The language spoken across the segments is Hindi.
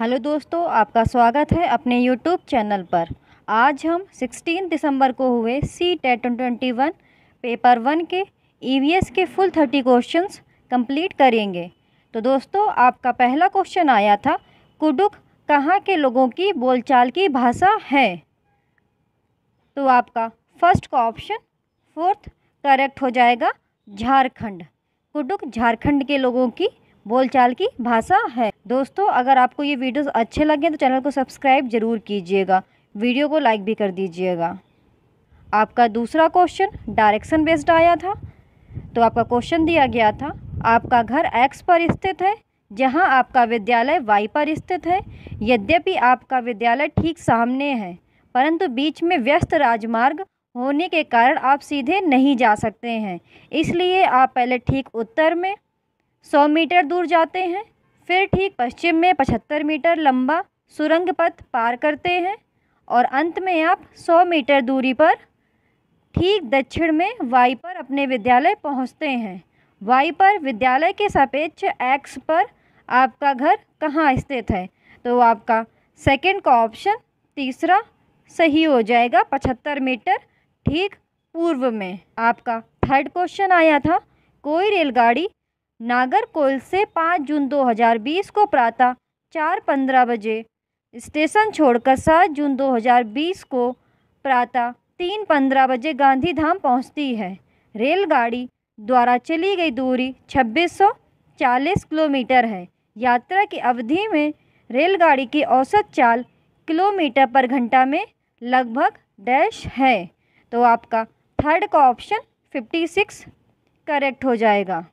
हेलो दोस्तों आपका स्वागत है अपने यूट्यूब चैनल पर आज हम 16 दिसंबर को हुए C TET twenty one paper one के ईवीएस e के फुल थर्टी क्वेश्चंस कंप्लीट करेंगे तो दोस्तों आपका पहला क्वेश्चन आया था कुडुक कहाँ के लोगों की बोलचाल की भाषा है तो आपका फर्स्ट का ऑप्शन फोर्थ करेक्ट हो जाएगा झारखंड कुडुक झारखंड के लोगों की बोलचाल की भाषा है दोस्तों अगर आपको ये वीडियोस अच्छे लगे तो चैनल को सब्सक्राइब जरूर कीजिएगा वीडियो को लाइक भी कर दीजिएगा आपका दूसरा क्वेश्चन डायरेक्शन बेस्ड आया था तो आपका क्वेश्चन दिया गया था आपका घर एक्स पर स्थित है जहाँ आपका विद्यालय वाई पर स्थित है यद्यपि आपका विद्यालय ठीक सामने है परंतु बीच में व्यस्त राजमार्ग होने के कारण आप सीधे नहीं जा सकते हैं इसलिए आप पहले ठीक उत्तर में सौ मीटर दूर जाते हैं फिर ठीक पश्चिम में पचहत्तर मीटर लंबा सुरंग पथ पार करते हैं और अंत में आप सौ मीटर दूरी पर ठीक दक्षिण में वाई पर अपने विद्यालय पहुंचते हैं वाई पर विद्यालय के सापेक्ष एक्स पर आपका घर कहाँ स्थित है तो आपका सेकंड का ऑप्शन तीसरा सही हो जाएगा पचहत्तर मीटर ठीक पूर्व में आपका थर्ड क्वेश्चन आया था कोई रेलगाड़ी नागरकोल से 5 जून 2020 को प्रातः चार पंद्रह बजे स्टेशन छोड़कर 7 जून 2020 को प्रातः तीन पंद्रह बजे गांधी धाम पहुँचती है रेलगाड़ी द्वारा चली गई दूरी 2640 किलोमीटर है यात्रा की अवधि में रेलगाड़ी की औसत चाल किलोमीटर पर घंटा में लगभग डैश है तो आपका थर्ड का ऑप्शन 56 करेक्ट हो जाएगा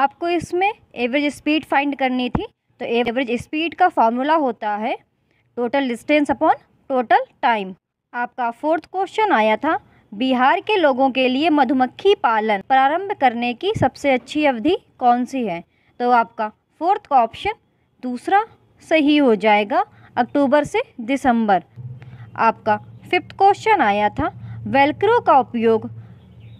आपको इसमें एवरेज स्पीड फाइंड करनी थी तो एवरेज स्पीड का फार्मूला होता है total distance upon total time आपका फोर्थ क्वेश्चन आया था बिहार के लोगों के लिए मधुमक्खी पालन प्रारंभ करने की सबसे अच्छी अवधि कौन सी है तो आपका फोर्थ का ऑप्शन दूसरा सही हो जाएगा अक्टूबर से दिसंबर आपका फिफ्थ क्वेश्चन आया था वेलक्रो का उपयोग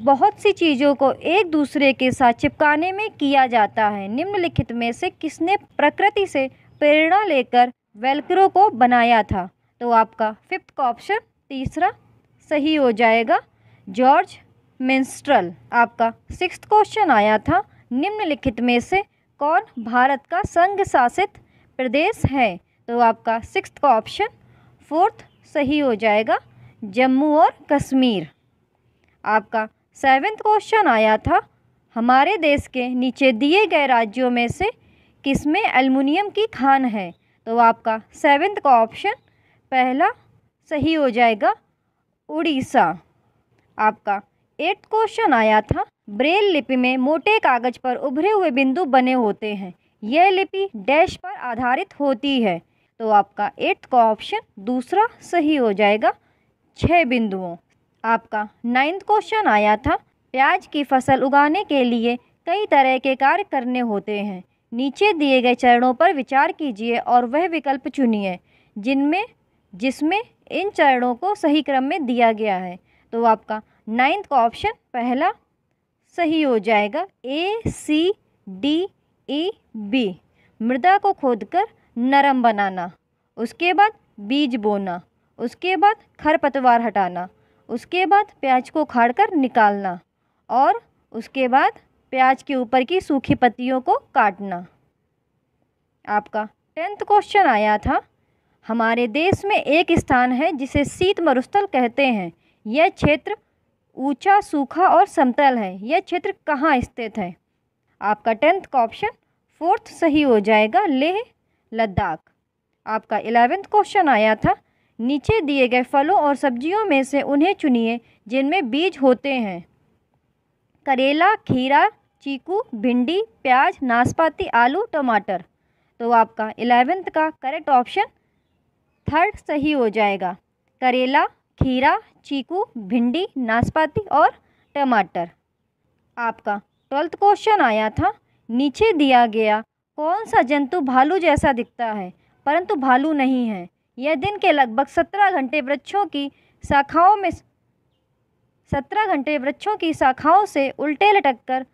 बहुत सी चीज़ों को एक दूसरे के साथ चिपकाने में किया जाता है निम्नलिखित में से किसने प्रकृति से प्रेरणा लेकर वेलक्रो को बनाया था तो आपका फिफ्थ का ऑप्शन तीसरा सही हो जाएगा जॉर्ज मिंस्ट्रल आपका सिक्स क्वेश्चन आया था निम्नलिखित में से कौन भारत का संघ शासित प्रदेश है तो आपका सिक्स का ऑप्शन फोर्थ सही हो जाएगा जम्मू और कश्मीर आपका सेवेंथ क्वेश्चन आया था हमारे देश के नीचे दिए गए राज्यों में से किसमें एलमिनियम की खान है तो आपका सेवेंथ का ऑप्शन पहला सही हो जाएगा उड़ीसा आपका एट्थ क्वेश्चन आया था ब्रेल लिपि में मोटे कागज पर उभरे हुए बिंदु बने होते हैं यह लिपि डैश पर आधारित होती है तो आपका एट्थ का ऑप्शन दूसरा सही हो जाएगा छः बिंदुओं आपका नाइन्थ क्वेश्चन आया था प्याज की फसल उगाने के लिए कई तरह के कार्य करने होते हैं नीचे दिए गए चरणों पर विचार कीजिए और वह विकल्प चुनिए जिनमें जिसमें इन चरणों को सही क्रम में दिया गया है तो आपका नाइन्थ का ऑप्शन पहला सही हो जाएगा ए सी डी ई बी मृदा को खोदकर नरम बनाना उसके बाद बीज बोना उसके बाद खरपतवार हटाना उसके बाद प्याज को कर निकालना और उसके बाद प्याज के ऊपर की सूखी पत्तियों को काटना आपका टेंथ क्वेश्चन आया था हमारे देश में एक स्थान है जिसे शीत मरुस्थल कहते हैं यह क्षेत्र ऊंचा सूखा और समतल है यह क्षेत्र कहाँ स्थित है आपका टेंथ का ऑप्शन फोर्थ सही हो जाएगा लेह लद्दाख आपका इलेवेंथ क्वेश्चन आया था नीचे दिए गए फलों और सब्जियों में से उन्हें चुनिए जिनमें बीज होते हैं करेला खीरा चीकू भिंडी प्याज नाशपाती आलू टमाटर तो आपका एलेवेंथ का करेक्ट ऑप्शन थर्ड सही हो जाएगा करेला खीरा चीकू भिंडी नाशपाती और टमाटर आपका ट्वेल्थ क्वेश्चन आया था नीचे दिया गया कौन सा जंतु भालू जैसा दिखता है परंतु भालू नहीं है यह दिन के लगभग सत्रह घंटे वृक्षों की शाखाओं में सत्रह घंटे वृक्षों की शाखाओं से उल्टे लटक कर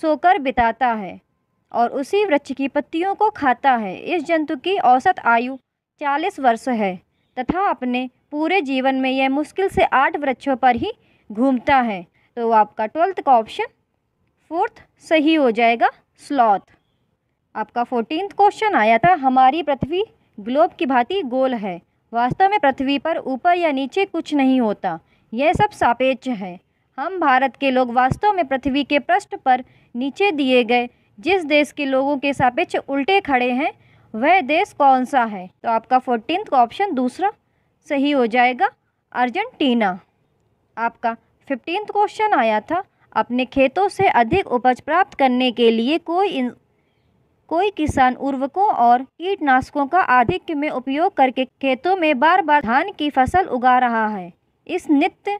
सोकर बिताता है और उसी वृक्ष की पत्तियों को खाता है इस जंतु की औसत आयु चालीस वर्ष है तथा अपने पूरे जीवन में यह मुश्किल से आठ वृक्षों पर ही घूमता है तो आपका ट्वेल्थ का ऑप्शन फोर्थ सही हो जाएगा स्लॉथ आपका फोर्टीन क्वेश्चन आया था हमारी पृथ्वी ग्लोब की भांति गोल है वास्तव में पृथ्वी पर ऊपर या नीचे कुछ नहीं होता यह सब सापेक्ष है हम भारत के लोग वास्तव में पृथ्वी के पृष्ठ पर नीचे दिए गए जिस देश के लोगों के सापेक्ष उल्टे खड़े हैं वह देश कौन सा है तो आपका फोर्टीन का ऑप्शन दूसरा सही हो जाएगा अर्जेंटीना आपका फिफ्टीन क्वेश्चन आया था अपने खेतों से अधिक उपज प्राप्त करने के लिए कोई कोई किसान उर्वरकों और कीटनाशकों का अधिक में उपयोग करके खेतों में बार बार धान की फसल उगा रहा है इस नित्य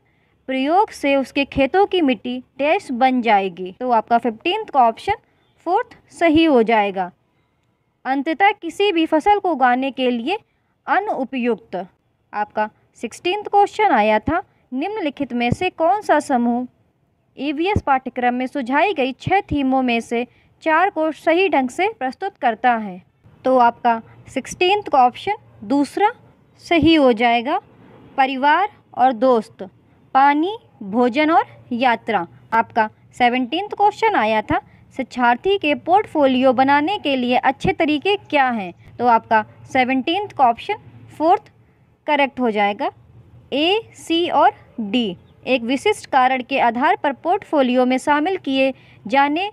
प्रयोग से उसके खेतों की मिट्टी डैश बन जाएगी तो आपका फिफ्टींथ का ऑप्शन फोर्थ सही हो जाएगा अंततः किसी भी फसल को उगाने के लिए अन उपयुक्त आपका सिक्सटींथ क्वेश्चन आया था निम्नलिखित में से कौन सा समूह ई e पाठ्यक्रम में सुझाई गई छह थीमों में से चार को सही ढंग से प्रस्तुत करता है तो आपका सिक्सटीन का ऑप्शन दूसरा सही हो जाएगा परिवार और दोस्त पानी भोजन और यात्रा आपका सेवनटीन क्वेश्चन आया था शिक्षार्थी के पोर्टफोलियो बनाने के लिए अच्छे तरीके क्या हैं तो आपका सेवनटीन का ऑप्शन फोर्थ करेक्ट हो जाएगा ए सी और डी एक विशिष्ट कारण के आधार पर पोर्टफोलियो में शामिल किए जाने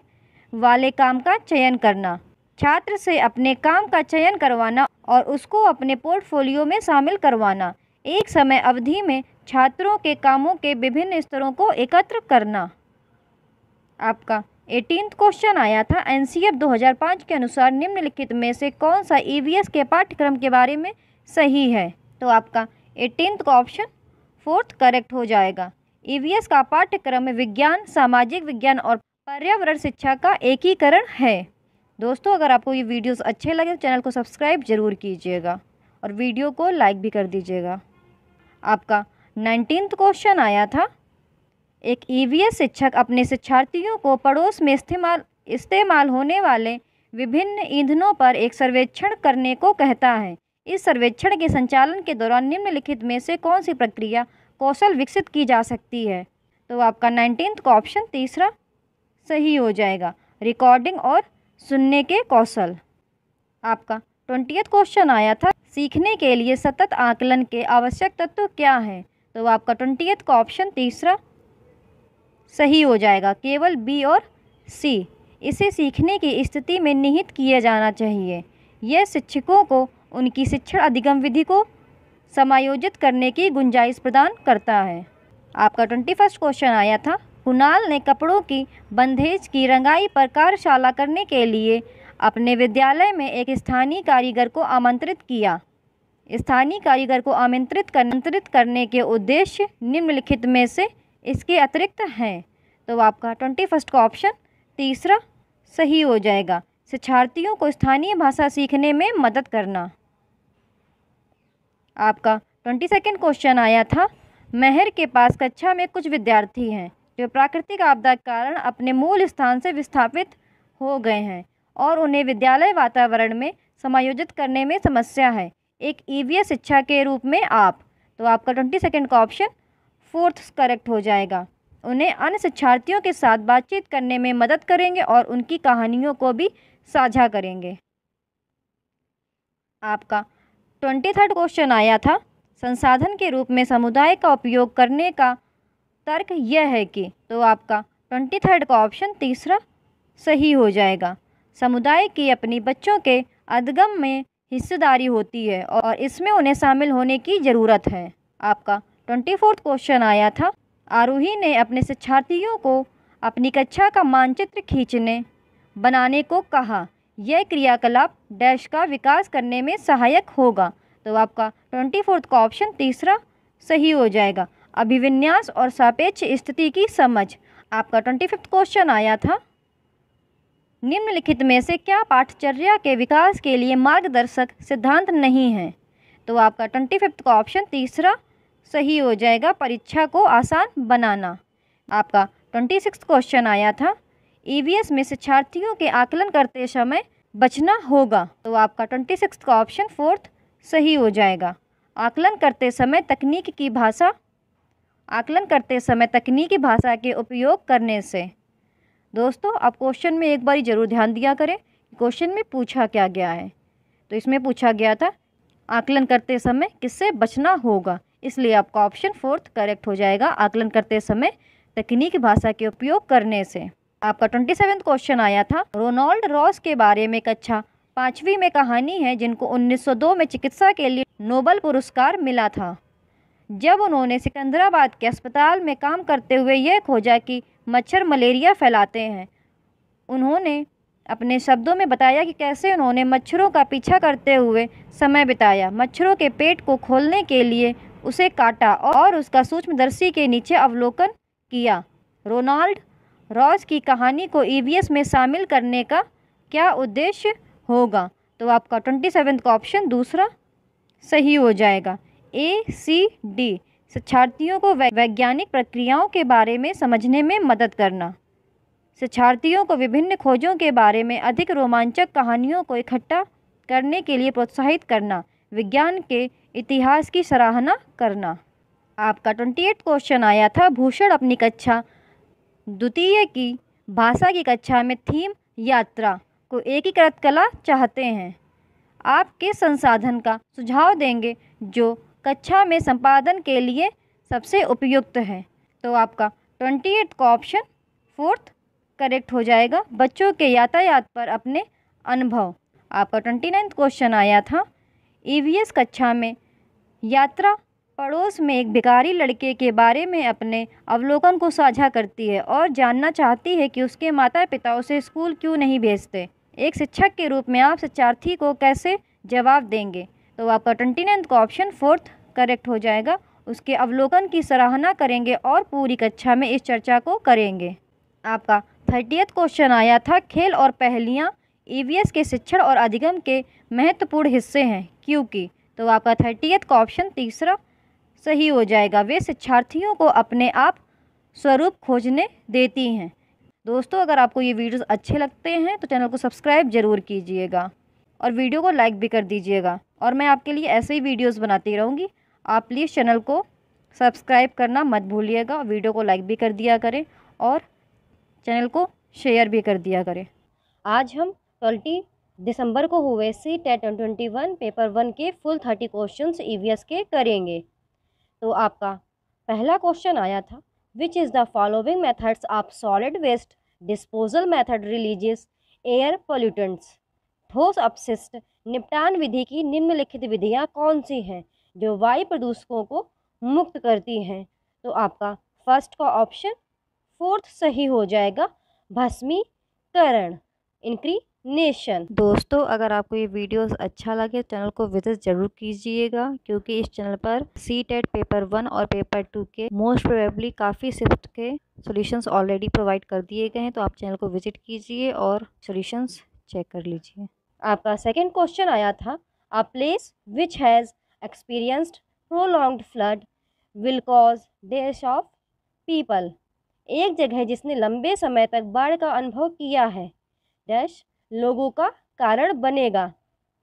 वाले काम का चयन करना छात्र से अपने काम का चयन करवाना और उसको अपने पोर्टफोलियो में शामिल करवाना एक समय अवधि में छात्रों के कामों के विभिन्न स्तरों को एकत्र करना आपका एटीन क्वेश्चन आया था एन 2005 के अनुसार निम्नलिखित में से कौन सा ई e के पाठ्यक्रम के बारे में सही है तो आपका एटीन का ऑप्शन फोर्थ करेक्ट हो जाएगा ई e का पाठ्यक्रम विज्ञान सामाजिक विज्ञान और पर्यावरण शिक्षा का एकीकरण है दोस्तों अगर आपको ये वीडियोस अच्छे लगे तो चैनल को सब्सक्राइब ज़रूर कीजिएगा और वीडियो को लाइक भी कर दीजिएगा आपका नाइनटीन क्वेश्चन आया था एक ईवीएस e शिक्षक अपने शिक्षार्थियों को पड़ोस में इस्तेमाल इस्तेमाल होने वाले विभिन्न ईंधनों पर एक सर्वेक्षण करने को कहता है इस सर्वेक्षण के संचालन के दौरान निम्नलिखित में से कौन सी प्रक्रिया कौशल विकसित की जा सकती है तो आपका नाइनटीन्थ का ऑप्शन तीसरा सही हो जाएगा रिकॉर्डिंग और सुनने के कौशल आपका ट्वेंटियथ क्वेश्चन आया था सीखने के लिए सतत आकलन के आवश्यक तत्व क्या हैं तो आपका ट्वेंटियथ का ऑप्शन तीसरा सही हो जाएगा केवल बी और सी इसे सीखने की स्थिति में निहित किया जाना चाहिए यह शिक्षकों को उनकी शिक्षण अधिगम विधि को समायोजित करने की गुंजाइश प्रदान करता है आपका ट्वेंटी फर्स्ट क्वेश्चन आया था कुणाल ने कपड़ों की बंधेज की रंगाई पर कार्यशाला करने के लिए अपने विद्यालय में एक स्थानीय कारीगर को आमंत्रित किया स्थानीय कारीगर को आमंत्रित आमंत्रित करने के उद्देश्य निम्नलिखित में से इसके अतिरिक्त हैं तो आपका ट्वेंटी फर्स्ट का ऑप्शन तीसरा सही हो जाएगा शिक्षार्थियों को स्थानीय भाषा सीखने में मदद करना आपका ट्वेंटी सेकेंड क्वेश्चन आया था मेहर के पास कक्षा में कुछ विद्यार्थी हैं जो प्राकृतिक आपदा के कारण अपने मूल स्थान से विस्थापित हो गए हैं और उन्हें विद्यालय वातावरण में समायोजित करने में समस्या है एक ईवीएस e शिक्षा के रूप में आप तो आपका ट्वेंटी सेकेंड का ऑप्शन फोर्थ करेक्ट हो जाएगा उन्हें अन्य शिक्षार्थियों के साथ बातचीत करने में मदद करेंगे और उनकी कहानियों को भी साझा करेंगे आपका ट्वेंटी थर्ड क्वेश्चन आया था संसाधन के रूप में समुदाय का उपयोग करने का तर्क यह है कि तो आपका ट्वेंटी थर्ड का ऑप्शन तीसरा सही हो जाएगा समुदाय की अपनी बच्चों के अधगम में हिस्सेदारी होती है और इसमें उन्हें शामिल होने की ज़रूरत है आपका ट्वेंटी फोर्थ क्वेश्चन आया था आरोही ने अपने शिक्षार्थियों को अपनी कक्षा का मानचित्र खींचने बनाने को कहा यह क्रियाकलाप डैश का विकास करने में सहायक होगा तो आपका ट्वेंटी फोर्थ का ऑप्शन तीसरा सही हो जाएगा अभिविन्यास और सापेक्ष स्थिति की समझ आपका ट्वेंटी फिफ्थ क्वेश्चन आया था निम्नलिखित में से क्या पाठचर्या के विकास के लिए मार्गदर्शक सिद्धांत नहीं है तो आपका ट्वेंटी फिफ्थ का ऑप्शन तीसरा सही हो जाएगा परीक्षा को आसान बनाना आपका ट्वेंटी सिक्स क्वेश्चन आया था ईवीएस e में शिक्षार्थियों के आकलन करते समय बचना होगा तो आपका ट्वेंटी सिक्स का ऑप्शन फोर्थ सही हो जाएगा आकलन करते समय तकनीक की भाषा आकलन करते समय तकनीकी भाषा के उपयोग करने से दोस्तों आप क्वेश्चन में एक बार ज़रूर ध्यान दिया करें क्वेश्चन में पूछा क्या गया है तो इसमें पूछा गया था आकलन करते समय किससे बचना होगा इसलिए आपका ऑप्शन फोर्थ करेक्ट हो जाएगा आकलन करते समय तकनीकी भाषा के उपयोग करने से आपका ट्वेंटी सेवेंथ क्वेश्चन आया था रोनाल्ड रॉस के बारे में कक्षा अच्छा पाँचवीं में कहानी है जिनको 1902 में चिकित्सा के लिए नोबल पुरस्कार मिला था जब उन्होंने सिकंदराबाद के अस्पताल में काम करते हुए यह खोजा कि मच्छर मलेरिया फैलाते हैं उन्होंने अपने शब्दों में बताया कि कैसे उन्होंने मच्छरों का पीछा करते हुए समय बिताया मच्छरों के पेट को खोलने के लिए उसे काटा और उसका सूक्ष्मदर्शी के नीचे अवलोकन किया रोनाल्ड रॉस की कहानी को ईवीएस e में शामिल करने का क्या उद्देश्य होगा तो आपका ट्वेंटी सेवन का ऑप्शन दूसरा सही हो जाएगा ए सी डी शिक्षार्थियों को वैज्ञानिक प्रक्रियाओं के बारे में समझने में मदद करना शिक्षार्थियों को विभिन्न खोजों के बारे में अधिक रोमांचक कहानियों को इकट्ठा करने के लिए प्रोत्साहित करना विज्ञान के इतिहास की सराहना करना आपका ट्वेंटी एट क्वेश्चन आया था भूषण अपनी कक्षा द्वितीय की भाषा की कक्षा में थीम यात्रा को एकीकृत कला चाहते हैं आप किस संसाधन का सुझाव देंगे जो कक्षा में संपादन के लिए सबसे उपयुक्त है तो आपका ट्वेंटी एट का ऑप्शन फोर्थ करेक्ट हो जाएगा बच्चों के यातायात पर अपने अनुभव आपका ट्वेंटी नाइन्थ क्वेश्चन आया था ईवीएस e कक्षा में यात्रा पड़ोस में एक भिकारी लड़के के बारे में अपने अवलोकन को साझा करती है और जानना चाहती है कि उसके माता पिता उसे स्कूल क्यों नहीं भेजते एक शिक्षक के रूप में आप शिक्षार्थी को कैसे जवाब देंगे तो आपका ट्वेंटी का ऑप्शन फोर्थ करेक्ट हो जाएगा उसके अवलोकन की सराहना करेंगे और पूरी कक्षा में इस चर्चा को करेंगे आपका थर्टियथ क्वेश्चन आया था खेल और पहलियाँ ईवीएस के शिक्षण और अधिगम के महत्वपूर्ण हिस्से हैं क्योंकि तो आपका थर्टियथ का ऑप्शन तीसरा सही हो जाएगा वे शिक्षार्थियों को अपने आप स्वरूप खोजने देती हैं दोस्तों अगर आपको ये वीडियोस अच्छे लगते हैं तो चैनल को सब्सक्राइब ज़रूर कीजिएगा और वीडियो को लाइक भी कर दीजिएगा और मैं आपके लिए ऐसे ही वीडियोस बनाती रहूँगी आप प्लीज़ चैनल को सब्सक्राइब करना मत भूलिएगा वीडियो को लाइक भी कर दिया करें और चैनल को शेयर भी कर दिया करें आज हम ट्वेंटी दिसंबर को हुए C TET twenty one paper one के फुल थर्टी क्वेश्चन ई e के करेंगे तो आपका पहला क्वेश्चन आया था which is the following methods of solid waste disposal method releases air pollutants ठोस अपशिष्ट निपटान विधि की निम्नलिखित विधियाँ कौन सी हैं जो वायु प्रदूषकों को मुक्त करती हैं तो आपका फर्स्ट का ऑप्शन फोर्थ सही हो जाएगा भस्मीकरण इनक्रीनेशन दोस्तों अगर आपको ये वीडियो अच्छा लगे तो चैनल को विजिट जरूर कीजिएगा क्योंकि इस चैनल पर सी टेट पेपर वन और पेपर टू के मोस्ट प्रोबेबली काफ़ी शिफ्ट के सॉल्यूशंस ऑलरेडी प्रोवाइड कर दिए गए हैं तो आप चैनल को विजिट कीजिए और सॉल्यूशंस चेक कर लीजिए आपका सेकेंड क्वेश्चन आया था a place which has experienced prolonged flood will cause deaths of people एक जगह जिसने लंबे समय तक बाढ़ का अनुभव किया है डैश लोगों का कारण बनेगा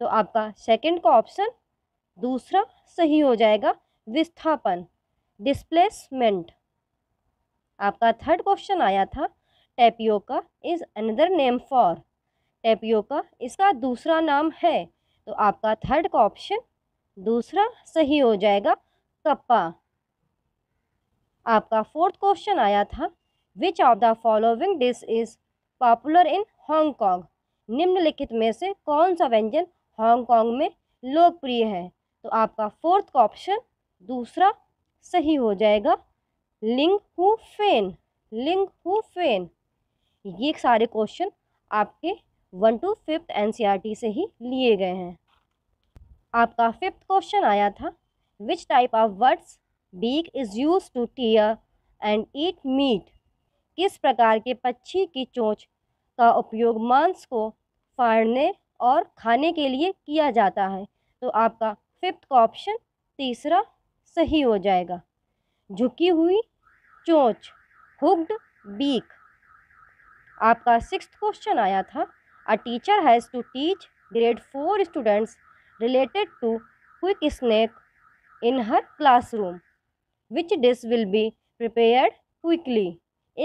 तो आपका सेकंड का ऑप्शन दूसरा सही हो जाएगा विस्थापन डिस्प्लेसमेंट आपका थर्ड क्वेश्चन आया था tapioca is another name for tapioca इसका दूसरा नाम है तो आपका थर्ड का ऑप्शन दूसरा सही हो जाएगा कप्पा आपका फोर्थ क्वेश्चन आया था which of the following dish is popular in Hong Kong निम्नलिखित में से कौन सा व्यंजन हांगकॉन्ग में लोकप्रिय है तो आपका फोर्थ का ऑप्शन दूसरा सही हो जाएगा लिंग हु फेन लिंग हु फेन ये सारे क्वेश्चन आपके वन टू फिफ्थ एन e से ही लिए गए हैं आपका फिफ्थ क्वेश्चन आया था which type of birds beak is use to tear and eat meat किस प्रकार के पक्षी की चोंच का उपयोग मांस को फाड़ने और खाने के लिए किया जाता है तो आपका फिफ्थ का ऑप्शन तीसरा सही हो जाएगा झुकी हुई चोंच हुक्ड बीक आपका सिक्स्थ क्वेश्चन आया था A teacher has to teach grade 4 students related to quick snack in her classroom which dish will be prepared quickly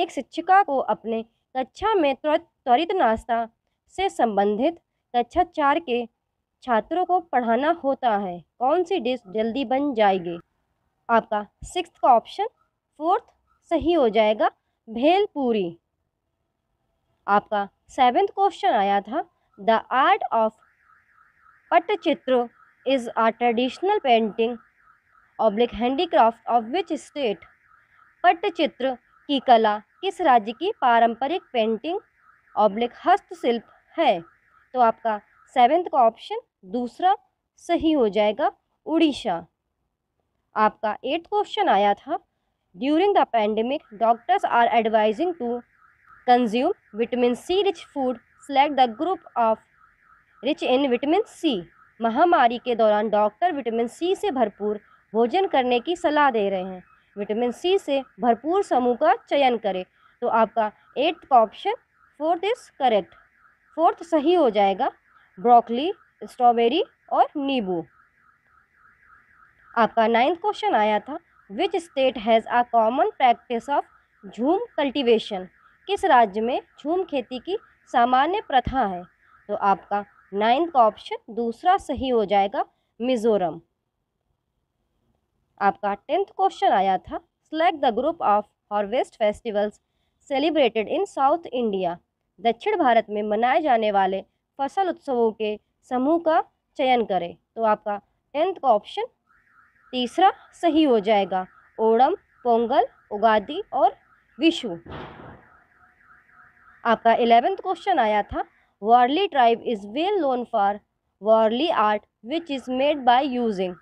एक शिक्षिका को अपने कक्षा में त्वरित नाश्ता से संबंधित कक्षा चार के छात्रों को पढ़ाना होता है कौन सी डिश जल्दी बन जाएगी आपका सिक्स का ऑप्शन फोर्थ सही हो जाएगा भेल पूरी आपका सेवेंथ क्वेश्चन आया था the art of Pattachitra is a traditional painting oblique handicraft of which state Pattachitra की कला किस राज्य की पारंपरिक पेंटिंग ऑब्लिक हस्तशिल्प है तो आपका सेवेंथ का ऑप्शन दूसरा सही हो जाएगा उड़ीसा आपका एट्थ क्वेश्चन आया था during the pandemic doctors are advising to consume vitamin C rich food, select the group of rich in vitamin C. महामारी के दौरान डॉक्टर विटामिन सी से भरपूर भोजन करने की सलाह दे रहे हैं विटामिन सी से भरपूर समूह का चयन करें तो आपका एट्थ का option fourth is correct fourth सही हो जाएगा ब्रोकली स्ट्रॉबेरी और नींबू आपका नाइन्थ क्वेश्चन आया था which state has a common practice of jhum cultivation किस राज्य में झूम खेती की सामान्य प्रथा है तो आपका नाइन्थ का ऑप्शन दूसरा सही हो जाएगा मिजोरम आपका टेंथ क्वेश्चन आया था select the group of harvest festivals celebrated in South India दक्षिण भारत में मनाए जाने वाले फसल उत्सवों के समूह का चयन करें तो आपका टेंथ का ऑप्शन तीसरा सही हो जाएगा ओणम पोंगल उगादी और विशु आपका एलेवेंथ क्वेश्चन आया था Warli tribe is well known for Warli art which is made by using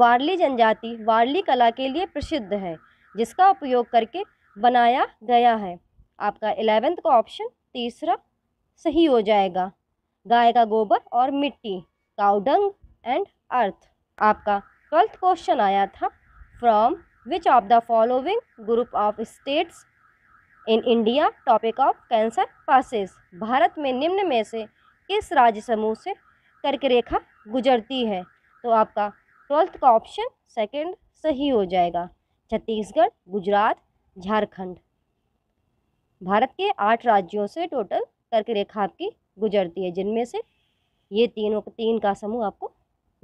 Warli जनजाति वार्ली कला के लिए प्रसिद्ध है जिसका उपयोग करके बनाया गया है आपका एलेवेंथ का ऑप्शन तीसरा सही हो जाएगा गाय का गोबर और मिट्टी काउडंग एंड अर्थ आपका ट्वेल्थ क्वेश्चन आया था from which of the following group of states in India tropic of cancer passes भारत में निम्न में से किस राज्य समूह से कर्क रेखा गुजरती है तो आपका ट्वेल्थ का ऑप्शन सेकंड सही हो जाएगा छत्तीसगढ़ गुजरात झारखंड भारत के आठ राज्यों से टोटल कर्क रेखा आपकी गुजरती है जिनमें से ये तीनों तीन का समूह आपको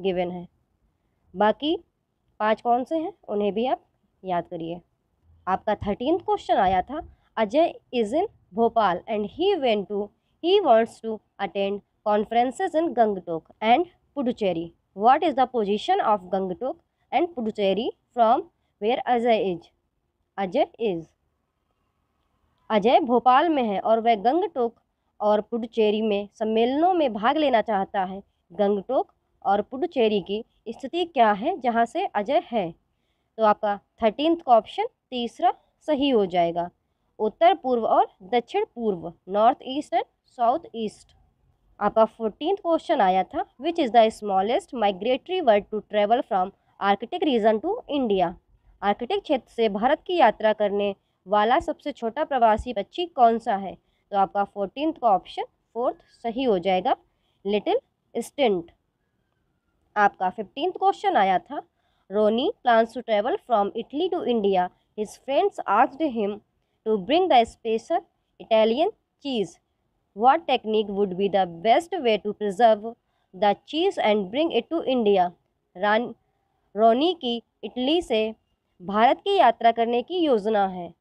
गिवन है बाकी पांच कौन से हैं उन्हें भी आप याद करिए आपका थर्टीन क्वेश्चन आया था Ajay is in Bhopal and he went to he wants to attend conferences in Gangtok and Puducherry what is the position of Gangtok and Puducherry from where Ajay is Ajay is Ajay Bhopal में है और वह गंगटोक और पुडुचेरी में सम्मेलनों में भाग लेना चाहता है गंगटोक और पुडुचेरी की स्थिति क्या है जहाँ से अजय है तो आपका थर्टीनथ का ऑप्शन तीसरा सही हो जाएगा उत्तर पूर्व और दक्षिण पूर्व north east and south east आपका फोर्टीन क्वेश्चन आया था which is the smallest migratory bird to travel from arctic region to India arctic क्षेत्र से भारत की यात्रा करने वाला सबसे छोटा प्रवासी पक्षी कौन सा है तो आपका फोर्टीन का ऑप्शन फोर्थ सही हो जाएगा लिटिल स्टेंट आपका फिफ्टीन क्वेश्चन आया था Ronnie plans to travel from Italy to India his friends asked him to bring the special Italian cheese what technique would be the best way to preserve the cheese and bring it to India रान रोनी की इटली से भारत की यात्रा करने की योजना है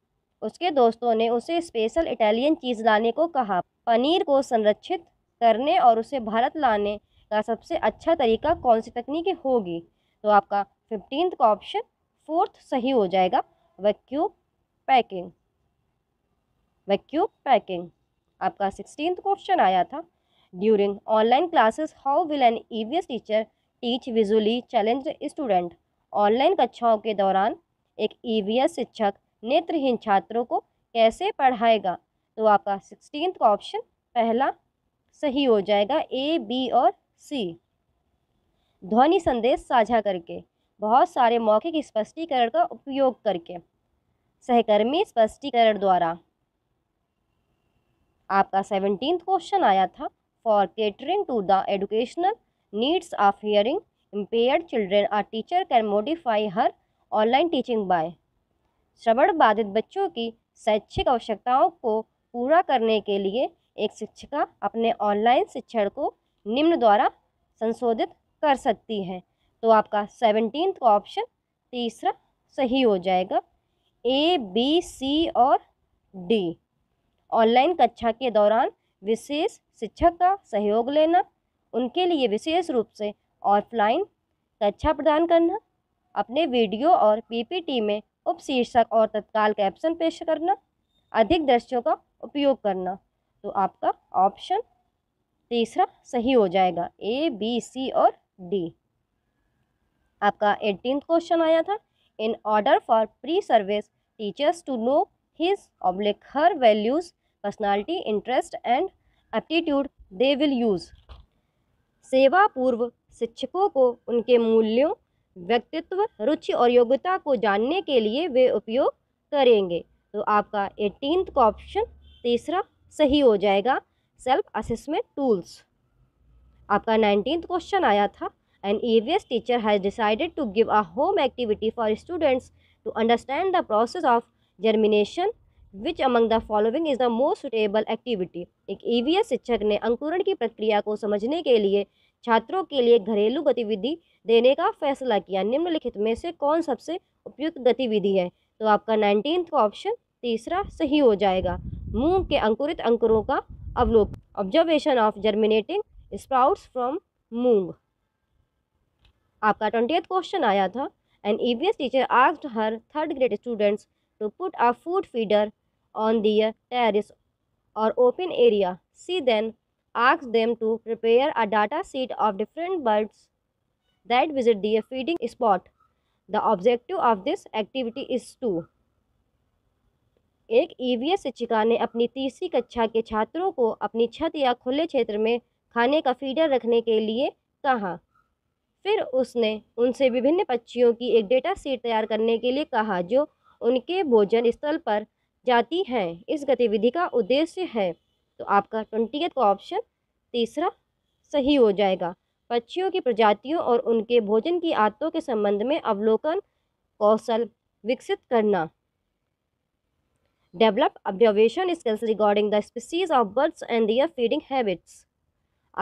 उसके दोस्तों ने उसे स्पेशल इटालियन चीज़ लाने को कहा पनीर को संरक्षित करने और उसे भारत लाने का सबसे अच्छा तरीका कौन सी तकनीक होगी तो आपका फिफ्टींथ का ऑप्शन फोर्थ सही हो जाएगा वैक्यूम पैकिंग वैक्यूम पैकिंग आपका सिक्सटीन क्वेश्चन आया था during online classes how will an EVS teacher teach visually challenge student online कक्षाओं के दौरान एक ईवीएस e शिक्षक नेत्रहीन छात्रों को कैसे पढ़ाएगा तो आपका सिक्सटीन का ऑप्शन पहला सही हो जाएगा ए बी और सी ध्वनि संदेश साझा करके बहुत सारे मौखिक स्पष्टीकरण का उपयोग करके सहकर्मी स्पष्टीकरण द्वारा आपका सेवनटीन क्वेश्चन आया था for catering to the educational needs of hearing impaired children are teacher can modify her online teaching by श्रवण बाधित बच्चों की शैक्षिक आवश्यकताओं को पूरा करने के लिए एक शिक्षिका अपने ऑनलाइन शिक्षण को निम्न द्वारा संशोधित कर सकती है तो आपका सेवनटीन का ऑप्शन तीसरा सही हो जाएगा ए बी सी और डी ऑनलाइन कक्षा के दौरान विशेष शिक्षक का सहयोग लेना उनके लिए विशेष रूप से ऑफलाइन कक्षा प्रदान करना अपने वीडियो और पीपीटी में उपशीर्षक और तत्काल कैप्शन पेश करना अधिक दृश्यों का उपयोग करना तो आपका ऑप्शन तीसरा सही हो जाएगा ए बी सी और डी आपका एटीन क्वेश्चन आया था in order for pre service teachers to know his oblique her values personality interest and aptitude they will use सेवा पूर्व शिक्षकों को उनके मूल्यों व्यक्तित्व रुचि और योग्यता को जानने के लिए वे उपयोग करेंगे तो आपका एटीनथ का ऑप्शन तीसरा सही हो जाएगा सेल्फ असेसमेंट टूल्स आपका नाइनटीन क्वेश्चन आया था an EVS teacher has decided to give a home activity for students to understand the process of germination which among the following is the most suitable activity एक ईवीएस शिक्षक ने अंकुरण की प्रक्रिया को समझने के लिए छात्रों के लिए घरेलू गतिविधि देने का फैसला किया निम्नलिखित में से कौन सबसे उपयुक्त गतिविधि है तो आपका नाइनटीन का ऑप्शन तीसरा सही हो जाएगा मूंग के अंकुरित अंकुरों का अवलोक observation of germinating sprouts from moong आपका ट्वेंटी क्वेश्चन आया था an E teacher asked her third grade students to put a food feeder on their terrace or open area. She then asks them to prepare a data sheet of different birds that visit their feeding spot. The objective of this activity is to एक ईवीएस शिक्षिका ने अपनी तीसरी कक्षा के छात्रों को अपनी छत या खुले क्षेत्र में खाने का फीडर रखने के लिए कहा फिर उसने उनसे विभिन्न पक्षियों की एक डेटा सीट तैयार करने के लिए कहा जो उनके भोजन स्थल पर जाती हैं इस गतिविधि का उद्देश्य है तो आपका ट्वेंटी का ऑप्शन तीसरा सही हो जाएगा पक्षियों की प्रजातियों और उनके भोजन की आदतों के संबंध में अवलोकन कौशल विकसित करना develop observation skills regarding the species of birds and their feeding habits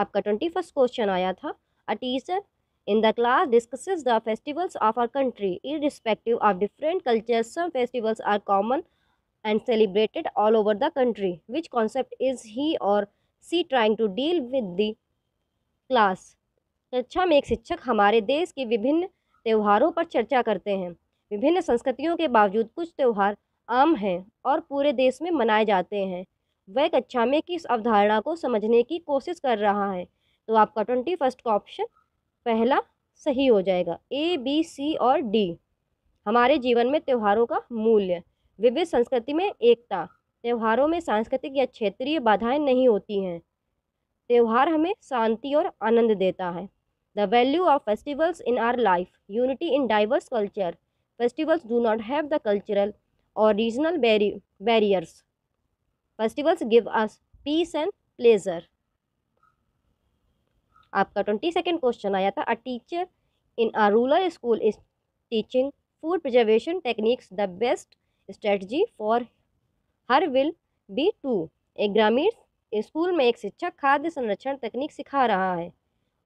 आपका ट्वेंटी फर्स्ट क्वेश्चन आया था a teacher in the class discusses festivals of our country country respective of different cultures some festivals are common and celebrated all over the country. Which concept is he or she trying to deal with the class? कक्षा में एक शिक्षक हमारे देश के विभिन्न त्यौहारों पर चर्चा करते हैं विभिन्न संस्कृतियों के बावजूद कुछ त्यौहार आम हैं और पूरे देश में मनाए जाते हैं वह कक्षा में किस अवधारणा को समझने की कोशिश कर रहा है तो आपका ट्वेंटी फर्स्ट का ऑप्शन पहला सही हो जाएगा ए बी सी और डी हमारे जीवन में त्यौहारों का मूल्य विविध संस्कृति में एकता त्योहारों में सांस्कृतिक या क्षेत्रीय बाधाएं नहीं होती हैं त्यौहार हमें शांति और आनंद देता है the value of festivals in our life unity in diverse culture festivals do not have the cultural और regional barriers festivals give us peace and pleasure आपका ट्वेंटी सेकेंड क्वेश्चन आया था a teacher in a rural school is teaching food preservation techniques the best strategy for her will be to एक ग्रामीण स्कूल में एक शिक्षक खाद्य संरक्षण तकनीक सिखा रहा है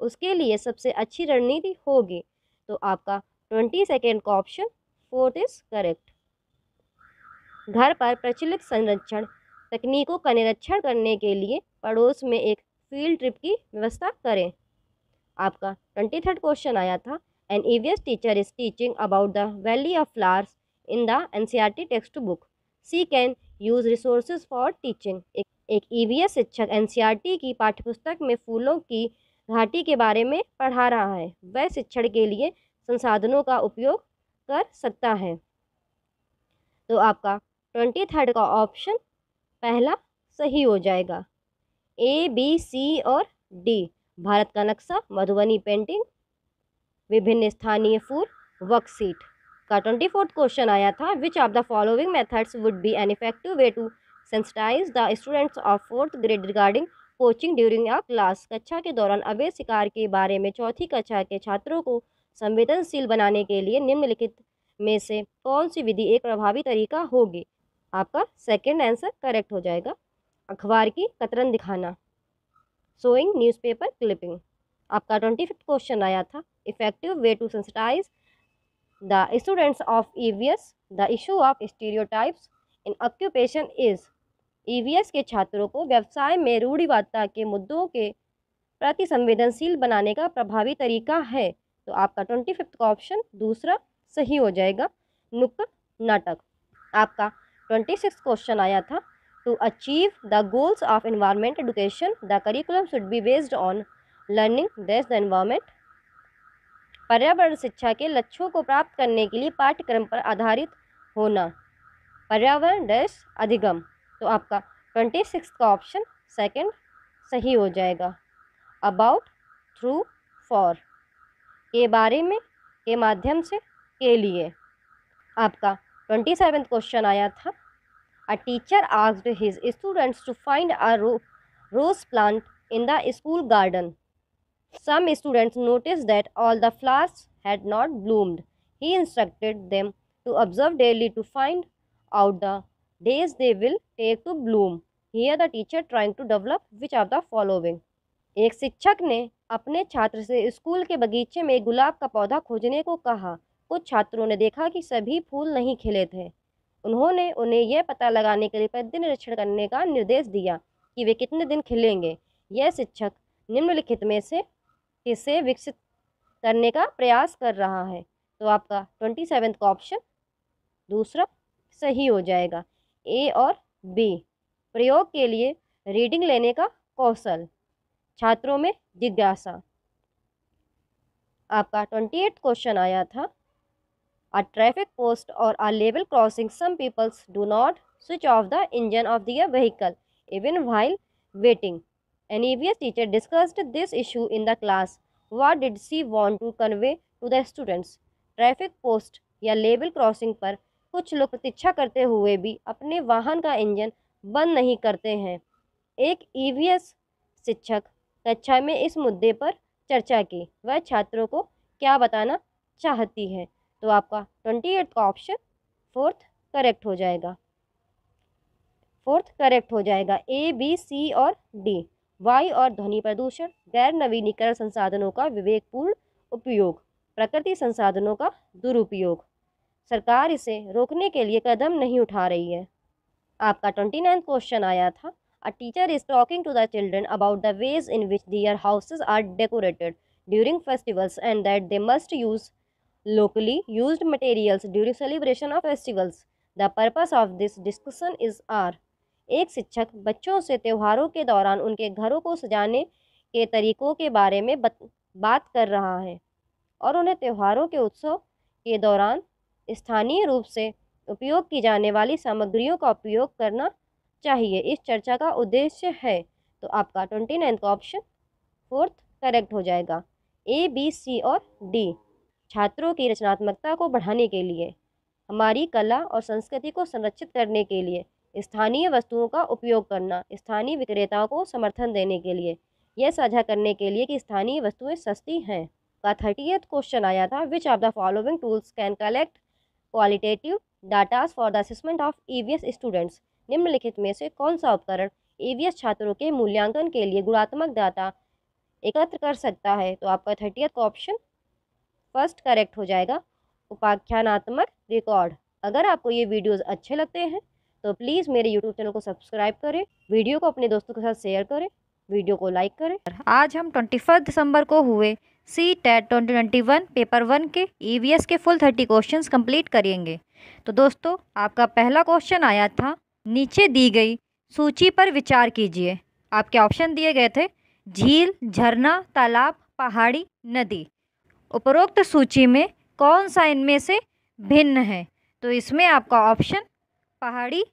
उसके लिए सबसे अच्छी रणनीति होगी तो आपका ट्वेंटी सेकेंड का ऑप्शन फोर्थ इज करेक्ट घर पर प्रचलित संरक्षण तकनीकों का निरीक्षण करने के लिए पड़ोस में एक फील्ड ट्रिप की व्यवस्था करें आपका ट्वेंटी थर्ड क्वेश्चन आया था an EVS teacher is teaching about the valley of flowers in the NCERT textbook. She can use resources for teaching. एक, वी EVS शिक्षक टी e की पाठ्यपुस्तक में फूलों की घाटी के बारे में पढ़ा रहा है वह शिक्षण के लिए संसाधनों का उपयोग कर सकता है तो आपका ट्वेंटी थर्ड का ऑप्शन पहला सही हो जाएगा ए बी सी और डी भारत का नक्शा मधुबनी पेंटिंग विभिन्न स्थानीय फूल वर्कशीट का ट्वेंटी फोर्थ क्वेश्चन आया था which of the following methods would be an effective way to sensitize the students of fourth grade regarding coaching during a class कक्षा के दौरान अवैध शिकार के बारे में चौथी कक्षा के छात्रों को संवेदनशील बनाने के लिए निम्नलिखित में से कौन सी विधि एक प्रभावी तरीका होगी आपका सेकेंड आंसर करेक्ट हो जाएगा अखबार की कतरन दिखाना सोइंग न्यूज़पेपर क्लिपिंग आपका ट्वेंटी फिफ्थ क्वेश्चन आया था effective way to sensitize the students of E V S the issue of issue in occupation is E V S के छात्रों को व्यवसाय में रूढ़िवादता के मुद्दों के प्रति संवेदनशील बनाने का प्रभावी तरीका है तो आपका ट्वेंटी फिफ्थ का ऑप्शन दूसरा सही हो जाएगा नुक्कड़ नाटक आपका ट्वेंटी सिक्स क्वेश्चन आया था to achieve the goals of environment education the curriculum should be based on learning this the environment पर्यावरण शिक्षा के लक्ष्यों को प्राप्त करने के लिए पाठ्यक्रम पर आधारित होना पर्यावरण डैश अधिगम तो आपका ट्वेंटी सिक्स का ऑप्शन सेकंड सही हो जाएगा अबाउट थ्रू फॉर के बारे में के माध्यम से के लिए आपका ट्वेंटी सेवेंथ क्वेश्चन आया था a teacher asked his students to find a rose plant in the school garden some students notice that all the flowers had not bloomed he instructed them to observe daily to find out the days they will take to bloom he are the teacher trying to develop which are the following एक शिक्षक ने अपने छात्र से स्कूल के बगीचे में गुलाब का पौधा खोजने को कहा कुछ छात्रों ने देखा कि सभी फूल नहीं खिले थे उन्होंने उन्हें यह पता लगाने के लिए प्रतिदिन निरीक्षण करने का निर्देश दिया कि वे कितने दिन खिलेंगे यह शिक्षक निम्नलिखित में से से विकसित करने का प्रयास कर रहा है तो आपका ट्वेंटी सेवेंथ का ऑप्शन दूसरा सही हो जाएगा ए और बी प्रयोग के लिए रीडिंग लेने का कौशल छात्रों में जिज्ञासा आपका ट्वेंटी एट क्वेश्चन आया था आ ट्रैफिक पोस्ट और a level crossing some peoples do not switch off the engine of the vehicle even while waiting An EVS teacher discussed this issue in the class. What did she want to convey to the students? Traffic post या लेबल क्रॉसिंग पर कुछ लोग प्रतीक्षा करते हुए भी अपने वाहन का इंजन बंद नहीं करते हैं एक एस शिक्षक कक्षा में इस मुद्दे पर चर्चा की वह छात्रों को क्या बताना चाहती है तो आपका ट्वेंटी एट का ऑप्शन फोर्थ करेक्ट हो जाएगा फोर्थ करेक्ट हो जाएगा ए बी सी और डी वायु और ध्वनि प्रदूषण गैर नवीनीकरण संसाधनों का विवेकपूर्ण उपयोग प्रकृति संसाधनों का दुरुपयोग सरकार इसे रोकने के लिए कदम नहीं उठा रही है आपका ट्वेंटी नाइन्थ क्वेश्चन आया था a teacher is talking to the children about the ways in which their houses are decorated during festivals and that they must use locally use materials during celebration of festivals the purpose of this discussion is are एक शिक्षक बच्चों से त्योहारों के दौरान उनके घरों को सजाने के तरीकों के बारे में बत, बात कर रहा है और उन्हें त्योहारों के उत्सव के दौरान स्थानीय रूप से उपयोग की जाने वाली सामग्रियों का उपयोग करना चाहिए इस चर्चा का उद्देश्य है तो आपका twenty ninth option fourth correct हो जाएगा ए बी सी और डी छात्रों की रचनात्मकता को बढ़ाने के लिए हमारी कला और संस्कृति को संरक्षित करने के लिए स्थानीय वस्तुओं का उपयोग करना स्थानीय विक्रेताओं को समर्थन देने के लिए यह साझा करने के लिए कि स्थानीय वस्तुएं सस्ती हैं का थर्टी क्वेश्चन आया था which of the following tools can collect qualitative datas for the assessment of the students निम्नलिखित में से कौन सा उपकरण ई e छात्रों के मूल्यांकन के लिए गुणात्मक डाटा एकत्र कर सकता है तो आपका थर्टीएथ का ऑप्शन फर्स्ट करेक्ट हो जाएगा उपाख्यानात्मक रिकॉर्ड अगर आपको ये वीडियोस अच्छे लगते हैं तो प्लीज़ मेरे यूट्यूब चैनल को सब्सक्राइब करें वीडियो को अपने दोस्तों के साथ शेयर करें वीडियो को लाइक करें आज हम ट्वेंटी दिसंबर को हुए C TET twenty twenty one paper one के ई e के फुल थर्टी क्वेश्चन कंप्लीट करेंगे तो दोस्तों आपका पहला क्वेश्चन आया था नीचे दी गई सूची पर विचार कीजिए आपके ऑप्शन दिए गए थे झील झरना तालाब पहाड़ी नदी उपरोक्त सूची में कौन सा इनमें से भिन्न है तो इसमें आपका ऑप्शन पहाड़ी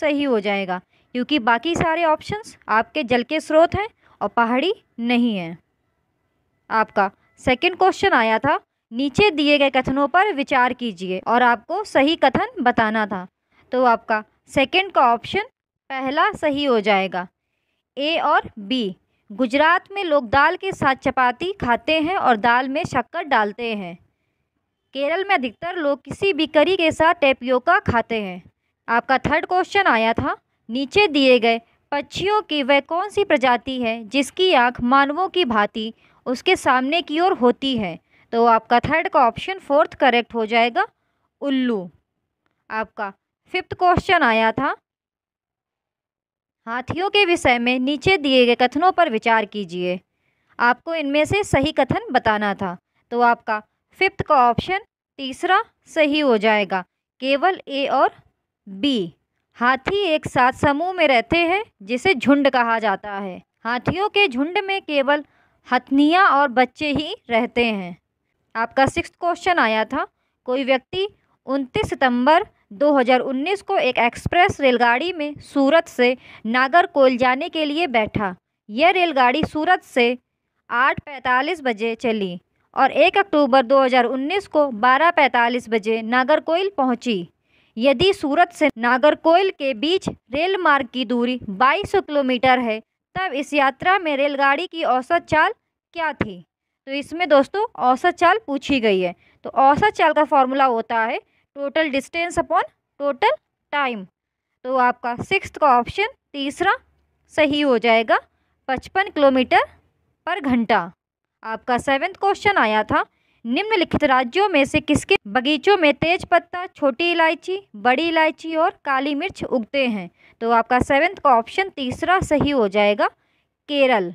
सही हो जाएगा क्योंकि बाकी सारे ऑप्शंस आपके जल के स्रोत हैं और पहाड़ी नहीं है आपका सेकंड क्वेश्चन आया था नीचे दिए गए कथनों पर विचार कीजिए और आपको सही कथन बताना था तो आपका सेकंड का ऑप्शन पहला सही हो जाएगा ए और बी गुजरात में लोग दाल के साथ चपाती खाते हैं और दाल में शक्कर डालते हैं केरल में अधिकतर लोग किसी भी करी के साथ टेपियोका खाते हैं आपका थर्ड क्वेश्चन आया था नीचे दिए गए पक्षियों की वह कौन सी प्रजाति है जिसकी आँख मानवों की भांति उसके सामने की ओर होती है तो आपका थर्ड का ऑप्शन फोर्थ करेक्ट हो जाएगा उल्लू आपका फिफ्थ क्वेश्चन आया था हाथियों के विषय में नीचे दिए गए कथनों पर विचार कीजिए आपको इनमें से सही कथन बताना था तो आपका फिफ्थ का ऑप्शन तीसरा सही हो जाएगा केवल ए और बी हाथी एक साथ समूह में रहते हैं जिसे झुंड कहा जाता है हाथियों के झुंड में केवल हथनियाँ और बच्चे ही रहते हैं आपका सिक्स क्वेश्चन आया था कोई व्यक्ति 29 सितंबर 2019 को एक एक्सप्रेस रेलगाड़ी में सूरत से नागरकोयल जाने के लिए बैठा यह रेलगाड़ी सूरत से आठ पैंतालीस बजे चली और 1 अक्टूबर 2019 को बारह पैंतालीस बजे कोयल पहुंची यदि सूरत से नागरकोयल के बीच रेल मार्ग की दूरी 2200 किलोमीटर है तब इस यात्रा में रेलगाड़ी की औसत चाल क्या थी तो इसमें दोस्तों औसत चाल पूछी गई है तो औसत चाल का फॉर्मूला होता है total distance upon total time तो आपका सिक्स का ऑप्शन तीसरा सही हो जाएगा पचपन किलोमीटर पर घंटा आपका सेवेंथ क्वेश्चन आया था निम्नलिखित राज्यों में से किसके बगीचों में तेज पत्ता छोटी इलायची बड़ी इलायची और काली मिर्च उगते हैं तो आपका सेवेंथ का ऑप्शन तीसरा सही हो जाएगा केरल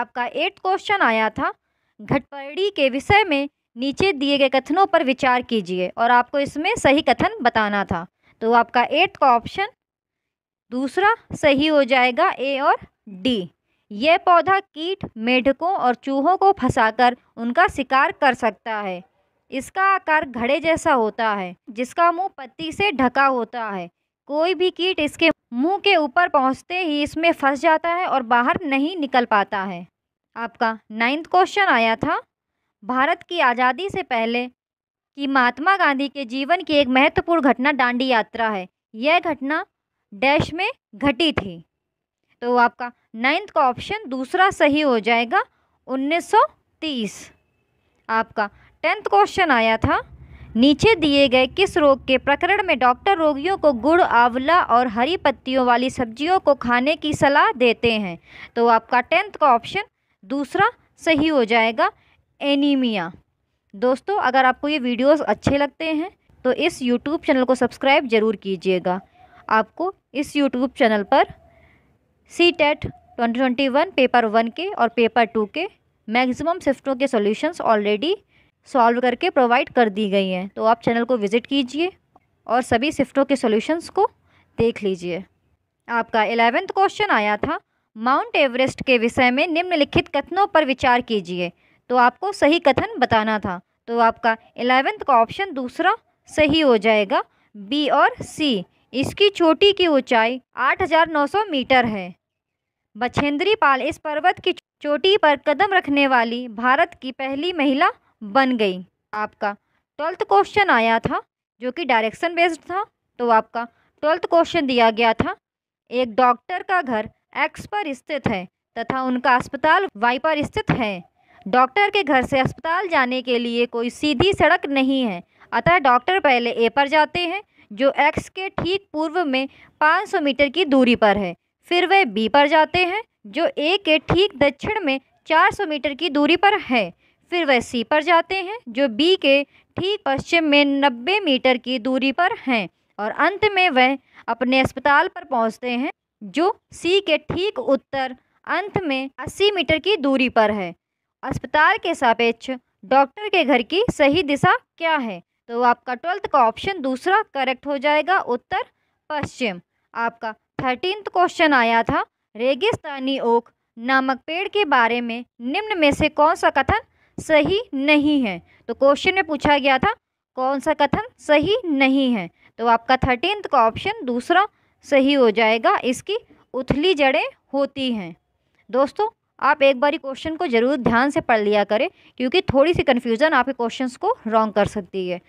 आपका एट्थ क्वेश्चन आया था घटपड़ी के विषय में नीचे दिए गए कथनों पर विचार कीजिए और आपको इसमें सही कथन बताना था तो आपका एट्थ का ऑप्शन दूसरा सही हो जाएगा ए और डी यह पौधा कीट मेढकों और चूहों को फंसाकर उनका शिकार कर सकता है इसका आकार घड़े जैसा होता है जिसका मुंह पत्ती से ढका होता है कोई भी कीट इसके मुंह के ऊपर पहुंचते ही इसमें फंस जाता है और बाहर नहीं निकल पाता है आपका नाइन्थ क्वेश्चन आया था भारत की आज़ादी से पहले कि महात्मा गांधी के जीवन की एक महत्वपूर्ण घटना डांडी यात्रा है यह घटना डैश में घटी थी तो आपका नाइन्थ का ऑप्शन दूसरा सही हो जाएगा 1930 आपका टेंथ क्वेश्चन आया था नीचे दिए गए किस रोग के प्रकरण में डॉक्टर रोगियों को गुड़ आंवला और हरी पत्तियों वाली सब्जियों को खाने की सलाह देते हैं तो आपका टेंथ का ऑप्शन दूसरा सही हो जाएगा एनीमिया दोस्तों अगर आपको ये वीडियोस अच्छे लगते हैं तो इस यूट्यूब चैनल को सब्सक्राइब ज़रूर कीजिएगा आपको इस यूट्यूब चैनल पर C TET twenty twenty one paper one के और पेपर टू के मैक्सिमम शिफ्टों के सॉल्यूशंस ऑलरेडी सॉल्व करके प्रोवाइड कर दी गई हैं तो आप चैनल को विज़िट कीजिए और सभी शिफ्टों के सॉल्यूशंस को देख लीजिए आपका एलेवेंथ क्वेश्चन आया था माउंट एवरेस्ट के विषय में निम्नलिखित कथनों पर विचार कीजिए तो आपको सही कथन बताना था तो आपका एलेवेंथ का ऑप्शन दूसरा सही हो जाएगा बी और सी इसकी चोटी की ऊंचाई 8,900 मीटर है बछेंद्री पाल इस पर्वत की चोटी पर कदम रखने वाली भारत की पहली महिला बन गई आपका ट्वेल्थ क्वेश्चन आया था जो कि डायरेक्शन बेस्ड था तो आपका ट्वेल्थ क्वेश्चन दिया गया था एक डॉक्टर का घर एक्स पर स्थित है तथा उनका अस्पताल वाई पर स्थित है डॉक्टर के घर से अस्पताल जाने के लिए कोई सीधी सड़क नहीं है अतः डॉक्टर पहले ए पर जाते हैं जो एक्स के ठीक पूर्व में 500 मीटर की दूरी पर है फिर वे बी पर जाते हैं जो ए के ठीक दक्षिण में 400 मीटर की दूरी पर है फिर वह सी पर जाते हैं जो बी के ठीक पश्चिम में 90 मीटर की दूरी पर हैं और अंत में वह अपने अस्पताल पर पहुंचते हैं जो सी के ठीक उत्तर अंत में अस्सी मीटर की दूरी पर है अस्पताल के सापेक्ष डॉक्टर के घर की सही दिशा क्या है तो आपका ट्वेल्थ का ऑप्शन दूसरा करेक्ट हो जाएगा उत्तर पश्चिम आपका थर्टींथ क्वेश्चन आया था रेगिस्तानी ओक नामक पेड़ के बारे में निम्न में से कौन सा कथन सही नहीं है तो क्वेश्चन में पूछा गया था कौन सा कथन सही नहीं है तो आपका थर्टींथ का ऑप्शन दूसरा सही हो जाएगा इसकी उथली जड़ें होती हैं दोस्तों आप एक बारी क्वेश्चन को ज़रूर ध्यान से पढ़ लिया करें क्योंकि थोड़ी सी कन्फ्यूज़न आपके क्वेश्चंस को रॉन्ग कर सकती है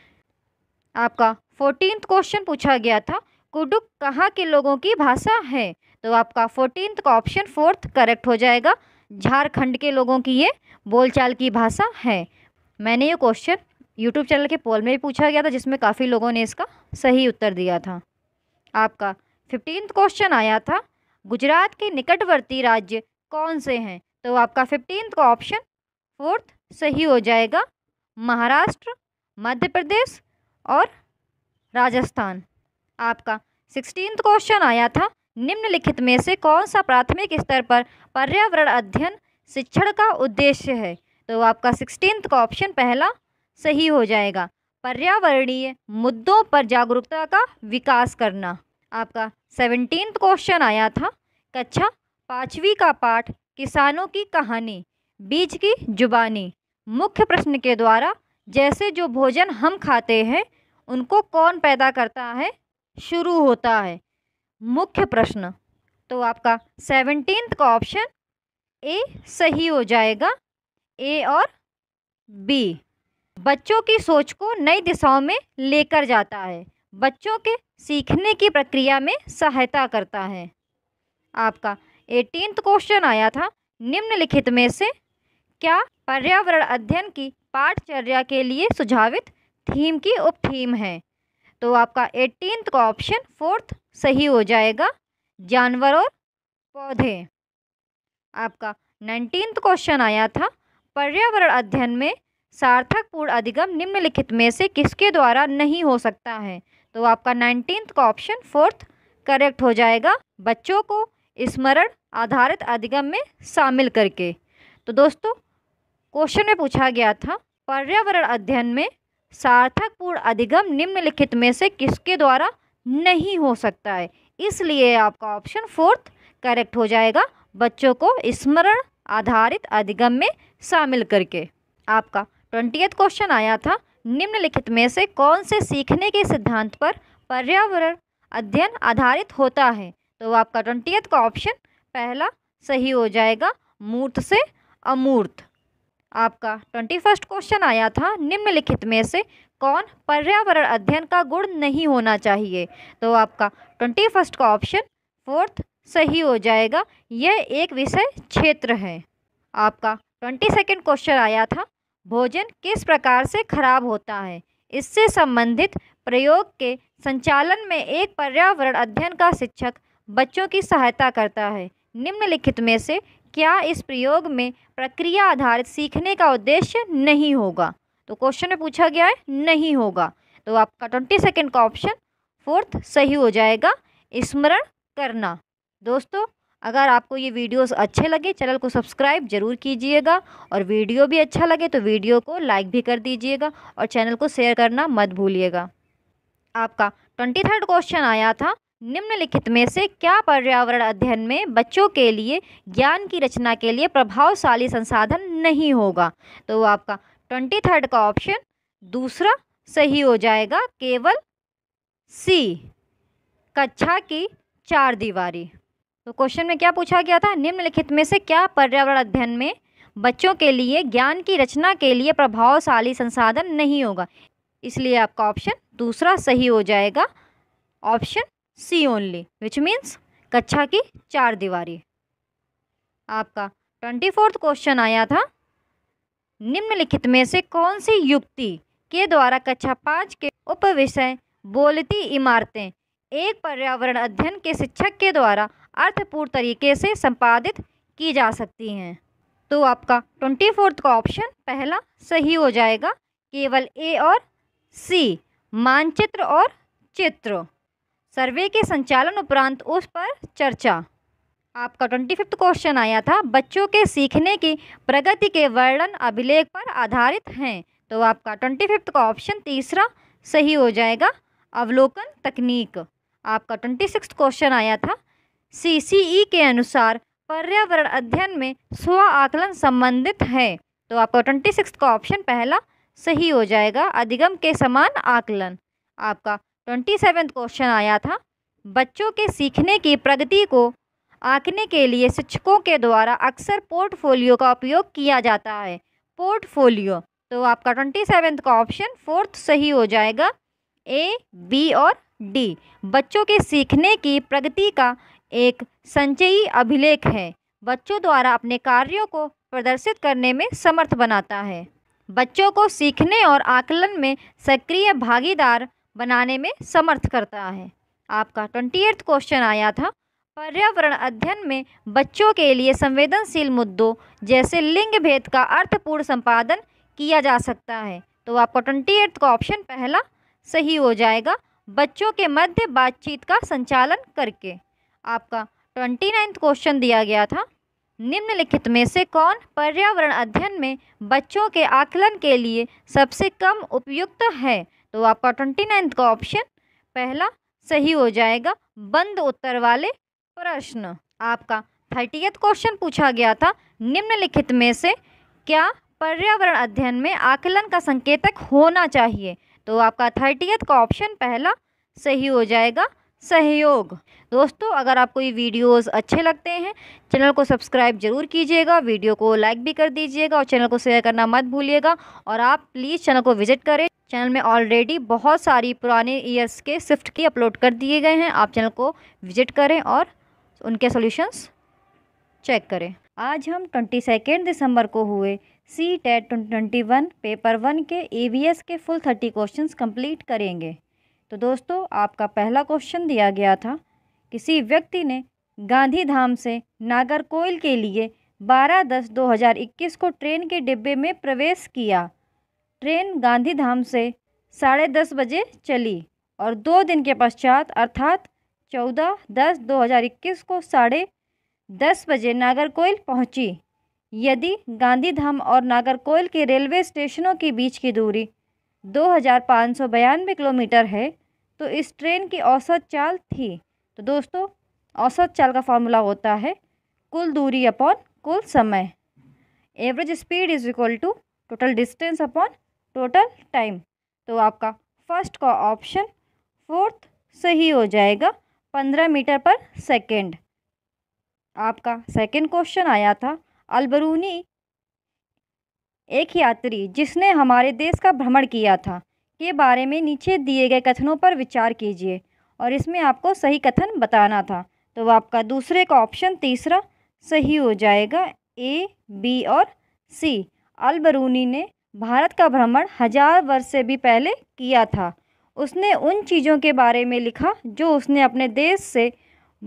आपका फोर्टीन क्वेश्चन पूछा गया था कुडुक कहाँ के लोगों की भाषा है तो आपका फोर्टीन का ऑप्शन फोर्थ करेक्ट हो जाएगा झारखंड के लोगों की ये बोलचाल की भाषा है मैंने ये क्वेश्चन यूट्यूब चैनल के पोल में भी पूछा गया था जिसमें काफ़ी लोगों ने इसका सही उत्तर दिया था आपका फिफ्टीन क्वेश्चन आया था गुजरात के निकटवर्ती राज्य कौन से हैं तो आपका फिफ्टीन का ऑप्शन फोर्थ सही हो जाएगा महाराष्ट्र मध्य प्रदेश और राजस्थान आपका सिक्सटीन क्वेश्चन आया था निम्नलिखित में से कौन सा प्राथमिक स्तर पर पर्यावरण अध्ययन शिक्षण का उद्देश्य है तो आपका सिक्सटीन का ऑप्शन पहला सही हो जाएगा पर्यावरणीय मुद्दों पर जागरूकता का विकास करना आपका सेवनटीन क्वेश्चन आया था कक्षा पाँचवीं का पाठ किसानों की कहानी बीज की जुबानी मुख्य प्रश्न के द्वारा जैसे जो भोजन हम खाते हैं उनको कौन पैदा करता है शुरू होता है मुख्य प्रश्न तो आपका सेवनटीन्थ का ऑप्शन ए सही हो जाएगा ए और बी बच्चों की सोच को नई दिशाओं में लेकर जाता है बच्चों के सीखने की प्रक्रिया में सहायता करता है आपका एटीनथ क्वेश्चन आया था निम्नलिखित में से क्या पर्यावरण अध्ययन की पाठचर्या के लिए सुझावित थीम की उप थीम है तो आपका एटीनथ का ऑप्शन फोर्थ सही हो जाएगा जानवर और पौधे आपका नाइनटीन क्वेश्चन आया था पर्यावरण अध्ययन में सार्थक पूर्ण अधिगम निम्नलिखित में से किसके द्वारा नहीं हो सकता है तो आपका नाइनटीन्थ का ऑप्शन फोर्थ करेक्ट हो जाएगा बच्चों को स्मरण आधारित अधिगम में शामिल करके तो दोस्तों क्वेश्चन में पूछा गया था पर्यावरण अध्ययन में सार्थक पूर्ण अधिगम निम्नलिखित में से किसके द्वारा नहीं हो सकता है इसलिए आपका ऑप्शन फोर्थ करेक्ट हो जाएगा बच्चों को स्मरण आधारित अधिगम में शामिल करके आपका ट्वेंटी क्वेश्चन आया था निम्नलिखित में से कौन से सीखने के सिद्धांत पर पर्यावरण अध्ययन आधारित होता है तो आपका ट्वेंटी का ऑप्शन पहला सही हो जाएगा मूर्त से अमूर्त आपका ट्वेंटी फर्स्ट क्वेश्चन आया था निम्नलिखित में से कौन पर्यावरण अध्ययन का गुण नहीं होना चाहिए तो आपका ट्वेंटी फर्स्ट का ऑप्शन फोर्थ सही हो जाएगा यह एक विषय क्षेत्र है आपका ट्वेंटी सेकेंड क्वेश्चन आया था भोजन किस प्रकार से खराब होता है इससे संबंधित प्रयोग के संचालन में एक पर्यावरण अध्ययन का शिक्षक बच्चों की सहायता करता है निम्नलिखित में से क्या इस प्रयोग में प्रक्रिया आधारित सीखने का उद्देश्य नहीं होगा तो क्वेश्चन में पूछा गया है नहीं होगा तो आपका ट्वेंटी सेकेंड का ऑप्शन फोर्थ सही हो जाएगा स्मरण करना दोस्तों अगर आपको ये वीडियोस अच्छे लगे चैनल को सब्सक्राइब जरूर कीजिएगा और वीडियो भी अच्छा लगे तो वीडियो को लाइक भी कर दीजिएगा और चैनल को शेयर करना मत भूलिएगा आपका ट्वेंटी थर्ड क्वेश्चन आया था निम्नलिखित में से क्या पर्यावरण अध्ययन में बच्चों के लिए ज्ञान की रचना के लिए प्रभावशाली संसाधन नहीं होगा तो आपका ट्वेंटी थर्ड का ऑप्शन दूसरा सही हो जाएगा केवल सी कक्षा की चार दीवारी तो क्वेश्चन में क्या पूछा गया था निम्नलिखित में से क्या पर्यावरण अध्ययन में बच्चों के लिए ज्ञान की रचना के लिए प्रभावशाली संसाधन नहीं होगा इसलिए आपका ऑप्शन दूसरा सही हो जाएगा option C only which means कक्षा की चार दीवारी आपका ट्वेंटी फोर्थ क्वेश्चन आया था निम्नलिखित में से कौन सी युक्ति के द्वारा कक्षा पाँच के उप विषय बोलती इमारतें एक पर्यावरण अध्ययन के शिक्षक के द्वारा अर्थपूर्ण तरीके से संपादित की जा सकती हैं तो आपका ट्वेंटी फोर्थ का ऑप्शन पहला सही हो जाएगा केवल ए और सी मानचित्र और चित्र सर्वे के संचालन उपरांत उस पर चर्चा आपका ट्वेंटी फिफ्थ क्वेश्चन आया था बच्चों के सीखने की प्रगति के वर्णन अभिलेख पर आधारित हैं तो आपका ट्वेंटी फिफ्थ का ऑप्शन तीसरा सही हो जाएगा अवलोकन तकनीक आपका ट्वेंटी सिक्स क्वेश्चन आया था सीसीई e के अनुसार पर्यावरण अध्ययन में स्व आकलन संबंधित है तो आपका ट्वेंटी सिक्स का ऑप्शन पहला सही हो जाएगा अधिगम के समान आकलन आपका ट्वेंटी सेवेंथ क्वेश्चन आया था बच्चों के सीखने की प्रगति को आंकने के लिए शिक्षकों के द्वारा अक्सर पोर्टफोलियो का उपयोग किया जाता है पोर्टफोलियो तो आपका ट्वेंटी सेवेंथ का ऑप्शन फोर्थ सही हो जाएगा ए बी और डी बच्चों के सीखने की प्रगति का एक संचयी अभिलेख है बच्चों द्वारा अपने कार्यों को प्रदर्शित करने में समर्थ बनाता है बच्चों को सीखने और आकलन में सक्रिय भागीदार बनाने में समर्थ करता है आपका ट्वेंटी एट्थ क्वेश्चन आया था पर्यावरण अध्ययन में बच्चों के लिए संवेदनशील मुद्दों जैसे लिंग भेद का अर्थपूर्ण संपादन किया जा सकता है तो आपका ट्वेंटी एट्थ का ऑप्शन पहला सही हो जाएगा बच्चों के मध्य बातचीत का संचालन करके आपका ट्वेंटी नाइन्थ क्वेश्चन दिया गया था निम्नलिखित में से कौन पर्यावरण अध्ययन में बच्चों के आकलन के लिए सबसे कम उपयुक्त है तो आपका ट्वेंटी नाइन्थ का ऑप्शन पहला सही हो जाएगा बंद उत्तर वाले प्रश्न आपका थर्टीएथ क्वेश्चन पूछा गया था निम्नलिखित में से क्या पर्यावरण अध्ययन में आकलन का संकेतक होना चाहिए तो आपका थर्टीएथ का ऑप्शन पहला सही हो जाएगा सहयोग दोस्तों अगर आपको ये वीडियोस अच्छे लगते हैं चैनल को सब्सक्राइब जरूर कीजिएगा वीडियो को लाइक भी कर दीजिएगा और चैनल को शेयर करना मत भूलिएगा और आप प्लीज़ चैनल को विजिट करें चैनल में ऑलरेडी बहुत सारी पुराने ईयर्स के शिफ्ट की अपलोड कर दिए गए हैं आप चैनल को विजिट करें और उनके सॉल्यूशंस चेक करें आज हम ट्वेंटी सेकेंड दिसंबर को हुए C TET twenty one paper one के ए के फुल थर्टी क्वेश्चंस कंप्लीट करेंगे तो दोस्तों आपका पहला क्वेश्चन दिया गया था किसी व्यक्ति ने गांधी धाम से नागरकोयल के लिए 12 दस 2021 को ट्रेन के डिब्बे में प्रवेश किया ट्रेन गांधी धाम से साढ़े दस बजे चली और दो दिन के पश्चात अर्थात चौदह दस 2021 को साढ़े दस बजे नागरकोयल पहुंची। यदि गांधी धाम और नागरकोयल के रेलवे स्टेशनों के बीच की दूरी दो हज़ार पाँच सौ बयानवे किलोमीटर है तो इस ट्रेन की औसत चाल थी तो दोस्तों औसत चाल का फार्मूला होता है कुल दूरी अपॉन कुल समय average speed is equal to total distance upon total time तो आपका फर्स्ट का ऑप्शन फोर्थ सही हो जाएगा पंद्रह मीटर पर सेकेंड आपका सेकेंड क्वेश्चन आया था अलबरूनी एक यात्री जिसने हमारे देश का भ्रमण किया था के बारे में नीचे दिए गए कथनों पर विचार कीजिए और इसमें आपको सही कथन बताना था तो आपका दूसरे का ऑप्शन तीसरा सही हो जाएगा ए बी और सी अलबरूनी ने भारत का भ्रमण हजार वर्ष से भी पहले किया था उसने उन चीज़ों के बारे में लिखा जो उसने अपने देश से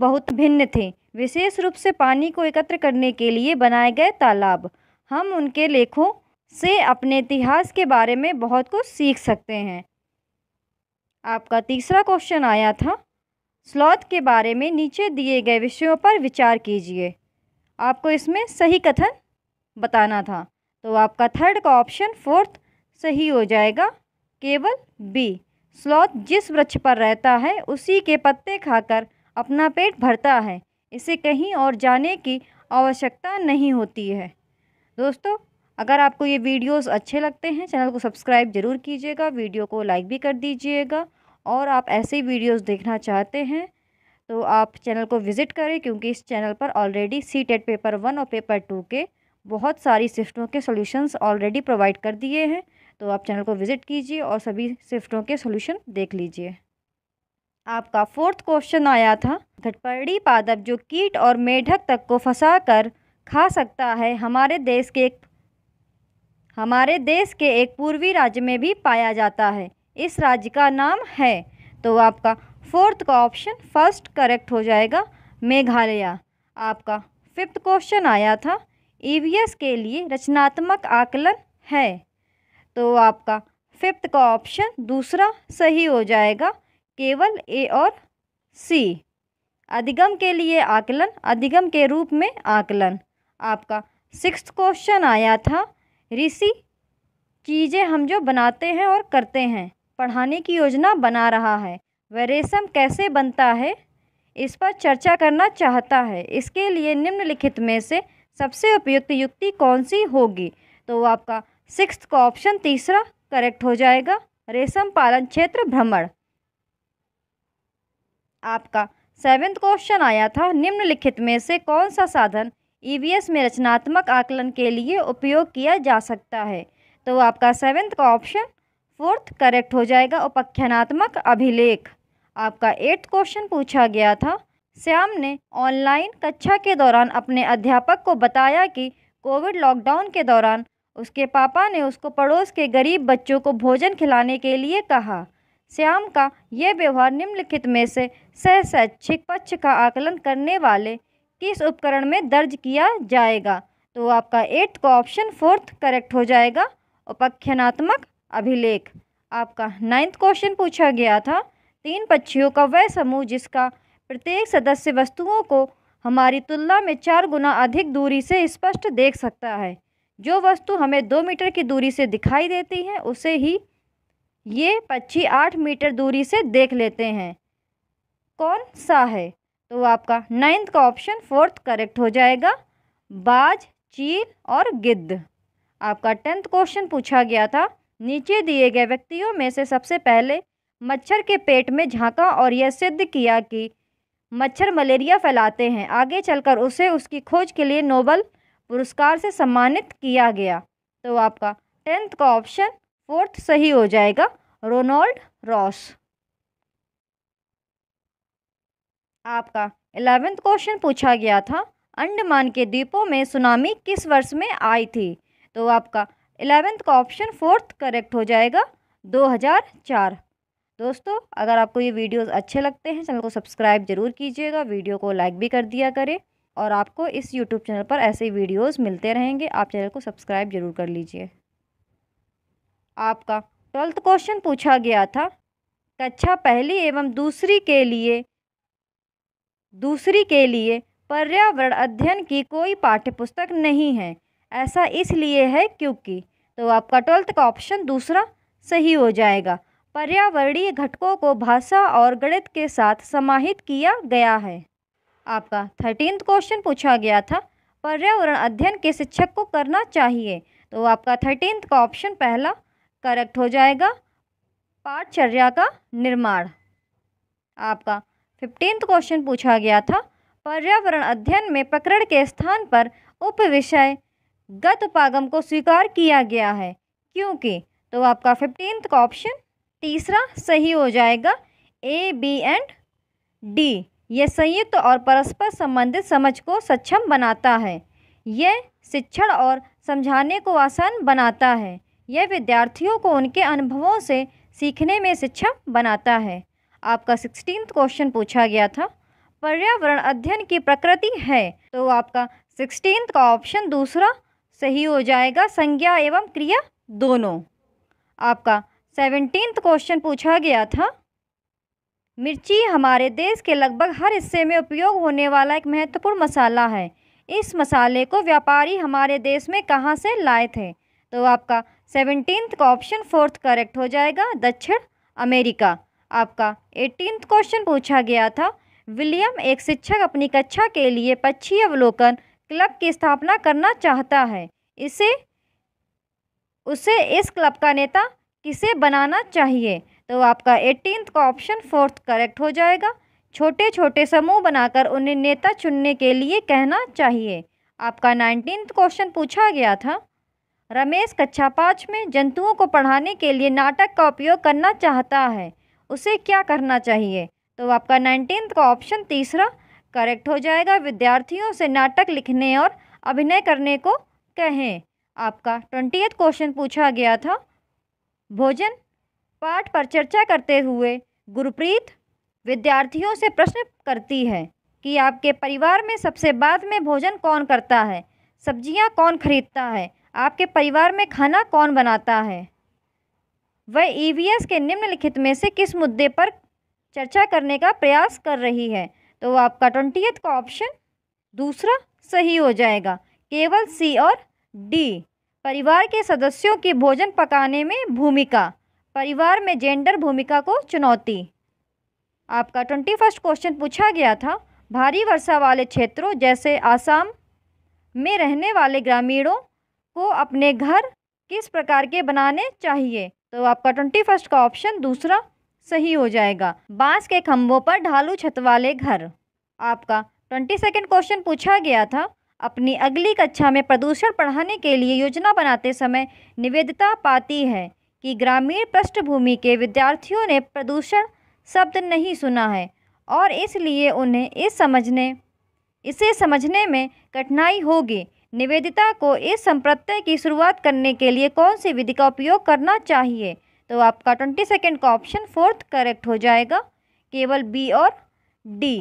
बहुत भिन्न थे विशेष रूप से पानी को एकत्र करने के लिए बनाए गए तालाब हम उनके लेखों से अपने इतिहास के बारे में बहुत कुछ सीख सकते हैं आपका तीसरा क्वेश्चन आया था स्लॉथ के बारे में नीचे दिए गए विषयों पर विचार कीजिए आपको इसमें सही कथन बताना था तो आपका थर्ड का ऑप्शन फोर्थ सही हो जाएगा केवल बी स्लॉथ जिस वृक्ष पर रहता है उसी के पत्ते खाकर अपना पेट भरता है इसे कहीं और जाने की आवश्यकता नहीं होती है दोस्तों अगर आपको ये वीडियोस अच्छे लगते हैं चैनल को सब्सक्राइब ज़रूर कीजिएगा वीडियो को लाइक भी कर दीजिएगा और आप ऐसे ही वीडियोस देखना चाहते हैं तो आप चैनल को विज़िट करें क्योंकि इस चैनल पर already C TET paper one और पेपर टू के बहुत सारी शिफ्टों के सोल्यूशंस ऑलरेडी प्रोवाइड कर दिए हैं तो आप चैनल को विज़िट कीजिए और सभी शिफ्टों के सोल्यूशन देख लीजिए आपका फोर्थ क्वेश्चन आया था घटपड़ी पादप जो कीट और मेढक तक को फंसा कर खा सकता है हमारे देश के एक हमारे देश के एक पूर्वी राज्य में भी पाया जाता है इस राज्य का नाम है तो आपका फोर्थ का ऑप्शन फर्स्ट करेक्ट हो जाएगा मेघालय आपका फिफ्थ क्वेश्चन आया था ई e के लिए रचनात्मक आकलन है तो आपका फिफ्थ का ऑप्शन दूसरा सही हो जाएगा केवल ए और सी अधिगम के लिए आकलन अधिगम के रूप में आकलन आपका सिक्स क्वेश्चन आया था ऋषि चीज़ें हम जो बनाते हैं और करते हैं पढ़ाने की योजना बना रहा है वह रेशम कैसे बनता है इस पर चर्चा करना चाहता है इसके लिए निम्नलिखित में से सबसे उपयुक्त युक्ति कौन सी होगी तो आपका सिक्स का ऑप्शन तीसरा करेक्ट हो जाएगा रेशम पालन क्षेत्र भ्रमण आपका सेवेंथ क्वेश्चन आया था निम्नलिखित में से कौन सा साधन ईवीएस e में रचनात्मक आकलन के लिए उपयोग किया जा सकता है तो आपका सेवेंथ का ऑप्शन फोर्थ करेक्ट हो जाएगा उपाख्यानात्मक अभिलेख आपका एट्थ क्वेश्चन पूछा गया था श्याम ने ऑनलाइन कक्षा के दौरान अपने अध्यापक को बताया कि कोविड लॉकडाउन के दौरान उसके पापा ने उसको पड़ोस के गरीब बच्चों को भोजन खिलाने के लिए कहा श्याम का यह व्यवहार निम्नलिखित में से सह शैक्षिक पक्ष का आकलन करने वाले किस उपकरण में दर्ज किया जाएगा तो आपका एट्थ का ऑप्शन फोर्थ करेक्ट हो जाएगा उपाख्यानात्मक अभिलेख आपका नाइन्थ क्वेश्चन पूछा गया था तीन पक्षियों का वह समूह जिसका प्रत्येक सदस्य वस्तुओं को हमारी तुलना में चार गुना अधिक दूरी से स्पष्ट देख सकता है जो वस्तु हमें दो मीटर की दूरी से दिखाई देती है उसे ही ये पक्षी आठ मीटर दूरी से देख लेते हैं कौन सा है तो आपका नाइन्थ का ऑप्शन फोर्थ करेक्ट हो जाएगा बाज चील और गिद्ध आपका टेंथ क्वेश्चन पूछा गया था नीचे दिए गए व्यक्तियों में से सबसे पहले मच्छर के पेट में झांका और यह सिद्ध किया कि मच्छर मलेरिया फैलाते हैं आगे चलकर उसे उसकी खोज के लिए नोबल पुरस्कार से सम्मानित किया गया तो आपका टेंथ का ऑप्शन फोर्थ सही हो जाएगा रोनोल्ड रॉस आपका एलेवेंथ क्वेश्चन पूछा गया था अंडमान के द्वीपों में सुनामी किस वर्ष में आई थी तो आपका एलेवेंथ का ऑप्शन फोर्थ करेक्ट हो जाएगा 2004 दोस्तों अगर आपको ये वीडियोस अच्छे लगते हैं चैनल को सब्सक्राइब जरूर कीजिएगा वीडियो को लाइक भी कर दिया करें और आपको इस यूट्यूब चैनल पर ऐसे वीडियोस मिलते रहेंगे आप चैनल को सब्सक्राइब जरूर कर लीजिए आपका ट्वेल्थ क्वेश्चन पूछा गया था कक्षा पहली एवं दूसरी के लिए दूसरी के लिए पर्यावरण अध्ययन की कोई पाठ्यपुस्तक नहीं है ऐसा इसलिए है क्योंकि तो आपका ट्वेल्थ का ऑप्शन दूसरा सही हो जाएगा पर्यावरणीय घटकों को भाषा और गणित के साथ समाहित किया गया है आपका थर्टीन क्वेश्चन पूछा गया था पर्यावरण अध्ययन के शिक्षक को करना चाहिए तो आपका थर्टीन का ऑप्शन पहला करेक्ट हो जाएगा पाठचर्या का निर्माण आपका फिफ्टींथ क्वेश्चन पूछा गया था पर्यावरण अध्ययन में प्रकरण के स्थान पर उप विषय गत उपागम को स्वीकार किया गया है क्योंकि तो आपका फिफ्टींथ का ऑप्शन तीसरा सही हो जाएगा ए बी एंड डी यह संयुक्त तो और परस्पर संबंधित समझ को सक्षम बनाता है यह शिक्षण और समझाने को आसान बनाता है यह विद्यार्थियों को उनके अनुभवों से सीखने में सक्षम बनाता है आपका सिक्सटीन क्वेश्चन पूछा गया था पर्यावरण अध्ययन की प्रकृति है तो आपका सिक्सटीन का ऑप्शन दूसरा सही हो जाएगा संज्ञा एवं क्रिया दोनों आपका सेवनटीन क्वेश्चन पूछा गया था मिर्ची हमारे देश के लगभग हर हिस्से में उपयोग होने वाला एक महत्वपूर्ण मसाला है इस मसाले को व्यापारी हमारे देश में कहाँ से लाए थे तो आपका सेवनटीन का ऑप्शन फोर्थ करेक्ट हो जाएगा दक्षिण अमेरिका आपका एटीन क्वेश्चन पूछा गया था विलियम एक शिक्षक अपनी कक्षा के लिए पक्षी अवलोकन क्लब की स्थापना करना चाहता है इसे उसे इस क्लब का नेता किसे बनाना चाहिए तो आपका एटीन का ऑप्शन फोर्थ करेक्ट हो जाएगा छोटे छोटे समूह बनाकर उन्हें नेता चुनने के लिए कहना चाहिए आपका नाइनटीन क्वेश्चन पूछा गया था रमेश कक्षा पाँच में जंतुओं को पढ़ाने के लिए नाटक का उपयोग करना चाहता है उसे क्या करना चाहिए तो आपका नाइनटीन का ऑप्शन तीसरा करेक्ट हो जाएगा विद्यार्थियों से नाटक लिखने और अभिनय करने को कहें आपका ट्वेंटी क्वेश्चन पूछा गया था भोजन पाठ पर चर्चा करते हुए गुरुप्रीत विद्यार्थियों से प्रश्न करती है कि आपके परिवार में सबसे बाद में भोजन कौन करता है सब्जियां कौन खरीदता है आपके परिवार में खाना कौन बनाता है वह ई e के निम्नलिखित में से किस मुद्दे पर चर्चा करने का प्रयास कर रही है तो आपका ट्वेंटी का ऑप्शन दूसरा सही हो जाएगा केवल सी और डी परिवार के सदस्यों की भोजन पकाने में भूमिका परिवार में जेंडर भूमिका को चुनौती आपका ट्वेंटी फर्स्ट क्वेश्चन पूछा गया था भारी वर्षा वाले क्षेत्रों जैसे आसाम में रहने वाले ग्रामीणों को अपने घर किस प्रकार के बनाने चाहिए तो आपका ट्वेंटी फर्स्ट का ऑप्शन दूसरा सही हो जाएगा बांस के खम्भों पर ढालू छत वाले घर आपका ट्वेंटी सेकेंड क्वेश्चन पूछा गया था अपनी अगली कक्षा में प्रदूषण पढ़ाने के लिए योजना बनाते समय निवेदता पाती है कि ग्रामीण पृष्ठभूमि के विद्यार्थियों ने प्रदूषण शब्द नहीं सुना है और इसलिए उन्हें इस समझने इसे समझने में कठिनाई होगी निवेदिता को इस संप्रत्यय की शुरुआत करने के लिए कौन सी विधि का उपयोग करना चाहिए तो आपका ट्वेंटी सेकेंड का ऑप्शन फोर्थ करेक्ट हो जाएगा केवल बी और डी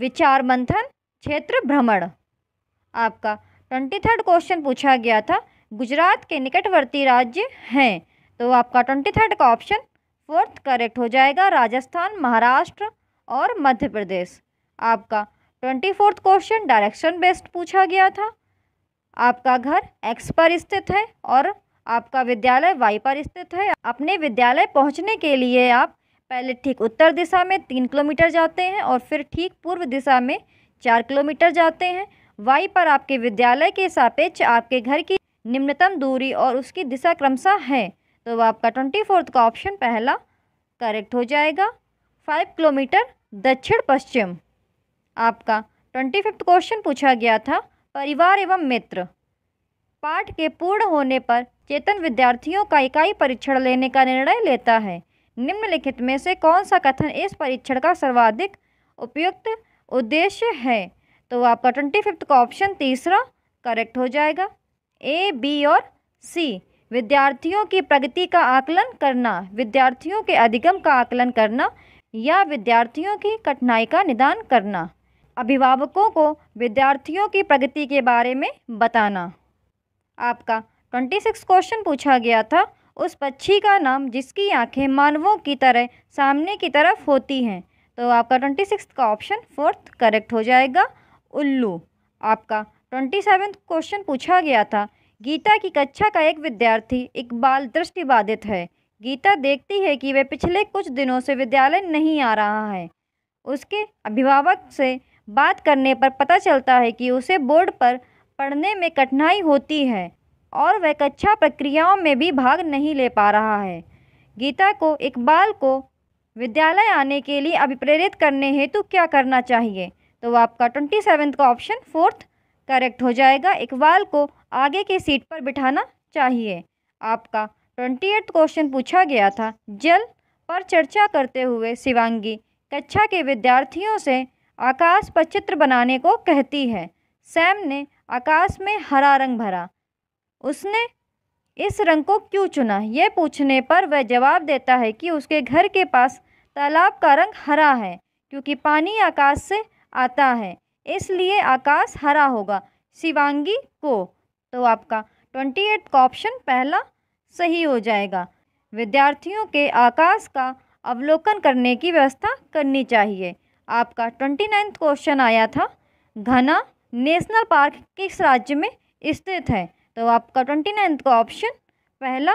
विचार मंथन क्षेत्र भ्रमण आपका ट्वेंटी थर्ड क्वेश्चन पूछा गया था गुजरात के निकटवर्ती राज्य हैं तो आपका ट्वेंटी थर्ड का ऑप्शन फोर्थ करेक्ट हो जाएगा राजस्थान महाराष्ट्र और मध्य प्रदेश आपका twenty fourth question direction based पूछा गया था आपका घर एक्स पर स्थित है और आपका विद्यालय वाई पर स्थित है अपने विद्यालय पहुंचने के लिए आप पहले ठीक उत्तर दिशा में तीन किलोमीटर जाते हैं और फिर ठीक पूर्व दिशा में चार किलोमीटर जाते हैं वाई पर आपके विद्यालय के सापेक्ष आपके घर की निम्नतम दूरी और उसकी दिशा क्रमशः है तो वह आपका ट्वेंटी फोर्थ का ऑप्शन पहला करेक्ट हो जाएगा फाइव किलोमीटर दक्षिण पश्चिम आपका ट्वेंटी फिफ्थ क्वेश्चन पूछा गया था परिवार एवं मित्र पाठ के पूर्ण होने पर चेतन विद्यार्थियों का इकाई परीक्षण लेने का निर्णय लेता है निम्नलिखित में से कौन सा कथन इस परीक्षण का सर्वाधिक उपयुक्त उद्देश्य है तो आपका ट्वेंटी फिफ्थ का ऑप्शन तीसरा करेक्ट हो जाएगा ए बी और सी विद्यार्थियों की प्रगति का आकलन करना विद्यार्थियों के अधिगम का आकलन करना या विद्यार्थियों की कठिनाई का निदान करना अभिभावकों को विद्यार्थियों की प्रगति के बारे में बताना आपका ट्वेंटी सिक्स क्वेश्चन पूछा गया था उस पक्षी का नाम जिसकी आंखें मानवों की तरह सामने की तरफ होती हैं तो आपका ट्वेंटी सिक्स का ऑप्शन फोर्थ करेक्ट हो जाएगा उल्लू आपका ट्वेंटी सेवन्थ क्वेश्चन पूछा गया था गीता की कक्षा का एक विद्यार्थी इकबाल दृष्टिबाधित है गीता देखती है कि वह पिछले कुछ दिनों से विद्यालय नहीं आ रहा है उसके अभिभावक से बात करने पर पता चलता है कि उसे बोर्ड पर पढ़ने में कठिनाई होती है और वह कक्षा प्रक्रियाओं में भी भाग नहीं ले पा रहा है गीता को इकबाल को विद्यालय आने के लिए अभिप्रेरित करने हेतु क्या करना चाहिए तो आपका ट्वेंटी सेवन्थ का ऑप्शन फोर्थ करेक्ट हो जाएगा इकबाल को आगे की सीट पर बिठाना चाहिए आपका ट्वेंटी एट्थ क्वेश्चन पूछा गया था जल पर चर्चा करते हुए शिवांगी कक्षा के विद्यार्थियों से आकाश पर चित्र बनाने को कहती है सैम ने आकाश में हरा रंग भरा उसने इस रंग को क्यों चुना यह पूछने पर वह जवाब देता है कि उसके घर के पास तालाब का रंग हरा है क्योंकि पानी आकाश से आता है इसलिए आकाश हरा होगा शिवांगी को तो आपका ट्वेंटी एट का ऑप्शन पहला सही हो जाएगा विद्यार्थियों के आकाश का अवलोकन करने की व्यवस्था करनी चाहिए आपका ट्वेंटी नाइन्थ क्वेश्चन आया था घना नेशनल पार्क किस राज्य में स्थित है तो आपका ट्वेंटी नाइन्थ का ऑप्शन पहला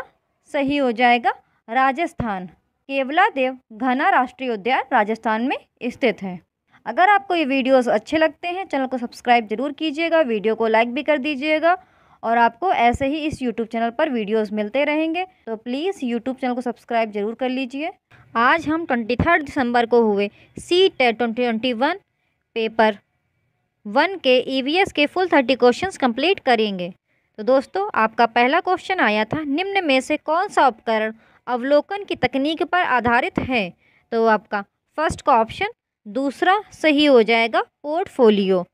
सही हो जाएगा राजस्थान केवला देव घना राष्ट्रीय उद्यान राजस्थान में स्थित है अगर आपको ये वीडियोस अच्छे लगते हैं चैनल को सब्सक्राइब जरूर कीजिएगा वीडियो को लाइक भी कर दीजिएगा और आपको ऐसे ही इस यूट्यूब चैनल पर वीडियोस मिलते रहेंगे तो प्लीज़ यूट्यूब चैनल को सब्सक्राइब जरूर कर लीजिए आज हम ट्वेंटी थर्ड दिसंबर को हुए C TET twenty twenty one paper one के ई e के फुल थर्टी क्वेश्चंस कंप्लीट करेंगे तो दोस्तों आपका पहला क्वेश्चन आया था निम्न में से कौन सा उपकरण अवलोकन की तकनीक पर आधारित है तो आपका फर्स्ट का ऑप्शन दूसरा सही हो जाएगा पोर्टफोलियो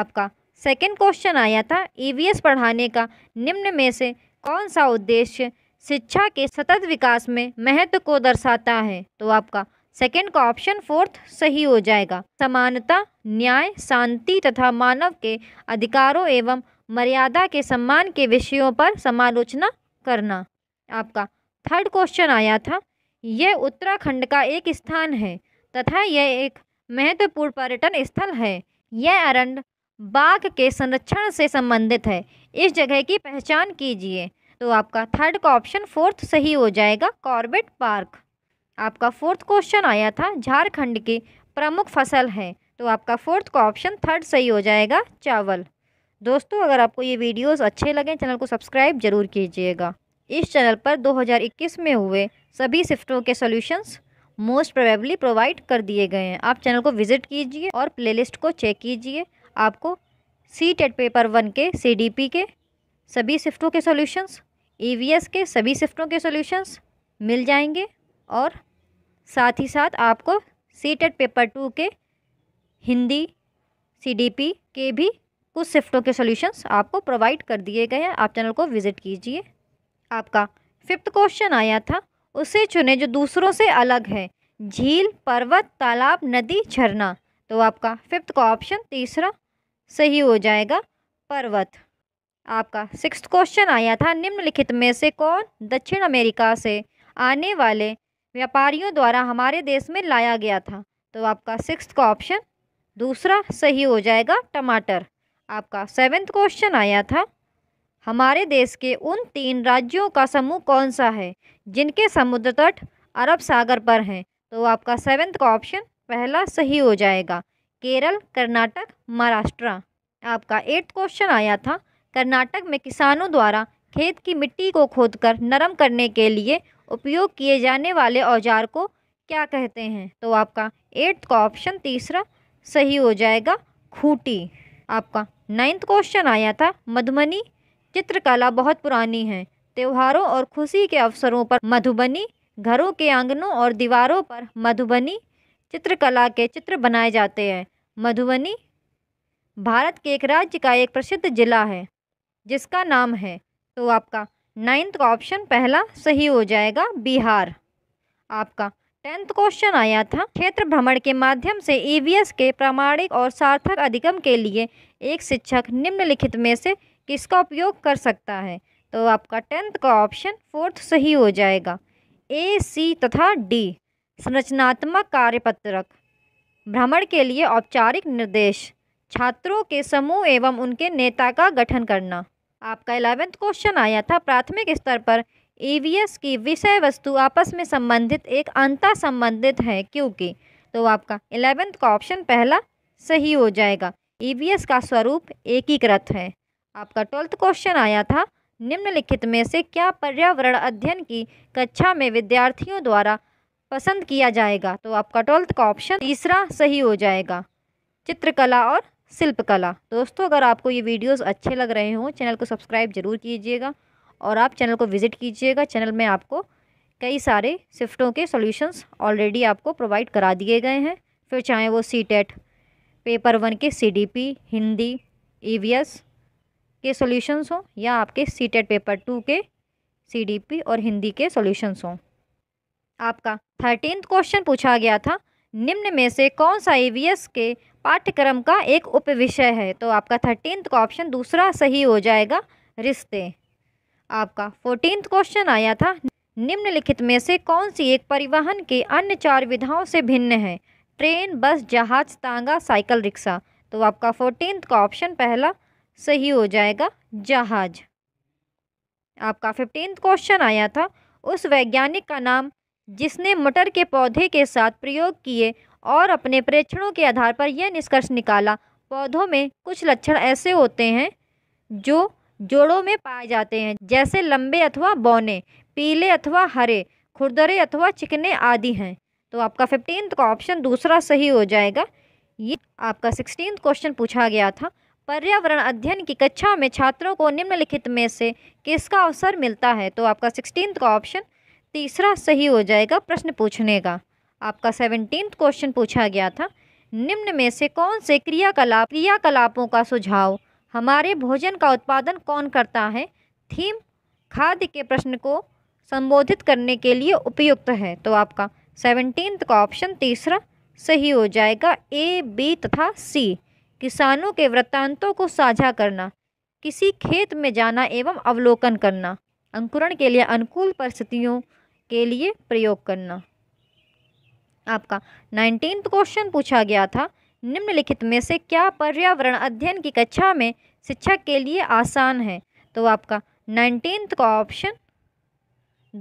आपका सेकेंड क्वेश्चन आया था ई e पढ़ाने का निम्न में से कौन सा उद्देश्य शिक्षा के सतत विकास में महत्व को दर्शाता है तो आपका सेकेंड का ऑप्शन फोर्थ सही हो जाएगा समानता न्याय शांति तथा मानव के अधिकारों एवं मर्यादा के सम्मान के विषयों पर समालोचना करना आपका थर्ड क्वेश्चन आया था यह उत्तराखंड का एक स्थान है तथा यह एक महत्वपूर्ण पर्यटन स्थल है यह अरण्य बाघ के संरक्षण से संबंधित है इस जगह की पहचान कीजिए तो आपका थर्ड का ऑप्शन फोर्थ सही हो जाएगा कॉर्बेट पार्क आपका फोर्थ क्वेश्चन आया था झारखंड की प्रमुख फसल है तो आपका फोर्थ का ऑप्शन थर्ड सही हो जाएगा चावल दोस्तों अगर आपको ये वीडियोस अच्छे लगें चैनल को सब्सक्राइब जरूर कीजिएगा इस चैनल पर 2021 में हुए सभी शिफ्टों के सॉल्यूशंस मोस्ट प्रोबेबली प्रोवाइड कर दिए गए हैं आप चैनल को विजिट कीजिए और प्लेलिस्ट को चेक कीजिए आपको सी टेट पेपर वन के सी डी पी के सभी शिफ्टों के सॉल्यूशंस ई e के सभी शिफ्टों के सॉल्यूशंस मिल जाएंगे और साथ ही साथ आपको सी टेट पेपर टू के हिंदी सी डी पी के भी कुछ शिफ्टों के सॉल्यूशंस आपको प्रोवाइड कर दिए गए हैं आप चैनल को विज़िट कीजिए आपका फिफ्थ क्वेश्चन आया था उसे चुने जो दूसरों से अलग है झील पर्वत तालाब नदी झरना तो आपका फिफ्थ का ऑप्शन तीसरा सही हो जाएगा पर्वत आपका सिक्स क्वेश्चन आया था निम्नलिखित में से कौन दक्षिण अमेरिका से आने वाले व्यापारियों द्वारा हमारे देश में लाया गया था तो आपका सिक्स का ऑप्शन दूसरा सही हो जाएगा टमाटर आपका सेवेंथ क्वेश्चन आया था हमारे देश के उन तीन राज्यों का समूह कौन सा है जिनके समुद्र तट अरब सागर पर हैं तो आपका सेवेंथ का ऑप्शन पहला सही हो जाएगा केरल कर्नाटक महाराष्ट्र आपका एट्थ क्वेश्चन आया था कर्नाटक में किसानों द्वारा खेत की मिट्टी को खोदकर नरम करने के लिए उपयोग किए जाने वाले औजार को क्या कहते हैं तो आपका एट्थ का ऑप्शन तीसरा सही हो जाएगा खूटी आपका नाइन्थ क्वेश्चन आया था मधुबनी चित्रकला बहुत पुरानी है त्योहारों और खुशी के अवसरों पर मधुबनी घरों के आंगनों और दीवारों पर मधुबनी चित्रकला के चित्र बनाए जाते हैं मधुबनी भारत के एक राज्य का एक प्रसिद्ध ज़िला है जिसका नाम है तो आपका नाइन्थ का ऑप्शन पहला सही हो जाएगा बिहार आपका टेंथ क्वेश्चन आया था क्षेत्र भ्रमण के माध्यम से ई e के प्रामाणिक और सार्थक अधिगम के लिए एक शिक्षक निम्नलिखित में से किसका उपयोग कर सकता है तो आपका टेंथ का ऑप्शन फोर्थ सही हो जाएगा ए सी तथा डी संरचनात्मक कार्यपत्रक भ्रमण के लिए औपचारिक निर्देश छात्रों के समूह एवं उनके नेता का गठन करना आपका इलेवेंथ क्वेश्चन आया था प्राथमिक स्तर पर ई की विषय वस्तु आपस में संबंधित एक अंता संबंधित है क्योंकि तो आपका इलेवेंथ का ऑप्शन पहला सही हो जाएगा ई का स्वरूप एकीकृत है आपका ट्वेल्थ क्वेश्चन आया था निम्नलिखित में से क्या पर्यावरण अध्ययन की कक्षा में विद्यार्थियों द्वारा पसंद किया जाएगा तो आपका ट्वेल्थ का ऑप्शन तीसरा सही हो जाएगा चित्रकला और शिल्पकला दोस्तों अगर आपको ये वीडियोस अच्छे लग रहे हों चैनल को सब्सक्राइब ज़रूर कीजिएगा और आप चैनल को विज़िट कीजिएगा चैनल में आपको कई सारे शिफ्टों के सॉल्यूशंस ऑलरेडी आपको प्रोवाइड करा दिए गए हैं फिर चाहे वो सी पेपर वन के C D P Hindi E V S के सोल्यूशनस हों या आपके सी टेट पेपर टू के सी डी पी और हिंदी के सोल्यूशनस हों आपका थर्टीन क्वेश्चन पूछा गया था निम्न में से कौन सा ईवीएस के पाठ्यक्रम का एक उपविषय है तो आपका थर्टीन का ऑप्शन दूसरा सही हो जाएगा रिश्ते आपका फोर्टीन क्वेश्चन आया था निम्नलिखित में से कौन सी एक परिवहन के अन्य चार विधाओं से भिन्न है ट्रेन बस जहाज तांगा साइकिल रिक्शा तो आपका फोर्टीन का ऑप्शन पहला सही हो जाएगा जहाज आपका फिफ्टीन क्वेश्चन आया था उस वैज्ञानिक का नाम जिसने मटर के पौधे के साथ प्रयोग किए और अपने प्रेक्षणों के आधार पर यह निष्कर्ष निकाला पौधों में कुछ लक्षण ऐसे होते हैं जो जोड़ों में पाए जाते हैं जैसे लंबे अथवा बौने पीले अथवा हरे खुरदरे अथवा चिकने आदि हैं तो आपका फिफ्टीन का ऑप्शन दूसरा सही हो जाएगा ये आपका सिक्सटीन क्वेश्चन पूछा गया था पर्यावरण अध्ययन की कक्षा में छात्रों को निम्नलिखित में से किसका अवसर मिलता है तो आपका सिक्सटीन का ऑप्शन तीसरा सही हो जाएगा प्रश्न पूछने का आपका सेवनटीन क्वेश्चन पूछा गया था निम्न में से कौन से क्रियाकलाप क्रियाकलापों का सुझाव हमारे भोजन का उत्पादन कौन करता है थीम खाद्य के प्रश्न को संबोधित करने के लिए उपयुक्त है तो आपका सेवनटीन का ऑप्शन तीसरा सही हो जाएगा ए बी तथा सी किसानों के वृत्तांतों को साझा करना किसी खेत में जाना एवं अवलोकन करना अंकुरण के लिए अनुकूल परिस्थितियों के लिए प्रयोग करना आपका नाइनटीन क्वेश्चन पूछा गया था निम्नलिखित में से क्या पर्यावरण अध्ययन की कक्षा में शिक्षक के लिए आसान है तो आपका नाइनटीन्थ का ऑप्शन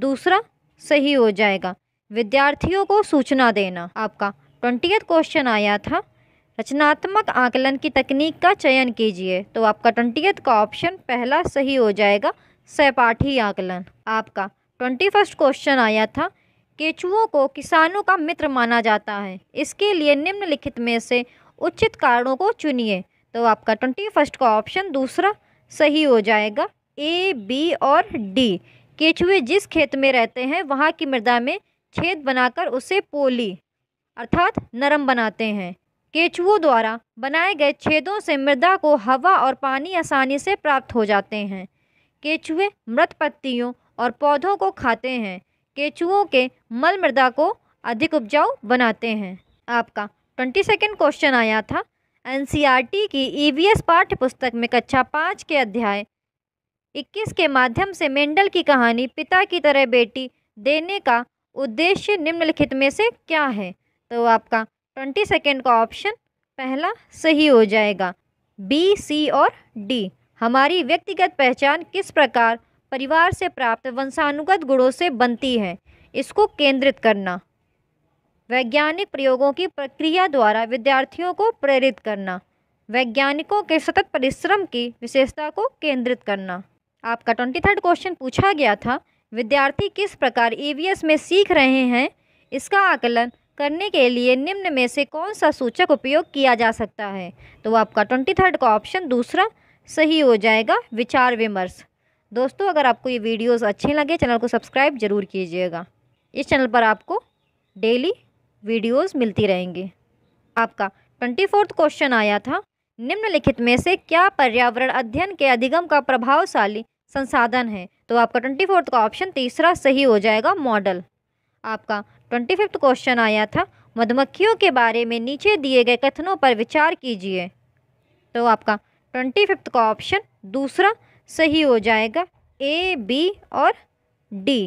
दूसरा सही हो जाएगा विद्यार्थियों को सूचना देना आपका ट्वेंटियथ क्वेश्चन आया था रचनात्मक आकलन की तकनीक का चयन कीजिए तो आपका ट्वेंटियथ का ऑप्शन पहला सही हो जाएगा सहपाठी आकलन आपका ट्वेंटी फर्स्ट क्वेश्चन आया था केचुओं को किसानों का मित्र माना जाता है इसके लिए निम्नलिखित में से उचित कारणों को चुनिए तो आपका ट्वेंटी फर्स्ट का ऑप्शन दूसरा सही हो जाएगा ए बी और डी केचुए जिस खेत में रहते हैं वहाँ की मृदा में छेद बनाकर उसे पोली अर्थात नरम बनाते हैं केचुओं द्वारा बनाए गए छेदों से मृदा को हवा और पानी आसानी से प्राप्त हो जाते हैं केचुए मृत पत्तियों और पौधों को खाते हैं केचुओं के मल मृदा को अधिक उपजाऊ बनाते हैं आपका ट्वेंटी सेकेंड क्वेश्चन आया था एन की ई e पाठ्य पुस्तक में कक्षा पाँच के अध्याय इक्कीस के माध्यम से मेंडल की कहानी पिता की तरह बेटी देने का उद्देश्य निम्नलिखित में से क्या है तो आपका ट्वेंटी सेकेंड का ऑप्शन पहला सही हो जाएगा बी सी और डी हमारी व्यक्तिगत पहचान किस प्रकार परिवार से प्राप्त वंशानुगत गुणों से बनती है इसको केंद्रित करना वैज्ञानिक प्रयोगों की प्रक्रिया द्वारा विद्यार्थियों को प्रेरित करना वैज्ञानिकों के सतत परिश्रम की विशेषता को केंद्रित करना आपका ट्वेंटी थर्ड क्वेश्चन पूछा गया था विद्यार्थी किस प्रकार ई e में सीख रहे हैं इसका आकलन करने के लिए निम्न में से कौन सा सूचक उपयोग किया जा सकता है तो आपका ट्वेंटी थर्ड का ऑप्शन दूसरा सही हो जाएगा विचार विमर्श दोस्तों अगर आपको ये वीडियोस अच्छे लगे चैनल को सब्सक्राइब ज़रूर कीजिएगा इस चैनल पर आपको डेली वीडियोस मिलती रहेंगी आपका ट्वेंटी फोर्थ क्वेश्चन आया था निम्नलिखित में से क्या पर्यावरण अध्ययन के अधिगम का प्रभावशाली संसाधन है तो आपका ट्वेंटी फोर्थ का ऑप्शन तीसरा सही हो जाएगा मॉडल आपका ट्वेंटी फिफ्थ क्वेश्चन आया था मधुमक्खियों के बारे में नीचे दिए गए कथनों पर विचार कीजिए तो आपका ट्वेंटी फिफ्थ का ऑप्शन दूसरा सही हो जाएगा ए बी और डी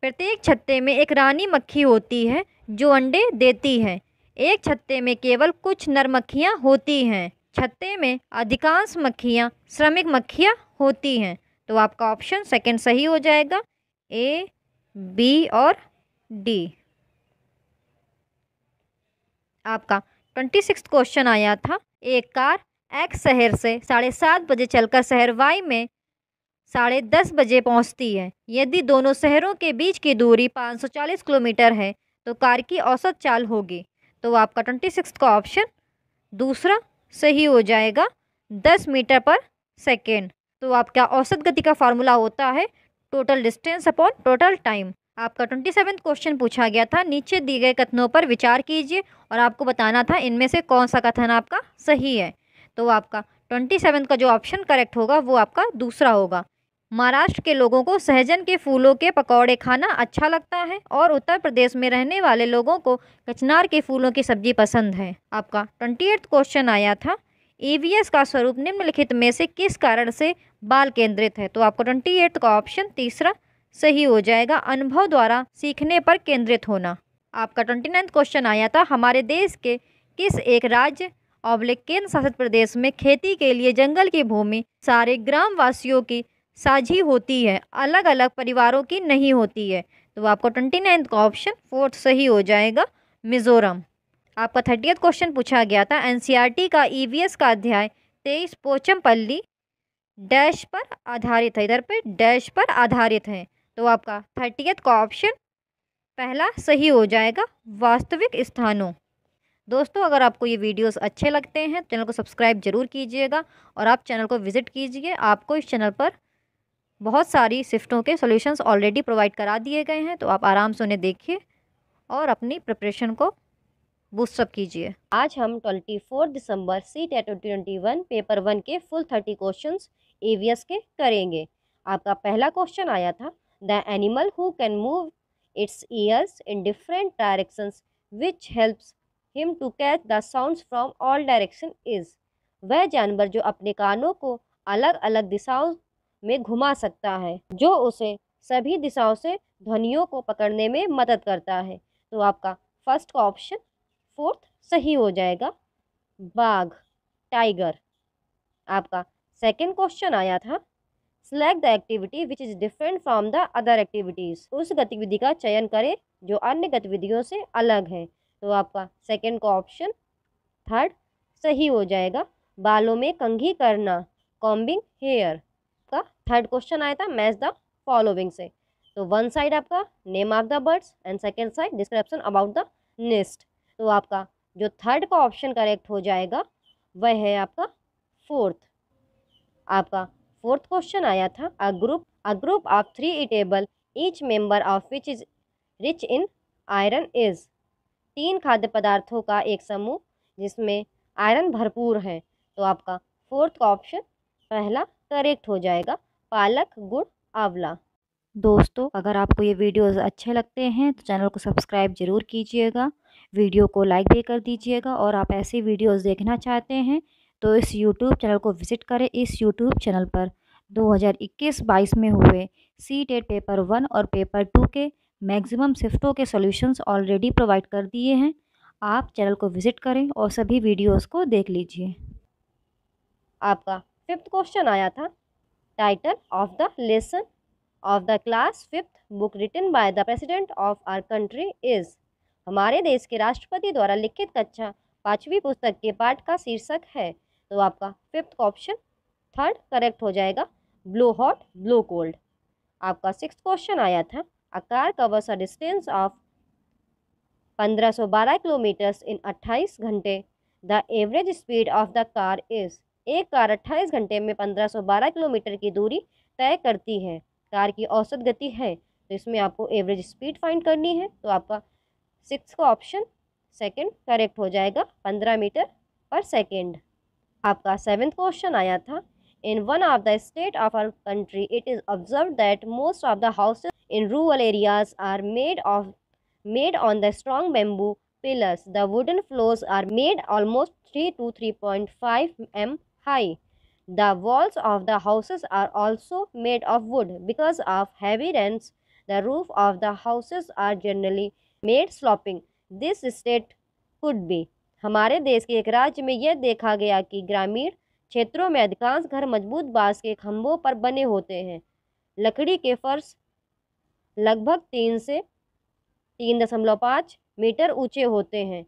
प्रत्येक छत्ते में एक रानी मक्खी होती है जो अंडे देती है एक छत्ते में केवल कुछ नर मक्खियाँ होती हैं छत्ते में अधिकांश मक्खियाँ श्रमिक मक्खियाँ होती हैं तो आपका ऑप्शन सेकंड सही हो जाएगा ए बी और डी आपका ट्वेंटी सिक्स क्वेश्चन आया था एक कार एक्स शहर से साढ़े सात बजे चलकर शहर वाई में साढ़े दस बजे पहुंचती है यदि दोनों शहरों के बीच की दूरी 540 किलोमीटर है तो कार की औसत चाल होगी तो आपका ट्वेंटी सिक्स का ऑप्शन दूसरा सही हो जाएगा दस मीटर पर सेकेंड तो आपका औसत गति का फार्मूला होता है total distance upon total time आपका ट्वेंटी सेवन क्वेश्चन पूछा गया था नीचे दिए गए कथनों पर विचार कीजिए और आपको बताना था इनमें से कौन सा कथन आपका सही है तो आपका ट्वेंटी सेवन का जो ऑप्शन करेक्ट होगा वो आपका दूसरा होगा महाराष्ट्र के लोगों को सहजन के फूलों के पकौड़े खाना अच्छा लगता है और उत्तर प्रदेश में रहने वाले लोगों को कचनार के फूलों की सब्जी पसंद है आपका ट्वेंटी एट्थ क्वेश्चन आया था ईवीएस का स्वरूप निम्नलिखित में से किस कारण से बाल केंद्रित है तो आपको ट्वेंटी एट्थ का ऑप्शन तीसरा सही हो जाएगा अनुभव द्वारा सीखने पर केंद्रित होना आपका ट्वेंटी नाइन्थ क्वेश्चन आया था हमारे देश के किस एक राज्य ओब्लिक केंद्र शासित प्रदेश में खेती के लिए जंगल की भूमि सारे ग्राम वासियों की साझी होती है अलग अलग परिवारों की नहीं होती है तो आपको ट्वेंटी नाइन्थ का ऑप्शन फोर्थ सही हो जाएगा मिजोरम आपका थर्टियथ क्वेश्चन पूछा गया था एनसीईआरटी का ईवीएस e का अध्याय तेईस पोचमपल्ली डैश पर आधारित है इधर पर डैश पर आधारित है तो आपका थर्टियथ का ऑप्शन पहला सही हो जाएगा वास्तविक स्थानों दोस्तों अगर आपको ये वीडियोस अच्छे लगते हैं चैनल को सब्सक्राइब ज़रूर कीजिएगा और आप चैनल को विज़िट कीजिए आपको इस चैनल पर बहुत सारी शिफ्टों के सॉल्यूशंस ऑलरेडी प्रोवाइड करा दिए गए हैं तो आप आराम से उन्हें देखिए और अपनी प्रिपरेशन को बूस्टअप कीजिए आज हम ट्वेंटी दिसंबर C TET twenty one paper one के फुल थर्टी क्वेश्चन ए के करेंगे आपका पहला क्वेश्चन आया था the animal who can move its ears in different directions which helps him to catch the sound from all direction is वह जानवर जो अपने कानों को अलग अलग दिशाओं में घुमा सकता है जो उसे सभी दिशाओं से ध्वनियों को पकड़ने में मदद करता है तो आपका फर्स्ट का ऑप्शन फोर्थ सही हो जाएगा बाघ टाइगर आपका सेकेंड क्वेश्चन आया था select the activity which is different from the other activities उस गतिविधि का चयन करें जो अन्य गतिविधियों से अलग है तो आपका सेकंड का ऑप्शन थर्ड सही हो जाएगा बालों में कंघी करना कॉम्बिंग हेयर का थर्ड क्वेश्चन आया था मैच द फॉलोविंग से तो वन साइड आपका name of the birds and second side description about the nest तो आपका जो थर्ड का ऑप्शन करेक्ट हो जाएगा वह है आपका फोर्थ आपका फोर्थ क्वेश्चन आया था a group a group of three eatable each member of which is rich in iron is तीन खाद्य पदार्थों का एक समूह जिसमें आयरन भरपूर है तो आपका फोर्थ ऑप्शन पहला करेक्ट हो जाएगा पालक गुड़ आंवला दोस्तों अगर आपको ये वीडियोस अच्छे लगते हैं तो चैनल को सब्सक्राइब ज़रूर कीजिएगा वीडियो को लाइक भी कर दीजिएगा और आप ऐसे वीडियोस देखना चाहते हैं तो इस यूट्यूब चैनल को विज़िट करें इस यूट्यूब चैनल पर 2021-22 में हुए सी टेट पेपर वन और पेपर टू के मैक्सिमम शिफ्टों के सॉल्यूशंस ऑलरेडी प्रोवाइड कर दिए हैं आप चैनल को विज़िट करें और सभी वीडियोस को देख लीजिए आपका फिफ्थ क्वेश्चन आया था title of the lesson of the class fifth book written by the president of our country is हमारे देश के राष्ट्रपति द्वारा लिखित कक्षा पाँचवीं पुस्तक के पाठ का शीर्षक है तो आपका फिफ्थ ऑप्शन थर्ड करेक्ट हो जाएगा ब्लू हॉट ब्लू कोल्ड आपका सिक्स क्वेश्चन आया था A car covers a distance of 1512 kilometers in 28 घंटे. The average speed of the car is एक कार 28 घंटे में 1512 किलोमीटर की दूरी तय करती है कार की औसत गति है तो इसमें आपको एवरेज स्पीड फाइंड करनी है तो आपका सिक्स का ऑप्शन सेकंड करेक्ट हो जाएगा 15 मीटर पर सेकंड आपका सेवेंथ क्वेश्चन आया था in one of the state of our country, it is observed that most of the houses in rural areas are made of made on the strong bamboo pillars. The wooden floors are made almost 3 to 3.5 m high. The walls of the houses are also made of wood. Because of heavy rains, the roof of the houses are generally made sloping. This state could be. हमारे देश के एक राज्य में यह देखा गया कि ग्रामीण क्षेत्रों में अधिकांश घर मजबूत बांस के खंभों पर बने होते हैं लकड़ी के फर्श लगभग तीन से तीन दशमलव पाँच मीटर ऊंचे होते हैं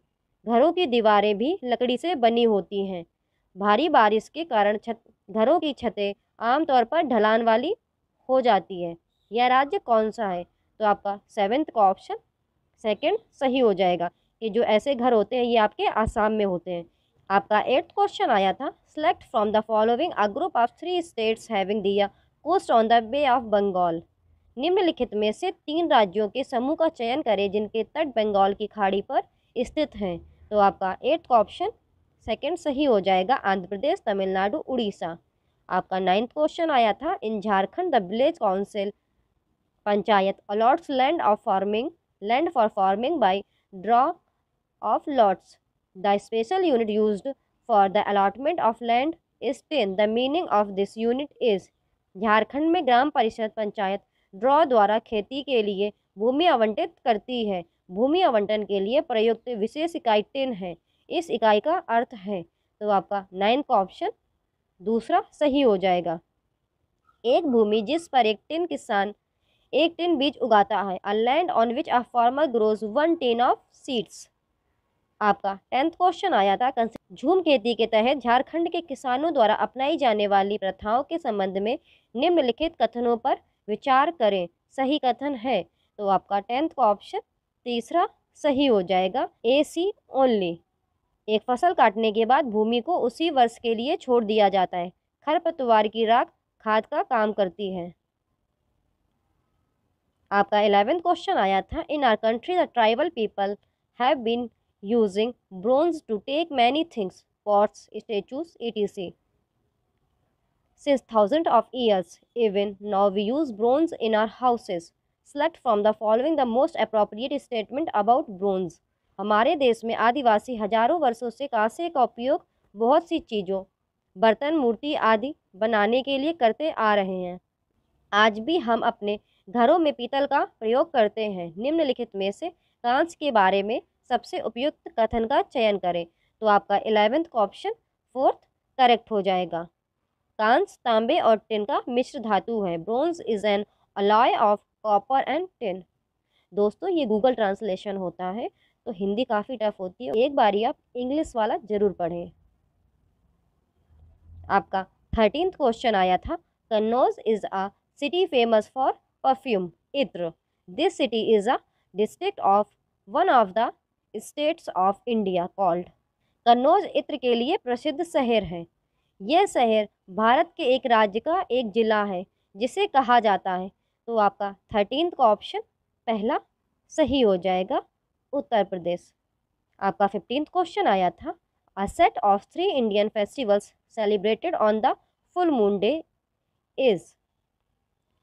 घरों की दीवारें भी लकड़ी से बनी होती हैं भारी बारिश के कारण छत घरों की छतें आमतौर पर ढलान वाली हो जाती है यह राज्य कौन सा है तो आपका सेवेंथ का ऑप्शन सेकंड सही हो जाएगा कि जो ऐसे घर होते हैं ये आपके आसाम में होते हैं आपका एट्थ क्वेश्चन आया था select from the following a group of three states having दिया coast on the bay of Bengal निम्नलिखित में से तीन राज्यों के समूह का चयन करें जिनके तट बंगाल की खाड़ी पर स्थित हैं तो आपका एट्थ का ऑप्शन सेकेंड सही हो जाएगा आंध्र प्रदेश तमिलनाडु उड़ीसा आपका नाइन्थ क्वेश्चन आया था in Jharkhand the village council panchayat allots land of farming land for farming by draw of lots the special unit use for the allotment of land is tin the meaning of this unit is Jharkhand में ग्राम परिषद पंचायत ड्रॉ द्वारा खेती के लिए भूमि आवंटित करती है भूमि आवंटन के लिए प्रयुक्त विशेष इकाई टेन है इस इकाई का अर्थ है तो आपका नाइन का ऑप्शन दूसरा सही हो जाएगा एक भूमि जिस पर एक टिन किसान एक टिन बीज उगाता है a land on which a farmer grows one tin of seeds आपका टेंथ क्वेश्चन आया था झूम खेती के तहत झारखंड के किसानों द्वारा अपनाई जाने वाली प्रथाओं के संबंध में निम्नलिखित कथनों पर विचार करें सही कथन है तो आपका टेंथ का ऑप्शन तीसरा सही हो जाएगा ए सी ओनली एक फसल काटने के बाद भूमि को उसी वर्ष के लिए छोड़ दिया जाता है खरपतवार की राख खाद का काम करती है आपका इलेवेंथ क्वेश्चन आया था in our country the tribal people have been using bronze to take many things, pots, statues, etc. Since thousands of years, even now we use bronze in our houses. Select from the following the most appropriate statement about bronze. हमारे देश में आदिवासी हजारों वर्षों से कांसे का उपयोग बहुत सी चीज़ों बर्तन मूर्ति आदि बनाने के लिए करते आ रहे हैं आज भी हम अपने घरों में पीतल का प्रयोग करते हैं निम्नलिखित में से कांच के बारे में सबसे उपयुक्त कथन का चयन करें तो आपका इलेवेंथ का ऑप्शन फोर्थ करेक्ट हो जाएगा कांस तांबे और टिन का मिश्र धातु है bronze is an alloy of copper and tin दोस्तों ये गूगल ट्रांसलेशन होता है तो हिंदी काफ़ी टफ होती है एक बार ही आप इंग्लिश वाला ज़रूर पढ़ें आपका थर्टीन क्वेश्चन आया था Kannauj is a city famous for perfume इत्र this city is a district of one of the states of India called Kannauj इत्र के लिए प्रसिद्ध शहर है यह शहर भारत के एक राज्य का एक ज़िला है जिसे कहा जाता है तो आपका थर्टीन का ऑप्शन पहला सही हो जाएगा उत्तर प्रदेश आपका फिफ्टीन क्वेश्चन आया था a set of three Indian festivals celebrated on the full moon day is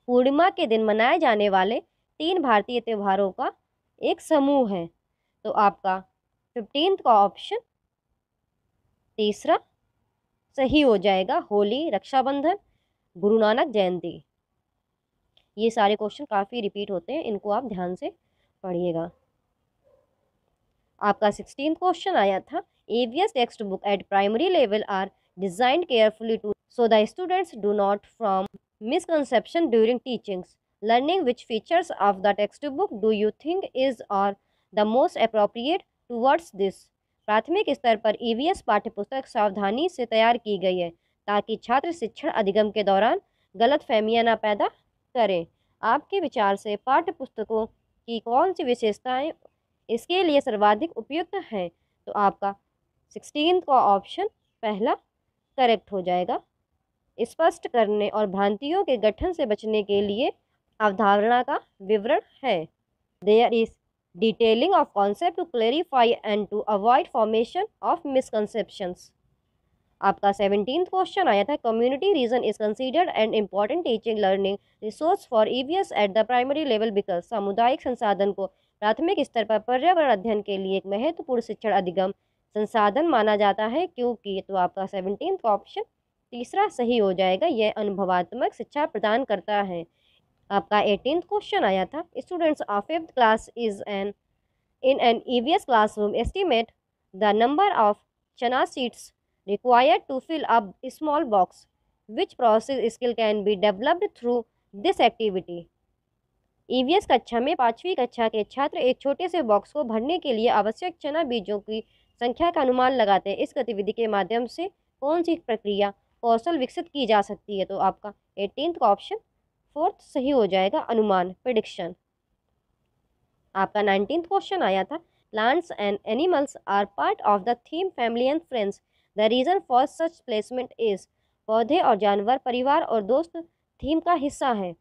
पूर्णिमा के दिन मनाए जाने वाले तीन भारतीय त्योहारों का एक समूह है तो आपका फिफ्टीन का ऑप्शन तीसरा सही हो जाएगा होली रक्षाबंधन गुरु नानक जयंती ये सारे क्वेश्चन काफ़ी रिपीट होते हैं इनको आप ध्यान से पढ़िएगा आपका सिक्सटीन क्वेश्चन आया था EVS text book at primary level are design carefully to so the students do not from misconception during teachings learning which features of the text book do you think is are the most appropriate towards this प्राथमिक स्तर पर ई e ईवीएस पाठ्यपुस्तक सावधानी से तैयार की गई है ताकि छात्र शिक्षण अधिगम के दौरान गलत फहमियाँ ना पैदा करें आपके विचार से पाठ्य पुस्तकों की कौन सी विशेषताएं इसके लिए सर्वाधिक उपयुक्त हैं तो आपका सिक्सटीन का ऑप्शन पहला करेक्ट हो जाएगा स्पष्ट करने और भ्रांतियों के गठन से बचने के लिए अवधारणा का विवरण है there is detailing of concept to clarify and to avoid formation of misconceptions आपका सेवनटीन क्वेश्चन आया था community region is considered and important teaching learning resource for EVS at the primary level because सामुदायिक संसाधन को प्राथमिक स्तर पर पर्यावरण अध्ययन के लिए एक महत्वपूर्ण शिक्षण अधिगम संसाधन माना जाता है क्योंकि तो आपका सेवनटीन ऑप्शन तीसरा सही हो जाएगा यह अनुभवात्मक शिक्षा प्रदान करता है आपका एटीन क्वेश्चन आया था students of fifth class is an in an EVS classroom estimate the number of chana seats required to fill up a small box which process skill can be developed through this activity EVS कक्षा में पाँचवीं कक्षा के छात्र एक छोटे से बॉक्स को भरने के लिए आवश्यक चना बीजों की संख्या का अनुमान लगाते हैं इस गतिविधि के माध्यम से कौन सी प्रक्रिया कौशल विकसित की जा सकती है तो आपका एटीनथ का ऑप्शन फोर्थ सही हो जाएगा अनुमान प्रिडिक्शन आपका नाइनटीन क्वेश्चन आया था plants and animals are part of the theme family and friends the reason for such placement is पौधे और जानवर परिवार और दोस्त थीम का हिस्सा है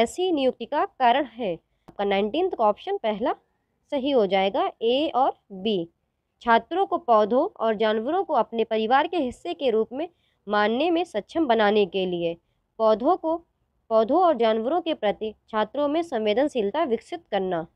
ऐसी नियुक्ति का कारण है आपका नाइनटीन का ऑप्शन पहला सही हो जाएगा ए और बी छात्रों को पौधों और जानवरों को अपने परिवार के हिस्से के रूप में मानने में सक्षम बनाने के लिए पौधों को पौधों और जानवरों के प्रति छात्रों में संवेदनशीलता विकसित करना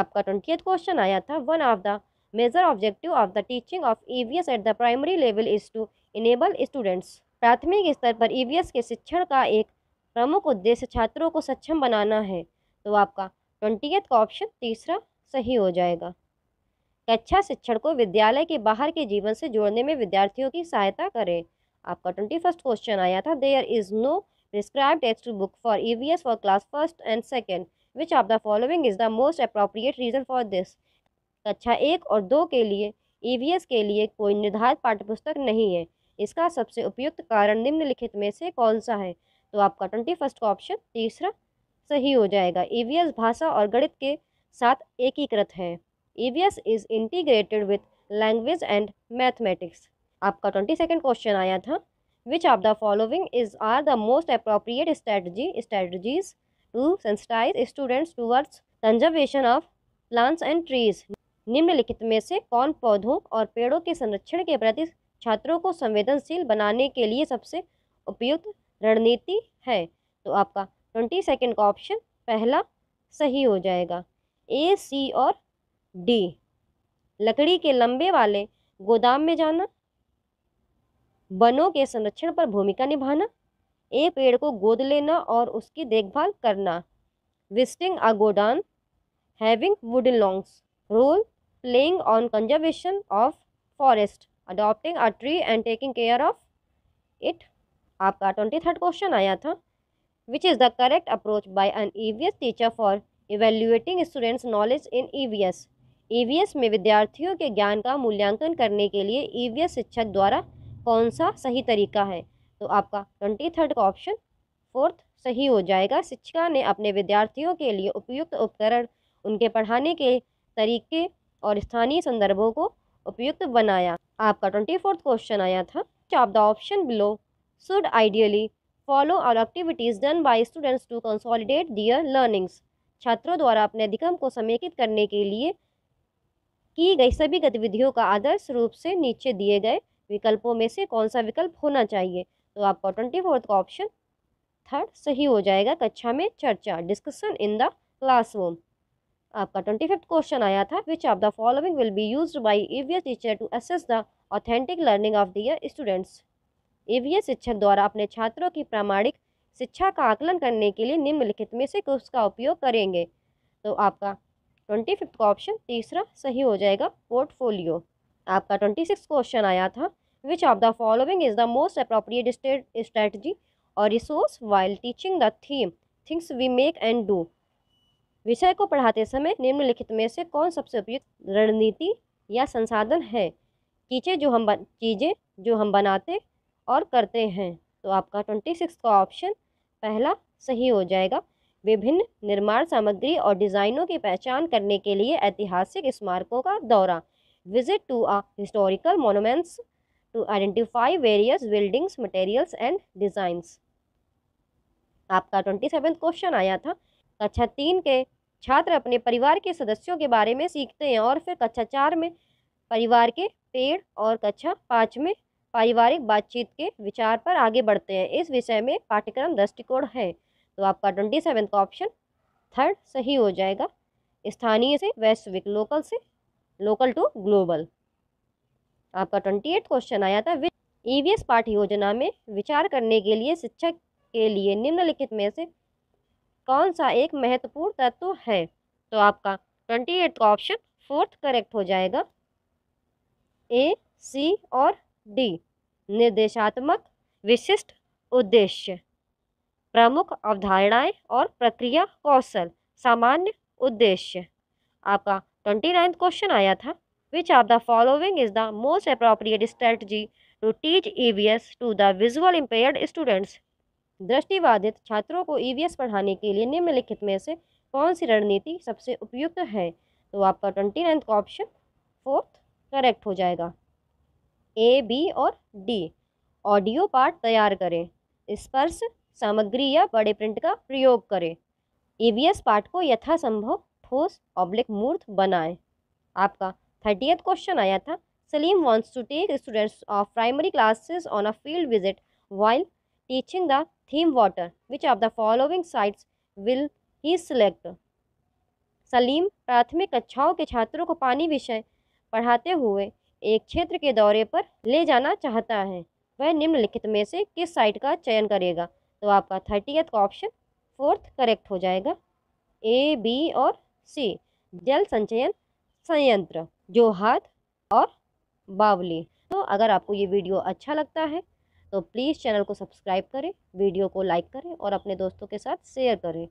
आपका ट्वेंटी क्वेश्चन आया था one of the major objective of the teaching of EVS at the primary level is to enable students प्राथमिक स्तर पर ईवीएस e के शिक्षण का एक प्रमुख उद्देश्य छात्रों को सक्षम बनाना है तो आपका ट्वेंटी का ऑप्शन तीसरा सही हो जाएगा कक्षा अच्छा शिक्षण को विद्यालय के बाहर के जीवन से जोड़ने में विद्यार्थियों की सहायता करें आपका ट्वेंटी फर्स्ट क्वेश्चन आया था there is no Prescribed textbook for EVS for class 1st and 2nd. Which of the following is the most appropriate reason for this? कक्षा एक और दो के लिए EVS के लिए कोई निर्धारित पाठ्यपुस्तक नहीं है इसका सबसे उपयुक्त कारण निम्नलिखित में से कौन सा है तो आपका ट्वेंटी फर्स्ट का ऑप्शन तीसरा सही हो जाएगा ईवीएस भाषा और गणित के साथ एकीकृत है as is integrated with language and mathematics आपका ट्वेंटी सेकेंड क्वेश्चन आया था which of the following is are the most appropriate strategy strategies to sensitize students towards conservation of plants and trees निम्नलिखित में से कौन पौधों और पेड़ों के संरक्षण के प्रति छात्रों को संवेदनशील बनाने के लिए सबसे उपयुक्त रणनीति है तो आपका ट्वेंटी सेकेंड का ऑप्शन पहला सही हो जाएगा ए सी और डी लकड़ी के लंबे वाले गोदाम में जाना वनों के संरक्षण पर भूमिका निभाना एक पेड़ को गोद लेना और उसकी देखभाल करना visiting a godown having wood logs role playing on conservation of forest adopting a tree and taking care of it आपका ट्वेंटी थर्ड क्वेश्चन आया था which is the correct approach by an E V S teacher for evaluating students knowledge in E V S E V S में विद्यार्थियों के ज्ञान का मूल्यांकन करने के लिए ई वी एस शिक्षक द्वारा कौन सा सही तरीका है तो आपका ट्वेंटी थर्ड का ऑप्शन फोर्थ सही हो जाएगा शिक्षिका ने अपने विद्यार्थियों के लिए उपयुक्त उपकरण उनके पढ़ाने के तरीके और स्थानीय संदर्भों को उपयुक्त बनाया आपका ट्वेंटी फोर्थ क्वेश्चन आया था ऑफ तो the option below should ideally follow are activities done by students to consolidate their learnings छात्रों द्वारा अपने अधिगम को समेकित करने के लिए की गई सभी गतिविधियों का आदर्श रूप से नीचे दिए गए विकल्पों में से कौन सा विकल्प होना चाहिए तो आपका ट्वेंटी फोर्थ का ऑप्शन थर्ड सही हो जाएगा कक्षा में चर्चा डिस्कशन इन द क्लासरूम आपका ट्वेंटी फिफ्थ क्वेश्चन आया था which of the following will be use by as teacher to assess the authentic learning of the students as शिक्षक द्वारा अपने छात्रों की प्रामाणिक शिक्षा का आकलन करने के लिए निम्नलिखित में से कुछ का उपयोग करेंगे तो आपका ट्वेंटी फिफ्थ का ऑप्शन तीसरा सही हो जाएगा पोर्टफोलियो आपका ट्वेंटी सिक्स क्वेश्चन आया था which of the following is the most appropriate state strategy और resource while teaching the theme things we make and do विषय को पढ़ाते समय निम्नलिखित में से कौन सबसे उपयुक्त रणनीति या संसाधन है चीज़ें जो हम चीज़ें जो हम बनाते और करते हैं तो आपका ट्वेंटी सिक्स का ऑप्शन पहला सही हो जाएगा विभिन्न निर्माण सामग्री और डिज़ाइनों की पहचान करने के लिए ऐतिहासिक स्मारकों का दौरा visit to a historical monuments to identify various buildings, materials and designs. आपका ट्वेंटी सेवेंथ क्वेश्चन आया था कक्षा तीन के छात्र अपने परिवार के सदस्यों के बारे में सीखते हैं और फिर कक्षा चार में परिवार के पेड़ और कक्षा पाँच में पारिवारिक बातचीत के विचार पर आगे बढ़ते हैं इस विषय में पाठ्यक्रम दृष्टिकोण है तो आपका ट्वेंटी सेवन का ऑप्शन थर्ड सही हो जाएगा स्थानीय से वैश्विक लोकल से लोकल टू ग्लोबल आपका ट्वेंटी एट क्वेश्चन आया था विच ईवीएस e पाठ योजना में विचार करने के लिए शिक्षक के लिए निम्नलिखित में से कौन सा एक महत्वपूर्ण तत्व है तो आपका ट्वेंटी एट का ऑप्शन फोर्थ करेक्ट हो जाएगा ए सी और डी निर्देशात्मक विशिष्ट उद्देश्य प्रमुख अवधारणाएं और प्रक्रिया कौशल सामान्य उद्देश्य आपका ट्वेंटी नाइन्थ क्वेश्चन आया था which are the following is the most appropriate strategy to teach EVS to the visual impaired students दृष्टिबाधित छात्रों को ईवीएस पढ़ाने के लिए निम्नलिखित में से कौन सी रणनीति सबसे उपयुक्त है तो आपका ट्वेंटी नाइन्थ का ऑप्शन फोर्थ करेक्ट हो जाएगा ए बी और डी ऑडियो पार्ट तैयार करें स्पर्श सामग्री या बड़े प्रिंट का प्रयोग करें एस पार्ट को यथासंभव ठोस ऑब्लिक मूर्त बनाएं आपका थर्टियथ क्वेश्चन आया था Salim wants to take students of primary classes on a field visit while teaching the theme water which of the following sites will he select Salim प्राथमिक कक्षाओं के छात्रों को पानी विषय पढ़ाते हुए एक क्षेत्र के दौरे पर ले जाना चाहता है वह निम्नलिखित में से किस साइट का चयन करेगा तो आपका थर्टियथ का ऑप्शन फोर्थ करेक्ट हो जाएगा ए बी और सी जल संचयन संयंत्र जोहात और बावली तो अगर आपको ये वीडियो अच्छा लगता है तो प्लीज़ चैनल को सब्सक्राइब करें वीडियो को लाइक करें और अपने दोस्तों के साथ शेयर करें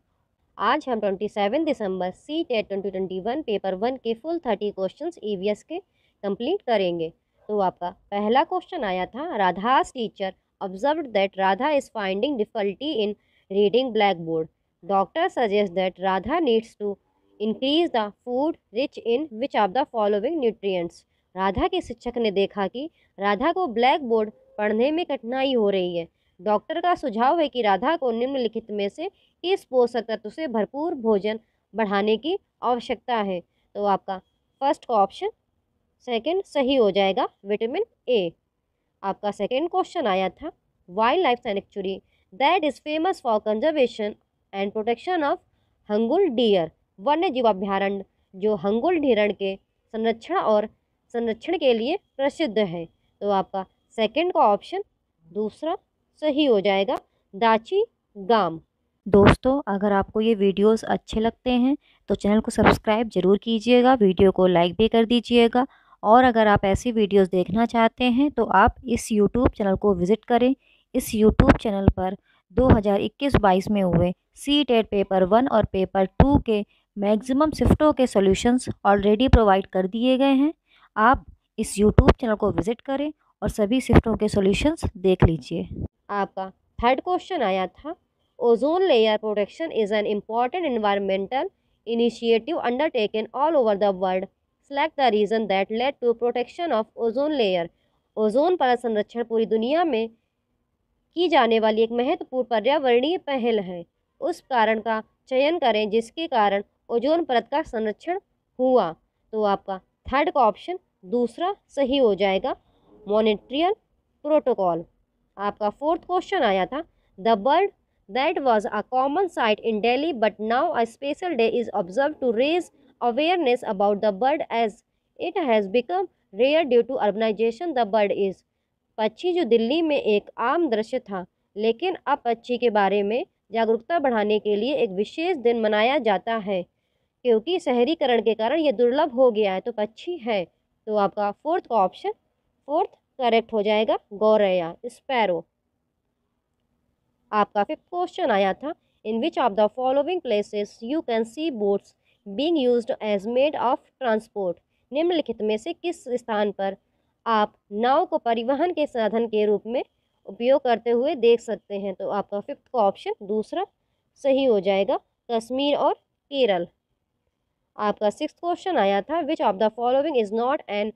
आज हम 27 दिसंबर C TET twenty paper one के फुल थर्टी क्वेश्चन ई e के कंप्लीट करेंगे तो आपका पहला क्वेश्चन आया था Radha's teacher observe that Radha is finding difficulty in reading black board doctor suggest that Radha needs to increase the food rich in which of the following nutrients Radha के शिक्षक ने देखा कि राधा को ब्लैक बोर्ड पढ़ने में कठिनाई हो रही है डॉक्टर का सुझाव है कि राधा को निम्नलिखित में से किस पोषक तत्व से भरपूर भोजन बढ़ाने की आवश्यकता है तो आपका फर्स्ट ऑप्शन सेकंड सही हो जाएगा विटामिन ए आपका सेकंड क्वेश्चन आया था wild life sanctuary that is famous for conservation and protection of hangul deer वन्य जीव अभ्यारण्य जो हंगुल ढिरण के संरक्षण और संरक्षण के लिए प्रसिद्ध है तो आपका सेकंड का ऑप्शन दूसरा सही हो जाएगा दाची गाम दोस्तों अगर आपको ये वीडियोस अच्छे लगते हैं तो चैनल को सब्सक्राइब ज़रूर कीजिएगा वीडियो को लाइक भी कर दीजिएगा और अगर आप ऐसी वीडियोस देखना चाहते हैं तो आप इस यूट्यूब चैनल को विज़िट करें इस यूट्यूब चैनल पर 2021-22 में हुए सी टेट पेपर वन और पेपर टू के मैक्सिमम शिफ्टों के सॉल्यूशंस ऑलरेडी प्रोवाइड कर दिए गए हैं आप इस यूट्यूब चैनल को विज़िट करें और सभी शिफ्टों के सॉल्यूशंस देख लीजिए आपका थर्ड क्वेश्चन आया था ozone layer protection is an important environmental initiative undertaken all over the world select the reason that led to protection of ozone layer ozone पर संरक्षण पूरी दुनिया में की जाने वाली एक महत्वपूर्ण पर्यावरणीय पहल है उस कारण का चयन करें जिसके कारण ओजोन परत का संरक्षण हुआ तो आपका थर्ड का ऑप्शन दूसरा सही हो जाएगा मोनिट्रियल प्रोटोकॉल आपका फोर्थ क्वेश्चन आया था the bird that was a common sight in Delhi but now a special day is observe to raise awareness about the bird as it has become rare due to urbanization the bird is पक्षी जो दिल्ली में एक आम दृश्य था लेकिन अब पक्षी के बारे में जागरूकता बढ़ाने के लिए एक विशेष दिन मनाया जाता है क्योंकि शहरीकरण के कारण ये दुर्लभ हो गया है तो पक्षी है तो आपका फोर्थ का ऑप्शन फोर्थ करेक्ट हो जाएगा गौरया स्पैरो आपका फिफ्थ क्वेश्चन आया था in which of the following places you can see boats being use as mode of transport निम्नलिखित में से किस स्थान पर आप नाव को परिवहन के साधन के रूप में उपयोग करते हुए देख सकते हैं तो आपका फिफ्थ का ऑप्शन दूसरा सही हो जाएगा कश्मीर और केरल आपका सिक्स क्वेश्चन आया था which of the following is not an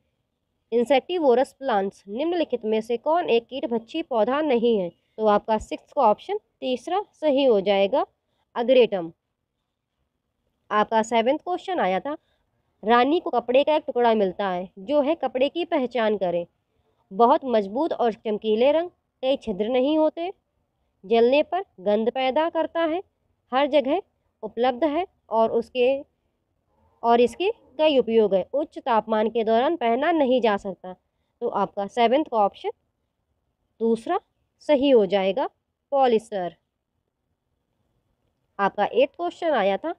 insectivorous plants निम्नलिखित में से कौन एक कीट भच्छी पौधा नहीं है तो आपका सिक्स का ऑप्शन तीसरा सही हो जाएगा अग्रेटम आपका सेवेंथ क्वेश्चन आया था रानी को कपड़े का एक टुकड़ा मिलता है जो है कपड़े की पहचान करें बहुत मजबूत और चमकीले रंग कई छिद्र नहीं होते जलने पर गंध पैदा करता है हर जगह उपलब्ध है और उसके और इसके कई उपयोग है उच्च तापमान के दौरान पहना नहीं जा सकता तो आपका सेवेंथ का ऑप्शन दूसरा सही हो जाएगा पॉलिस्टर आपका एट क्वेश्चन आया था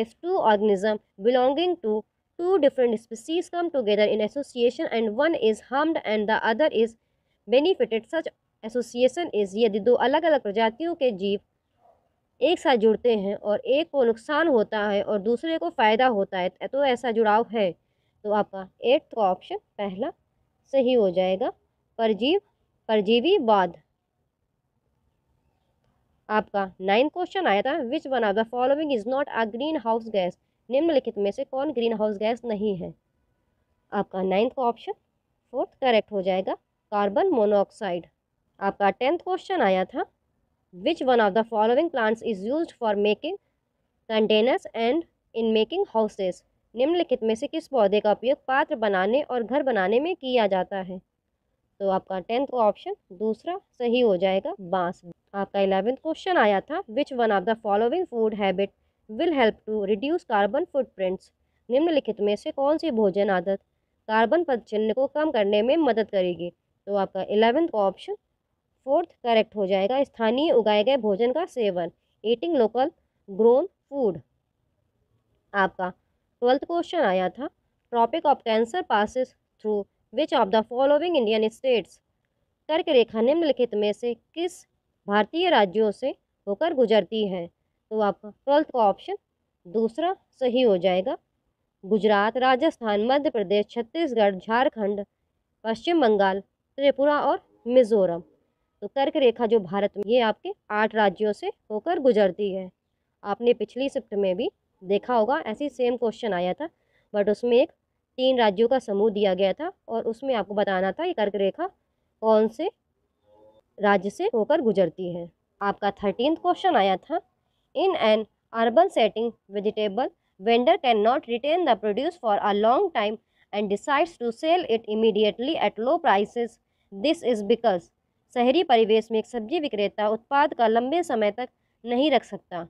if two organism belonging to two different species come together in association and one is harmed and the other is benefited such association is यदि दो अलग अलग प्रजातियों के जीव एक साथ जुड़ते हैं और एक को नुकसान होता है और दूसरे को फ़ायदा होता है तो ऐसा जुड़ाव है तो आपका एट्थ का ऑप्शन पहला सही हो जाएगा परजीव परजीवी बाद आपका नाइन्थ क्वेश्चन आया था which one of the following is not a green house gas निम्नलिखित में से कौन ग्रीन हाउस गैस नहीं है आपका नाइन्थ का ऑप्शन फोर्थ करेक्ट हो जाएगा कार्बन मोनोऑक्साइड आपका टेंथ क्वेश्चन आया था which one of the following plants is used for making containers and in making houses निम्नलिखित में से किस पौधे का उपयोग पात्र बनाने और घर बनाने में किया जाता है तो आपका टेंथ ऑप्शन दूसरा सही हो जाएगा बांस आपका इलेवेंथ क्वेश्चन आया था which one of the following food habit will help to reduce carbon footprints निम्नलिखित में से कौन सी भोजन आदत कार्बन पदचिन्ह को कम करने में मदद करेगी तो आपका इलेवेंथ ऑप्शन फोर्थ करेक्ट हो जाएगा स्थानीय उगाए गए भोजन का सेवन ईटिंग लोकल ग्रोन फूड आपका ट्वेल्थ क्वेश्चन आया था tropic of cancer passes through which of the following Indian states कर्क रेखा निम्नलिखित में से किस भारतीय राज्यों से होकर गुजरती है तो आपका ट्वेल्थ का ऑप्शन दूसरा सही हो जाएगा गुजरात राजस्थान मध्य प्रदेश छत्तीसगढ़ झारखंड पश्चिम बंगाल त्रिपुरा और मिजोरम तो कर्क रेखा जो भारत में ये आपके आठ राज्यों से होकर गुजरती है आपने पिछली शिफ्ट में भी देखा होगा ऐसी सेम क्वेश्चन आया था बट उसमें एक तीन राज्यों का समूह दिया गया था और उसमें आपको बताना था ये कर्क रेखा कौन से राज्य से होकर गुजरती है आपका थर्टीन क्वेश्चन आया था in an urban setting vegetable vendor can not retain the produce for a long time and decides to sell it immediately at low prices this is because शहरी परिवेश में एक सब्जी विक्रेता उत्पाद का लंबे समय तक नहीं रख सकता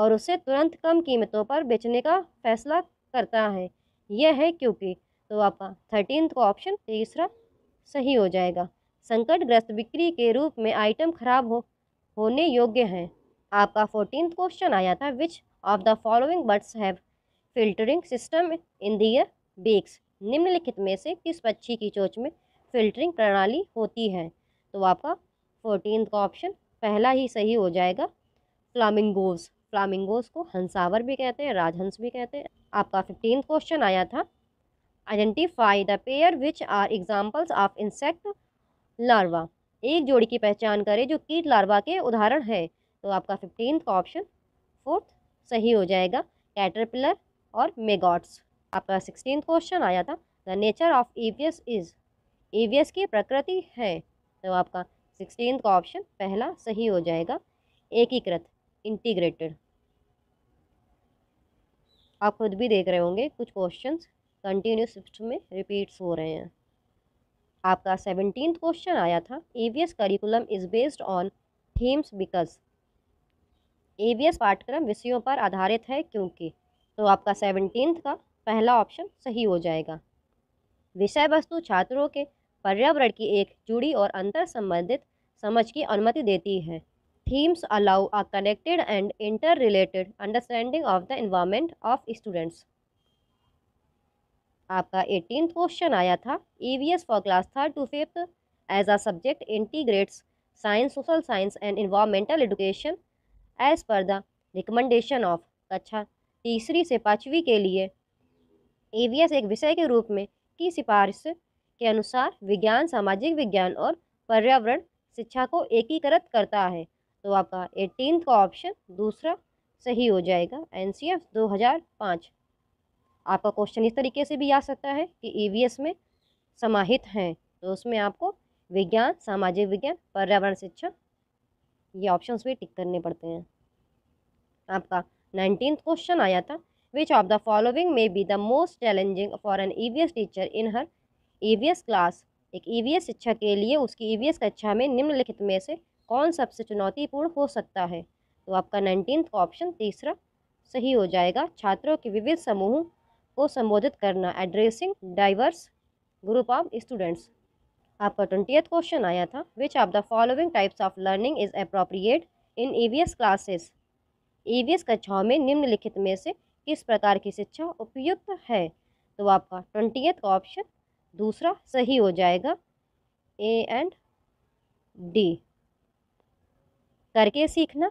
और उसे तुरंत कम कीमतों पर बेचने का फैसला करता है यह है क्योंकि तो आपका थर्टीन का ऑप्शन तीसरा सही हो जाएगा संकटग्रस्त बिक्री के रूप में आइटम खराब हो होने योग्य हैं आपका फोर्टीन क्वेश्चन आया था which of the following birds have filtering system in their beaks निम्नलिखित में से किस पक्षी की चोच में फिल्टरिंग प्रणाली होती है तो आपका फोर्टीन का ऑप्शन पहला ही सही हो जाएगा फ्लामिंगोज फ्लामिंगोज को हंसावर भी कहते हैं राजहंस भी कहते हैं आपका फिफ्टीन क्वेश्चन आया था identify the pair which are examples of insect larva एक जोड़ी की पहचान करें जो कीट लार्वा के उदाहरण है तो आपका फिफ्टीन का ऑप्शन फोर्थ सही हो जाएगा कैटरपिलर और मेगॉट्स आपका सिक्सटीन क्वेश्चन आया था the nature of EVS is EVS की प्रकृति है तो आपका सिक्सटीन का ऑप्शन पहला सही हो जाएगा एकीकृत इंटीग्रेटेड आप खुद भी देख रहे होंगे कुछ क्वेश्चंस कंटिन्यूस में रिपीट्स हो रहे हैं आपका सेवनटीन क्वेश्चन आया था EVS curriculum is based on themes because EVS पाठ्यक्रम विषयों पर आधारित है क्योंकि तो आपका सेवनटीन का पहला ऑप्शन सही हो जाएगा विषय वस्तु छात्रों के पर्यावरण की एक जुड़ी और अंतर संबंधित समझ की अनुमति देती है themes allow a connected and inter related understanding of the environment of students आपका एटीन क्वेश्चन आया था E V S for class third to fifth as a subject integrates science social science and environmental education as per the recommendation of कक्षा तीसरी से पाँचवीं के लिए ए e एक विषय के रूप में की सिफारिश के अनुसार विज्ञान सामाजिक विज्ञान और पर्यावरण शिक्षा को एकीकृत करता है तो आपका एटीन का ऑप्शन दूसरा सही हो जाएगा एन सी एफ दो हज़ार पाँच आपका क्वेश्चन इस तरीके से भी आ सकता है कि ई वी एस में समाहित हैं तो उसमें आपको विज्ञान सामाजिक विज्ञान पर्यावरण शिक्षा ये ऑप्शन भी टिक करने पड़ते हैं आपका नाइनटीन क्वेश्चन आया था which of the following may be the most challenging for an E V S teacher in her E e class एक ई e शिक्षा के लिए उसकी ई e कक्षा में निम्नलिखित में से कौन सबसे चुनौतीपूर्ण हो सकता है तो आपका नाइनटीन का ऑप्शन तीसरा सही हो जाएगा छात्रों के विविध समूह को संबोधित करना addressing diverse group of students आपका ट्वेंटियथ क्वेश्चन आया था which of the following types of learning is appropriate in EVS classes E कक्षाओं में निम्नलिखित में से किस प्रकार की शिक्षा उपयुक्त है तो आपका ट्वेंटियथ का ऑप्शन दूसरा सही हो जाएगा ए एंड डी करके सीखना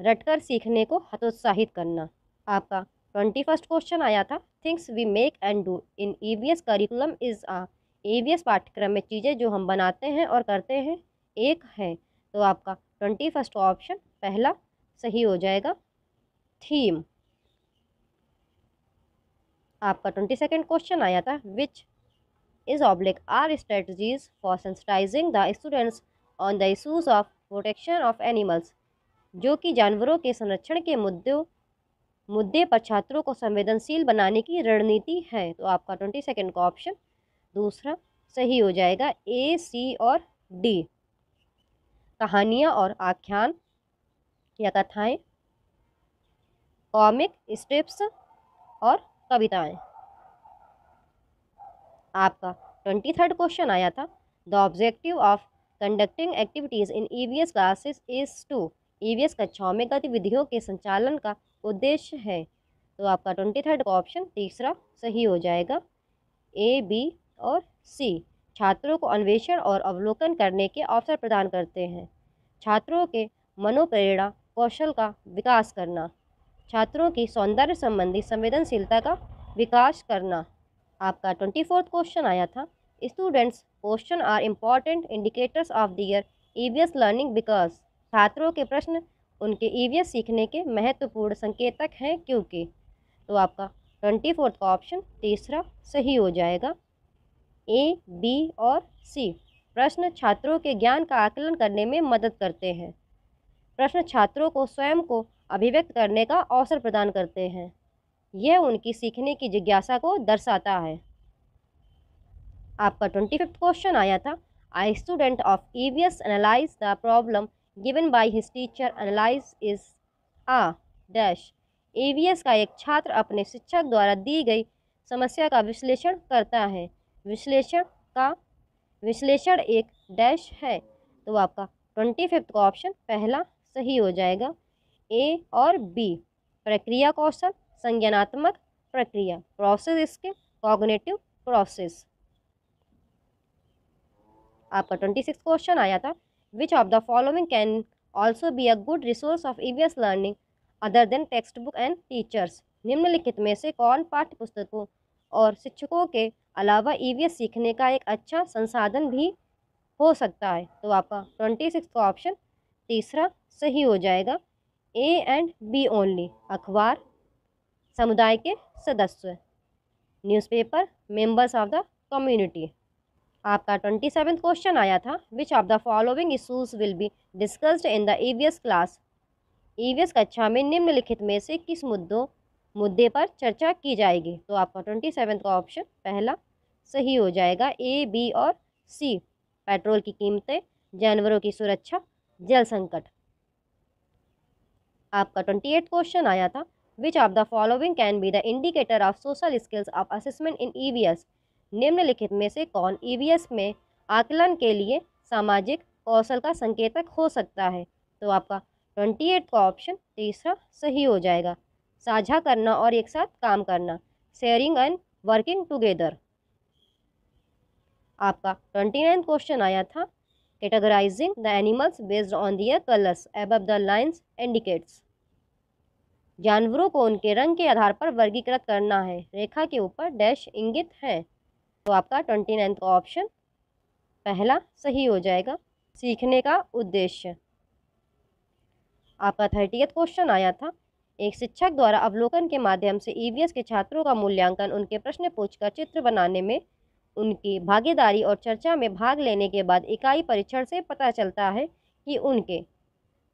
रटकर सीखने को हतोत्साहित करना आपका ट्वेंटी फर्स्ट क्वेश्चन आया था things we make and do in EVS e curriculum is uh EVS e पाठ्यक्रम में चीज़ें जो हम बनाते हैं और करते हैं एक है तो आपका ट्वेंटी फर्स्ट ऑप्शन पहला सही हो जाएगा थीम आपका ट्वेंटी सेकेंड क्वेश्चन आया था which is oblique are strategies for sensitizing the students on the issues of protection of animals जो कि जानवरों के संरक्षण के मुद्दों मुद्दे पर छात्रों को संवेदनशील बनाने की रणनीति है तो आपका ट्वेंटी सेकेंड का ऑप्शन दूसरा सही हो जाएगा ए सी और डी कहानियाँ और आख्यान या कथाएं कॉमिक स्ट्रिप्स और कविताएँ आपका ट्वेंटी थर्ड क्वेश्चन आया था the objective of conducting activities in E V S classes is to E V S कक्षाओं में गतिविधियों के संचालन का उद्देश्य है तो आपका ट्वेंटी थर्ड का ऑप्शन तीसरा सही हो जाएगा ए बी और सी छात्रों को अन्वेषण और अवलोकन करने के अवसर प्रदान करते हैं छात्रों के मनोप्रेरणा कौशल का विकास करना छात्रों की सौंदर्य संबंधी संवेदनशीलता का विकास करना आपका ट्वेंटी फोर्थ क्वेश्चन आया था students question are important indicators of their EVS learning because छात्रों के प्रश्न उनके ईवीएस सीखने के महत्वपूर्ण संकेतक हैं क्योंकि तो आपका ट्वेंटी फोर्थ का ऑप्शन तीसरा सही हो जाएगा ए बी और सी प्रश्न छात्रों के ज्ञान का आकलन करने में मदद करते हैं प्रश्न छात्रों को स्वयं को अभिव्यक्त करने का अवसर प्रदान करते हैं यह उनकी सीखने की जिज्ञासा को दर्शाता है आपका ट्वेंटी फिफ्थ क्वेश्चन आया था I student of EVS analyze the problem given by his teacher analyze is uh dash EVS का एक छात्र अपने शिक्षक द्वारा दी गई समस्या का विश्लेषण करता है विश्लेषण का विश्लेषण एक डैश है तो आपका ट्वेंटी फिफ्थ का ऑप्शन पहला सही हो जाएगा ए और बी प्रक्रिया कौशल संज्ञानात्मक प्रक्रिया प्रोसेस इसके कॉग्नेटिव प्रोसेस आपका ट्वेंटी सिक्स क्वेश्चन आया था which of the following can also be a good resource of EVS learning other than text book and teachers निम्नलिखित में से कौन पाठ्य पुस्तकों और शिक्षकों के अलावा ईवीएस e सीखने का एक अच्छा संसाधन भी हो सकता है तो आपका ट्वेंटी सिक्स का ऑप्शन तीसरा सही हो जाएगा ए एंड बी ओनली अखबार समुदाय के सदस्य newspaper members of the community आपका ट्वेंटी सेवन क्वेश्चन आया था which of the following issues will be discussed in the EVS class EVS कक्षा में निम्नलिखित में से किस मुद्दों मुद्दे पर चर्चा की जाएगी तो आपका ट्वेंटी सेवन का ऑप्शन पहला सही हो जाएगा ए बी और सी पेट्रोल की कीमतें जानवरों की सुरक्षा जल संकट आपका ट्वेंटी एट क्वेश्चन आया था which of the following can be the indicator of social skills of assessment in EVS निम्नलिखित में से कौन ईवीएस e में आकलन के लिए सामाजिक कौशल का संकेतक हो सकता है तो आपका ट्वेंटी एट का ऑप्शन तीसरा सही हो जाएगा साझा करना और एक साथ काम करना शेयरिंग एंड वर्किंग टुगेदर आपका ट्वेंटी नाइन क्वेश्चन आया था categorizing the animals based on their colours एब द लाइन्स इंडिकेट्स जानवरों को उनके रंग के आधार पर वर्गीकृत करना है रेखा के ऊपर डैश इंगित है तो आपका ट्वेंटी नाइन्थ का ऑप्शन पहला सही हो जाएगा सीखने का उद्देश्य आपका थर्टियथ क्वेश्चन आया था एक शिक्षक द्वारा अवलोकन के माध्यम से ई e के छात्रों का मूल्यांकन उनके प्रश्न पूछकर चित्र बनाने में उनकी भागीदारी और चर्चा में भाग लेने के बाद इकाई परीक्षण से पता चलता है कि उनके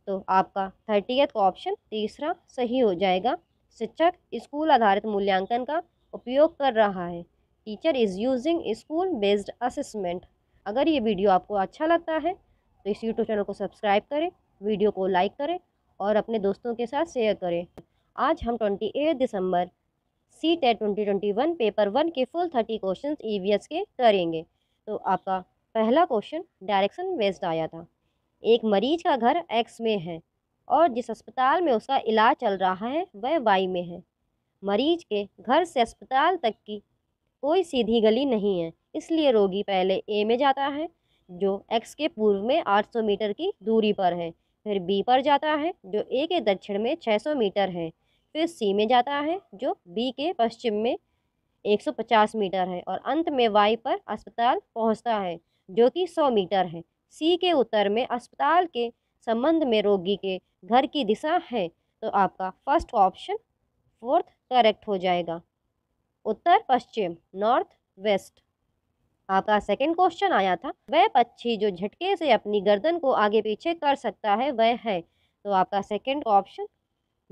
तो आपका थर्टी का ऑप्शन तीसरा सही हो जाएगा शिक्षक स्कूल आधारित मूल्यांकन का उपयोग कर रहा है teacher is using school based assessment अगर ये वीडियो आपको अच्छा लगता है तो इस यूट्यूब चैनल को सब्सक्राइब करें वीडियो को लाइक करें और अपने दोस्तों के साथ शेयर करें आज हम ट्वेंटी एट दिसंबर C TET twenty twenty one paper one के फुल थर्टी क्वेश्चन ई के करेंगे तो आपका पहला क्वेश्चन डायरेक्शन बेस्ड आया था एक मरीज का घर एक्स में है और जिस अस्पताल में उसका इलाज चल रहा है वह वाई में है मरीज के घर से अस्पताल तक की कोई सीधी गली नहीं है इसलिए रोगी पहले ए में जाता है जो एक्स के पूर्व में 800 मीटर की दूरी पर है फिर बी पर जाता है जो ए के दक्षिण में 600 मीटर है फिर सी में जाता है जो बी के पश्चिम में 150 मीटर है और अंत में वाई पर अस्पताल पहुंचता है जो कि 100 मीटर है सी के उत्तर में अस्पताल के संबंध में रोगी के घर की दिशा है तो आपका फर्स्ट ऑप्शन फोर्थ करेक्ट हो जाएगा उत्तर पश्चिम नॉर्थ वेस्ट आपका सेकंड क्वेश्चन आया था वह पक्षी जो झटके से अपनी गर्दन को आगे पीछे कर सकता है वह है तो आपका सेकंड ऑप्शन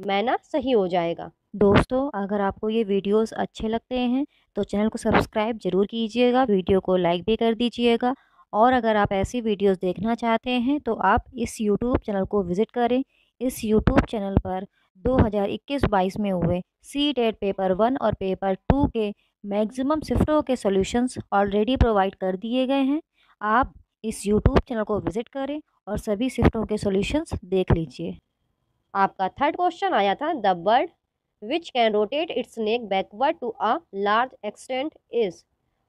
मैना सही हो जाएगा दोस्तों अगर आपको ये वीडियोस अच्छे लगते हैं तो चैनल को सब्सक्राइब जरूर कीजिएगा वीडियो को लाइक भी कर दीजिएगा और अगर आप ऐसी वीडियोस देखना चाहते हैं तो आप इस यूट्यूब चैनल को विज़िट करें इस यूट्यूब चैनल पर 2021-22 में हुए सी टेट पेपर वन और पेपर टू के मैक्सिमम शिफ्टों के सॉल्यूशंस ऑलरेडी प्रोवाइड कर दिए गए हैं आप इस यूट्यूब चैनल को विज़िट करें और सभी शिफ्टों के सॉल्यूशंस देख लीजिए आपका थर्ड क्वेश्चन आया था the bird which can rotate its neck backward to a large extent is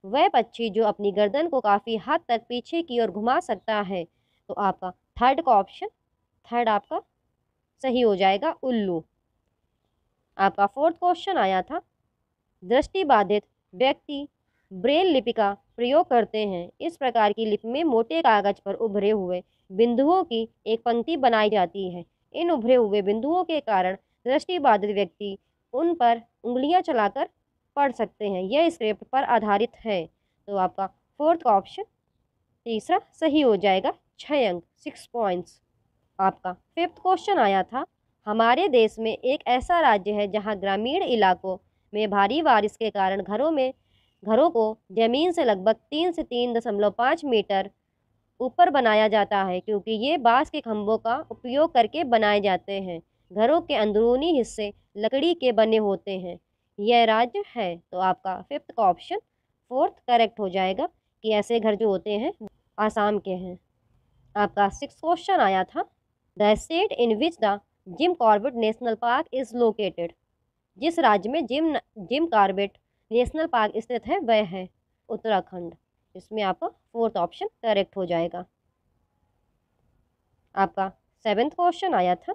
वह पक्षी जो अपनी गर्दन को काफ़ी हद तक पीछे की ओर घुमा सकता है तो आपका थर्ड का ऑप्शन थर्ड आपका सही हो जाएगा उल्लू आपका फोर्थ क्वेश्चन आया था दृष्टि बाधित व्यक्ति ब्रेल लिपि का प्रयोग करते हैं इस प्रकार की लिपि में मोटे कागज पर उभरे हुए बिंदुओं की एक पंक्ति बनाई जाती है इन उभरे हुए बिंदुओं के कारण दृष्टिबाधित व्यक्ति उन पर उंगलियां चलाकर पढ़ सकते हैं यह स्क्रिप्ट पर आधारित है तो आपका फोर्थ ऑप्शन तीसरा सही हो जाएगा छः अंक सिक्स पॉइंट्स आपका फिफ्थ क्वेश्चन आया था हमारे देश में एक ऐसा राज्य है जहां ग्रामीण इलाकों में भारी बारिश के कारण घरों में घरों को जमीन से लगभग तीन से तीन दशमलव पाँच मीटर ऊपर बनाया जाता है क्योंकि ये बांस के खम्भों का उपयोग करके बनाए जाते हैं घरों के अंदरूनी हिस्से लकड़ी के बने होते हैं यह राज्य है तो आपका फिफ्थ का ऑप्शन फोर्थ करेक्ट हो जाएगा कि ऐसे घर जो होते हैं आसाम के हैं आपका सिक्स क्वेश्चन आया था the state in which the Jim Corbett National Park is located जिस राज्य में Jim Jim Corbett National Park स्थित है वह है उत्तराखंड इसमें आपका फोर्थ ऑप्शन करेक्ट हो जाएगा आपका सेवेंथ क्वेश्चन आया था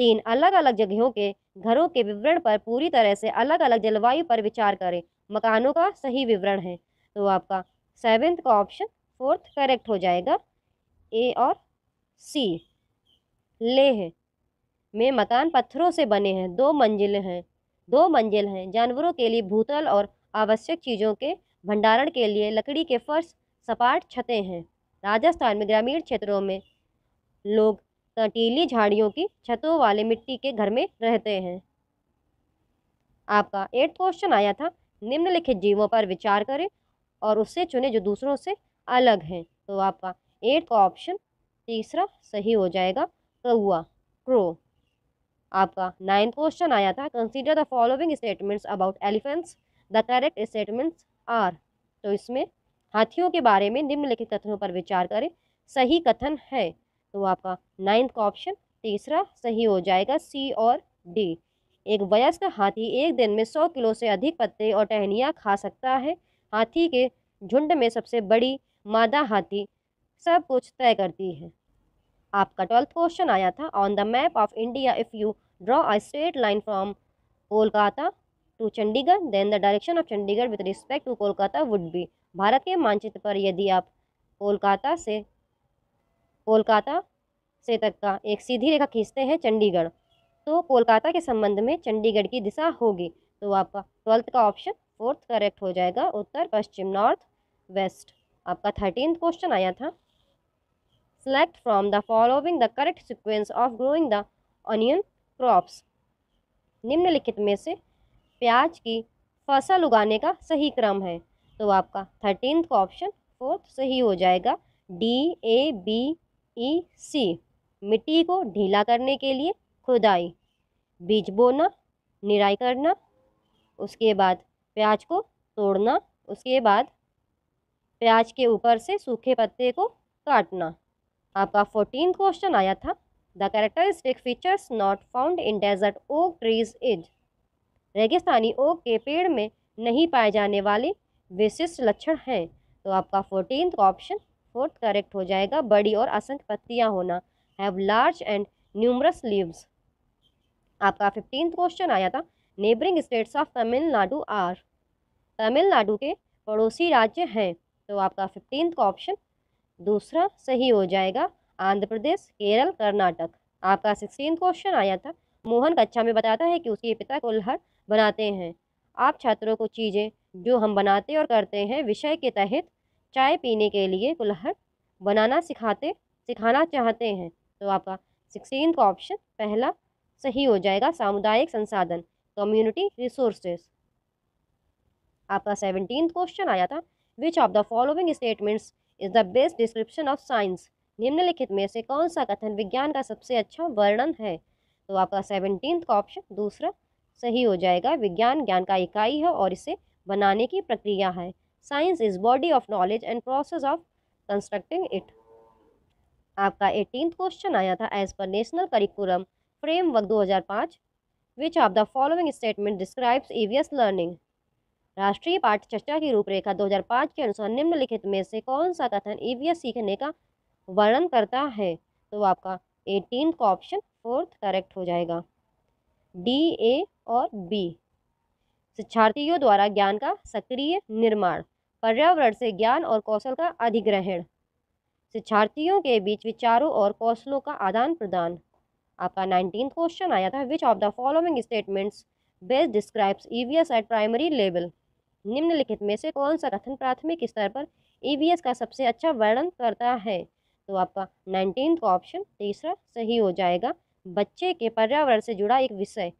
तीन अलग अलग जगहों के घरों के विवरण पर पूरी तरह से अलग अलग जलवायु पर विचार करें मकानों का सही विवरण है तो आपका सेवेंथ का ऑप्शन फोर्थ करेक्ट हो जाएगा ए और सी लेह में मकान पत्थरों से बने हैं दो मंजिल हैं दो मंजिल हैं जानवरों के लिए भूतल और आवश्यक चीज़ों के भंडारण के लिए लकड़ी के फर्श सपाट छतें हैं राजस्थान में ग्रामीण क्षेत्रों में लोग कंटीली झाड़ियों की छतों वाले मिट्टी के घर में रहते हैं आपका एट क्वेश्चन आया था निम्नलिखित जीवों पर विचार करें और उससे चुने जो दूसरों से अलग हैं तो आपका एट का ऑप्शन तीसरा सही हो जाएगा कौआ क्रो आपका नाइन्थ क्वेश्चन आया था consider the following statements about elephants the correct statements are तो इसमें हाथियों के बारे में निम्नलिखित कथनों पर विचार करें सही कथन है तो आपका नाइन्थ का ऑप्शन तीसरा सही हो जाएगा सी और डी एक वयस्क हाथी एक दिन में सौ किलो से अधिक पत्ते और टहनियाँ खा सकता है हाथी के झुंड में सबसे बड़ी मादा हाथी सब कुछ तय करती है आपका ट्वेल्थ क्वेश्चन आया था on the map of India if you draw a straight line from Kolkata to Chandigarh then the direction of Chandigarh with respect to Kolkata would be Bharat के मानचित्र पर यदि आप कोलकाता से कोलकाता से तक का एक सीधी रेखा खींचते हैं चंडीगढ़ तो कोलकाता के संबंध में चंडीगढ़ की दिशा होगी तो आपका ट्वेल्थ का ऑप्शन फोर्थ करेक्ट हो जाएगा उत्तर पश्चिम नॉर्थ वेस्ट आपका थर्टीन क्वेश्चन आया था select from the following the correct sequence of growing the onion crops निम्नलिखित में से प्याज की फसल उगाने का सही क्रम है तो आपका थर्टीन का ऑप्शन फोर्थ सही हो जाएगा डी ए बी ई सी मिट्टी को ढीला करने के लिए खुदाई बीज बोना निराई करना उसके बाद प्याज को तोड़ना उसके बाद प्याज के ऊपर से सूखे पत्ते को काटना आपका फोर्टीन क्वेश्चन आया था the characteristic features not found in desert oak trees is रेगिस्तानी ओक के पेड़ में नहीं पाए जाने वाले विशिष्ट लक्षण हैं तो आपका फोर्टीन ऑप्शन फोर्थ करेक्ट हो जाएगा बड़ी और असंख्य पत्तियाँ होना have large and numerous leaves आपका फिफ्टीन क्वेश्चन आया था neighbouring states of Tamil Nadu are Tamil Nadu के पड़ोसी राज्य हैं तो आपका फिफ्टीन का ऑप्शन दूसरा सही हो जाएगा आंध्र प्रदेश केरल कर्नाटक आपका सिक्सटीन क्वेश्चन आया था मोहन कक्षा में बताता है कि उसके पिता कुल्हर बनाते हैं आप छात्रों को चीज़ें जो हम बनाते और करते हैं विषय के तहत चाय पीने के लिए कुल्हड़ बनाना सिखाते सिखाना चाहते हैं तो आपका सिक्सटीन का ऑप्शन पहला सही हो जाएगा सामुदायिक संसाधन कम्युनिटी रिसोर्सेस आपका सेवनटीन क्वेश्चन आया था which of the following statements is the best description of science निम्नलिखित में से कौन सा कथन विज्ञान का सबसे अच्छा वर्णन है तो आपका सेवनटीन का ऑप्शन दूसरा सही हो जाएगा विज्ञान ज्ञान का इकाई है और इसे बनाने की प्रक्रिया है science is body of knowledge and process of constructing it आपका एटीन क्वेश्चन आया था as per National Curriculum Framework 2005 which of the following statement describes EVS learning राष्ट्रीय पाठ चर्चा की रूपरेखा 2005 के अनुसार निम्नलिखित में से कौन सा कथन ईवीएस सीखने का वर्णन करता है तो आपका एटीन का ऑप्शन फोर्थ करेक्ट हो जाएगा डी ए और बी शिक्षार्थियों द्वारा ज्ञान का सक्रिय निर्माण पर्यावरण से ज्ञान और कौशल का अधिग्रहण शिक्षार्थियों के बीच विचारों और कौशलों का आदान प्रदान आपका नाइनटीन क्वेश्चन आया था which of the following statements best describes EVS at primary level निम्नलिखित में से कौन सा कथन प्राथमिक स्तर पर ईवीएस e का सबसे अच्छा वर्णन करता है तो आपका नाइनटीन का ऑप्शन तीसरा सही हो जाएगा बच्चे के पर्यावरण से जुड़ा एक विषय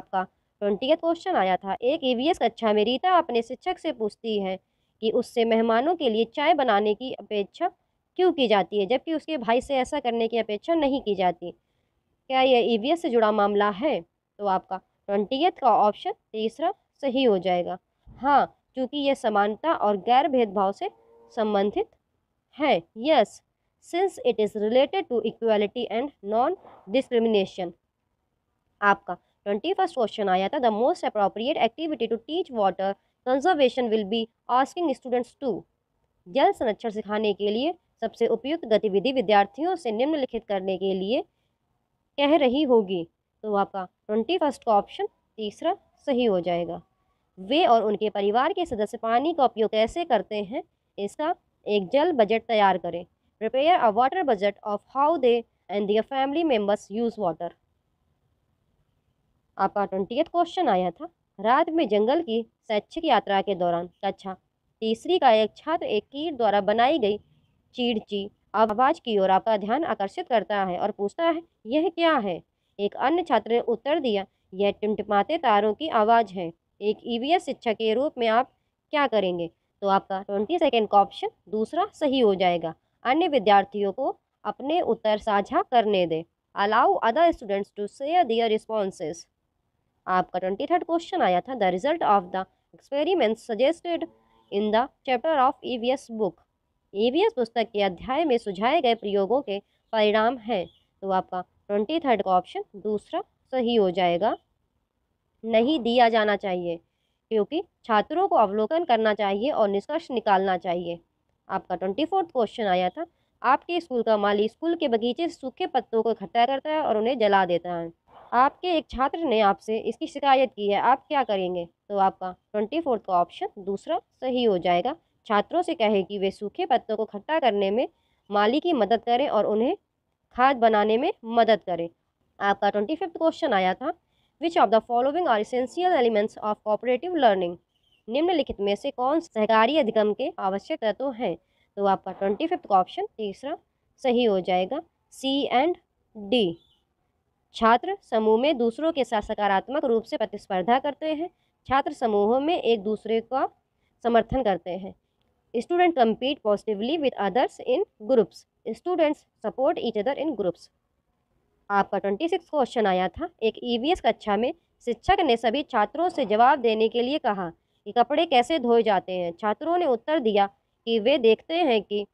आपका ट्वेंटी क्वेश्चन आया था एक ईवीएस कक्षा में रीता अपने शिक्षक से पूछती है कि उससे मेहमानों के लिए चाय बनाने की अपेक्षा क्यों की जाती है जबकि उसके भाई से ऐसा करने की अपेक्षा नहीं की जाती क्या यह ई से जुड़ा मामला है तो आपका ट्वेंटी का ऑप्शन तीसरा सही हो जाएगा हाँ क्योंकि यह समानता और गैर भेदभाव से संबंधित है yes since it is related to equality and non discrimination आपका ट्वेंटी फर्स्ट क्वेश्चन आया था the most appropriate activity to teach water conservation will be asking students to जल संरक्षण सिखाने के लिए सबसे उपयुक्त गतिविधि विद्यार्थियों से निम्नलिखित करने के लिए कह रही होगी तो आपका ट्वेंटी फर्स्ट का ऑप्शन तीसरा सही हो जाएगा वे और उनके परिवार के सदस्य पानी का उपयोग कैसे करते हैं इसका एक जल बजट तैयार करें prepare a water budget of how they and their family members use water आपका ट्वेंटी क्वेश्चन आया था रात में जंगल की शैक्षिक यात्रा के दौरान कक्षा अच्छा, तीसरी का एक छात्र एक कीट द्वारा बनाई गई चीड़ची आवाज की ओर आपका ध्यान आकर्षित करता है और पूछता है यह क्या है एक अन्य छात्र ने उत्तर दिया यह टिमटिमाते तारों की आवाज़ है एक ईवीएस e शिक्षक के रूप में आप क्या करेंगे तो आपका ट्वेंटी सेकेंड का ऑप्शन दूसरा सही हो जाएगा अन्य विद्यार्थियों को अपने उत्तर साझा करने दें allow other students to share their responses आपका ट्वेंटी थर्ड क्वेश्चन आया था the result of the experiment suggested in the chapter of S book S पुस्तक के अध्याय में सुझाए गए प्रयोगों के परिणाम हैं तो आपका ट्वेंटी थर्ड का ऑप्शन दूसरा सही हो जाएगा नहीं दिया जाना चाहिए क्योंकि छात्रों को अवलोकन करना चाहिए और निष्कर्ष निकालना चाहिए आपका ट्वेंटी फोर्थ क्वेश्चन आया था आपके स्कूल का माली स्कूल के बगीचे सूखे पत्तों को इकट्ठा करता है और उन्हें जला देता है आपके एक छात्र ने आपसे इसकी शिकायत की है आप क्या करेंगे तो आपका ट्वेंटी फोर्थ का ऑप्शन दूसरा सही हो जाएगा छात्रों से कहें कि वे सूखे पत्तों को इकट्ठा करने में माली की मदद करें और उन्हें खाद बनाने में मदद करें आपका ट्वेंटी फिफ्थ क्वेश्चन आया था which of the following are essential elements of cooperative learning निम्नलिखित में से कौन सहकारी अधिगम के आवश्यक तत्व हैं तो आपका ट्वेंटी फिफ्थ का ऑप्शन तीसरा सही हो जाएगा सी एंड डी छात्र समूह में दूसरों के साथ सकारात्मक रूप से प्रतिस्पर्धा करते हैं छात्र समूहों में एक दूसरे का समर्थन करते हैं student compete positively with others in groups students support each other in groups आपका ट्वेंटी सिक्स क्वेश्चन आया था एक एस e कक्षा में शिक्षक ने सभी छात्रों से जवाब देने के लिए कहा कि कपड़े कैसे धोए जाते हैं छात्रों ने उत्तर दिया कि वे देखते हैं कि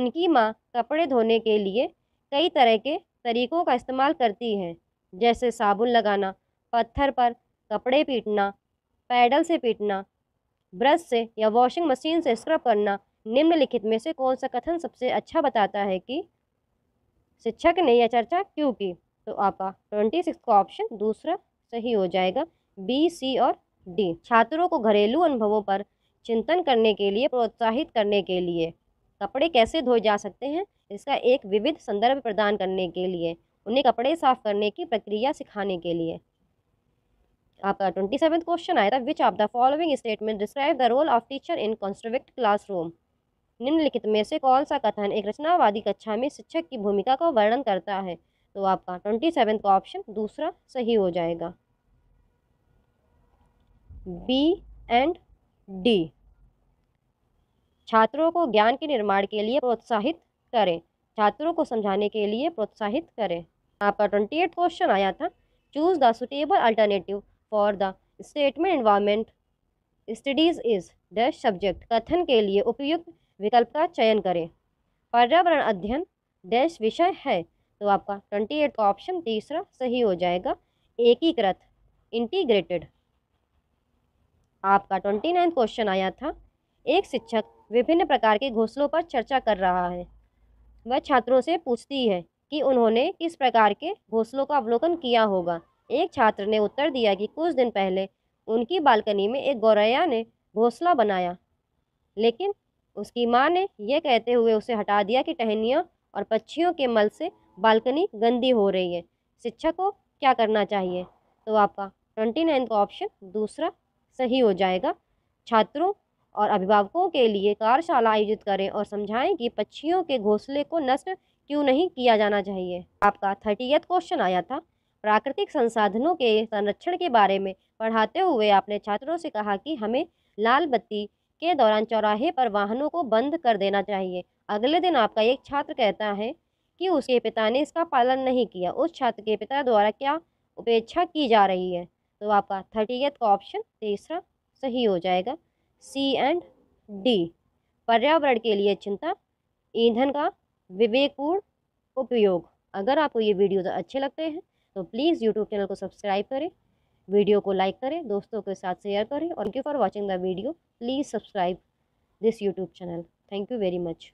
उनकी माँ कपड़े धोने के लिए कई तरह के तरीकों का इस्तेमाल करती हैं जैसे साबुन लगाना पत्थर पर कपड़े पीटना पैडल से पीटना ब्रश से या वॉशिंग मशीन से स्क्रब करना निम्नलिखित में से कौन सा कथन सबसे अच्छा बताता है कि शिक्षक ने यह चर्चा क्यों की तो आपका ट्वेंटी सिक्स का ऑप्शन दूसरा सही हो जाएगा बी सी और डी छात्रों को घरेलू अनुभवों पर चिंतन करने के लिए प्रोत्साहित करने के लिए कपड़े कैसे धोए जा सकते हैं इसका एक विविध संदर्भ प्रदान करने के लिए उन्हें कपड़े साफ करने की प्रक्रिया सिखाने के लिए आपका ट्वेंटी सेवन क्वेश्चन आया था which of the following statement describe the role of teacher in constructivist classroom निम्नलिखित में से कौन सा कथन एक रचनावादी कक्षा में शिक्षक की भूमिका का वर्णन करता है तो आपका ट्वेंटी सेवन का ऑप्शन दूसरा सही हो जाएगा बी एंड डी छात्रों को ज्ञान के निर्माण के लिए प्रोत्साहित करें छात्रों को समझाने के लिए प्रोत्साहित करें आपका ट्वेंटी एट क्वेश्चन आया था choose the suitable alternative for the statement environment studies is dash subject कथन के लिए उपयुक्त विकल्प का चयन करें पर्यावरण अध्ययन डैश विषय है तो आपका ट्वेंटी एट का ऑप्शन तीसरा सही हो जाएगा एकीकृत इंटीग्रेटेड आपका ट्वेंटी नाइन्थ क्वेश्चन आया था एक शिक्षक विभिन्न प्रकार के घोंसलों पर चर्चा कर रहा है वह छात्रों से पूछती है कि उन्होंने किस प्रकार के घोंसलों का अवलोकन किया होगा एक छात्र ने उत्तर दिया कि कुछ दिन पहले उनकी बालकनी में एक गौरैया ने घोंसला बनाया लेकिन उसकी माँ ने यह कहते हुए उसे हटा दिया कि टहनियों और पक्षियों के मल से बालकनी गंदी हो रही है शिक्षक को क्या करना चाहिए तो आपका ट्वेंटी नाइन का ऑप्शन दूसरा सही हो जाएगा छात्रों और अभिभावकों के लिए कार्यशाला आयोजित करें और समझाएं कि पक्षियों के घोंसले को नष्ट क्यों नहीं किया जाना चाहिए आपका थर्टी क्वेश्चन आया था प्राकृतिक संसाधनों के संरक्षण के बारे में पढ़ाते हुए आपने छात्रों से कहा कि हमें लाल बत्ती के दौरान चौराहे पर वाहनों को बंद कर देना चाहिए अगले दिन आपका एक छात्र कहता है कि उसके पिता ने इसका पालन नहीं किया उस छात्र के पिता द्वारा क्या उपेक्षा की जा रही है तो आपका थर्टीथ का ऑप्शन तीसरा सही हो जाएगा सी एंड डी पर्यावरण के लिए चिंता ईंधन का विवेकपूर्ण उपयोग अगर आपको ये वीडियो अच्छे लगते हैं तो प्लीज़ यूट्यूब चैनल को सब्सक्राइब करें वीडियो को लाइक करें दोस्तों के साथ शेयर करें और thank you for watching the video please subscribe this YouTube channel thank you very much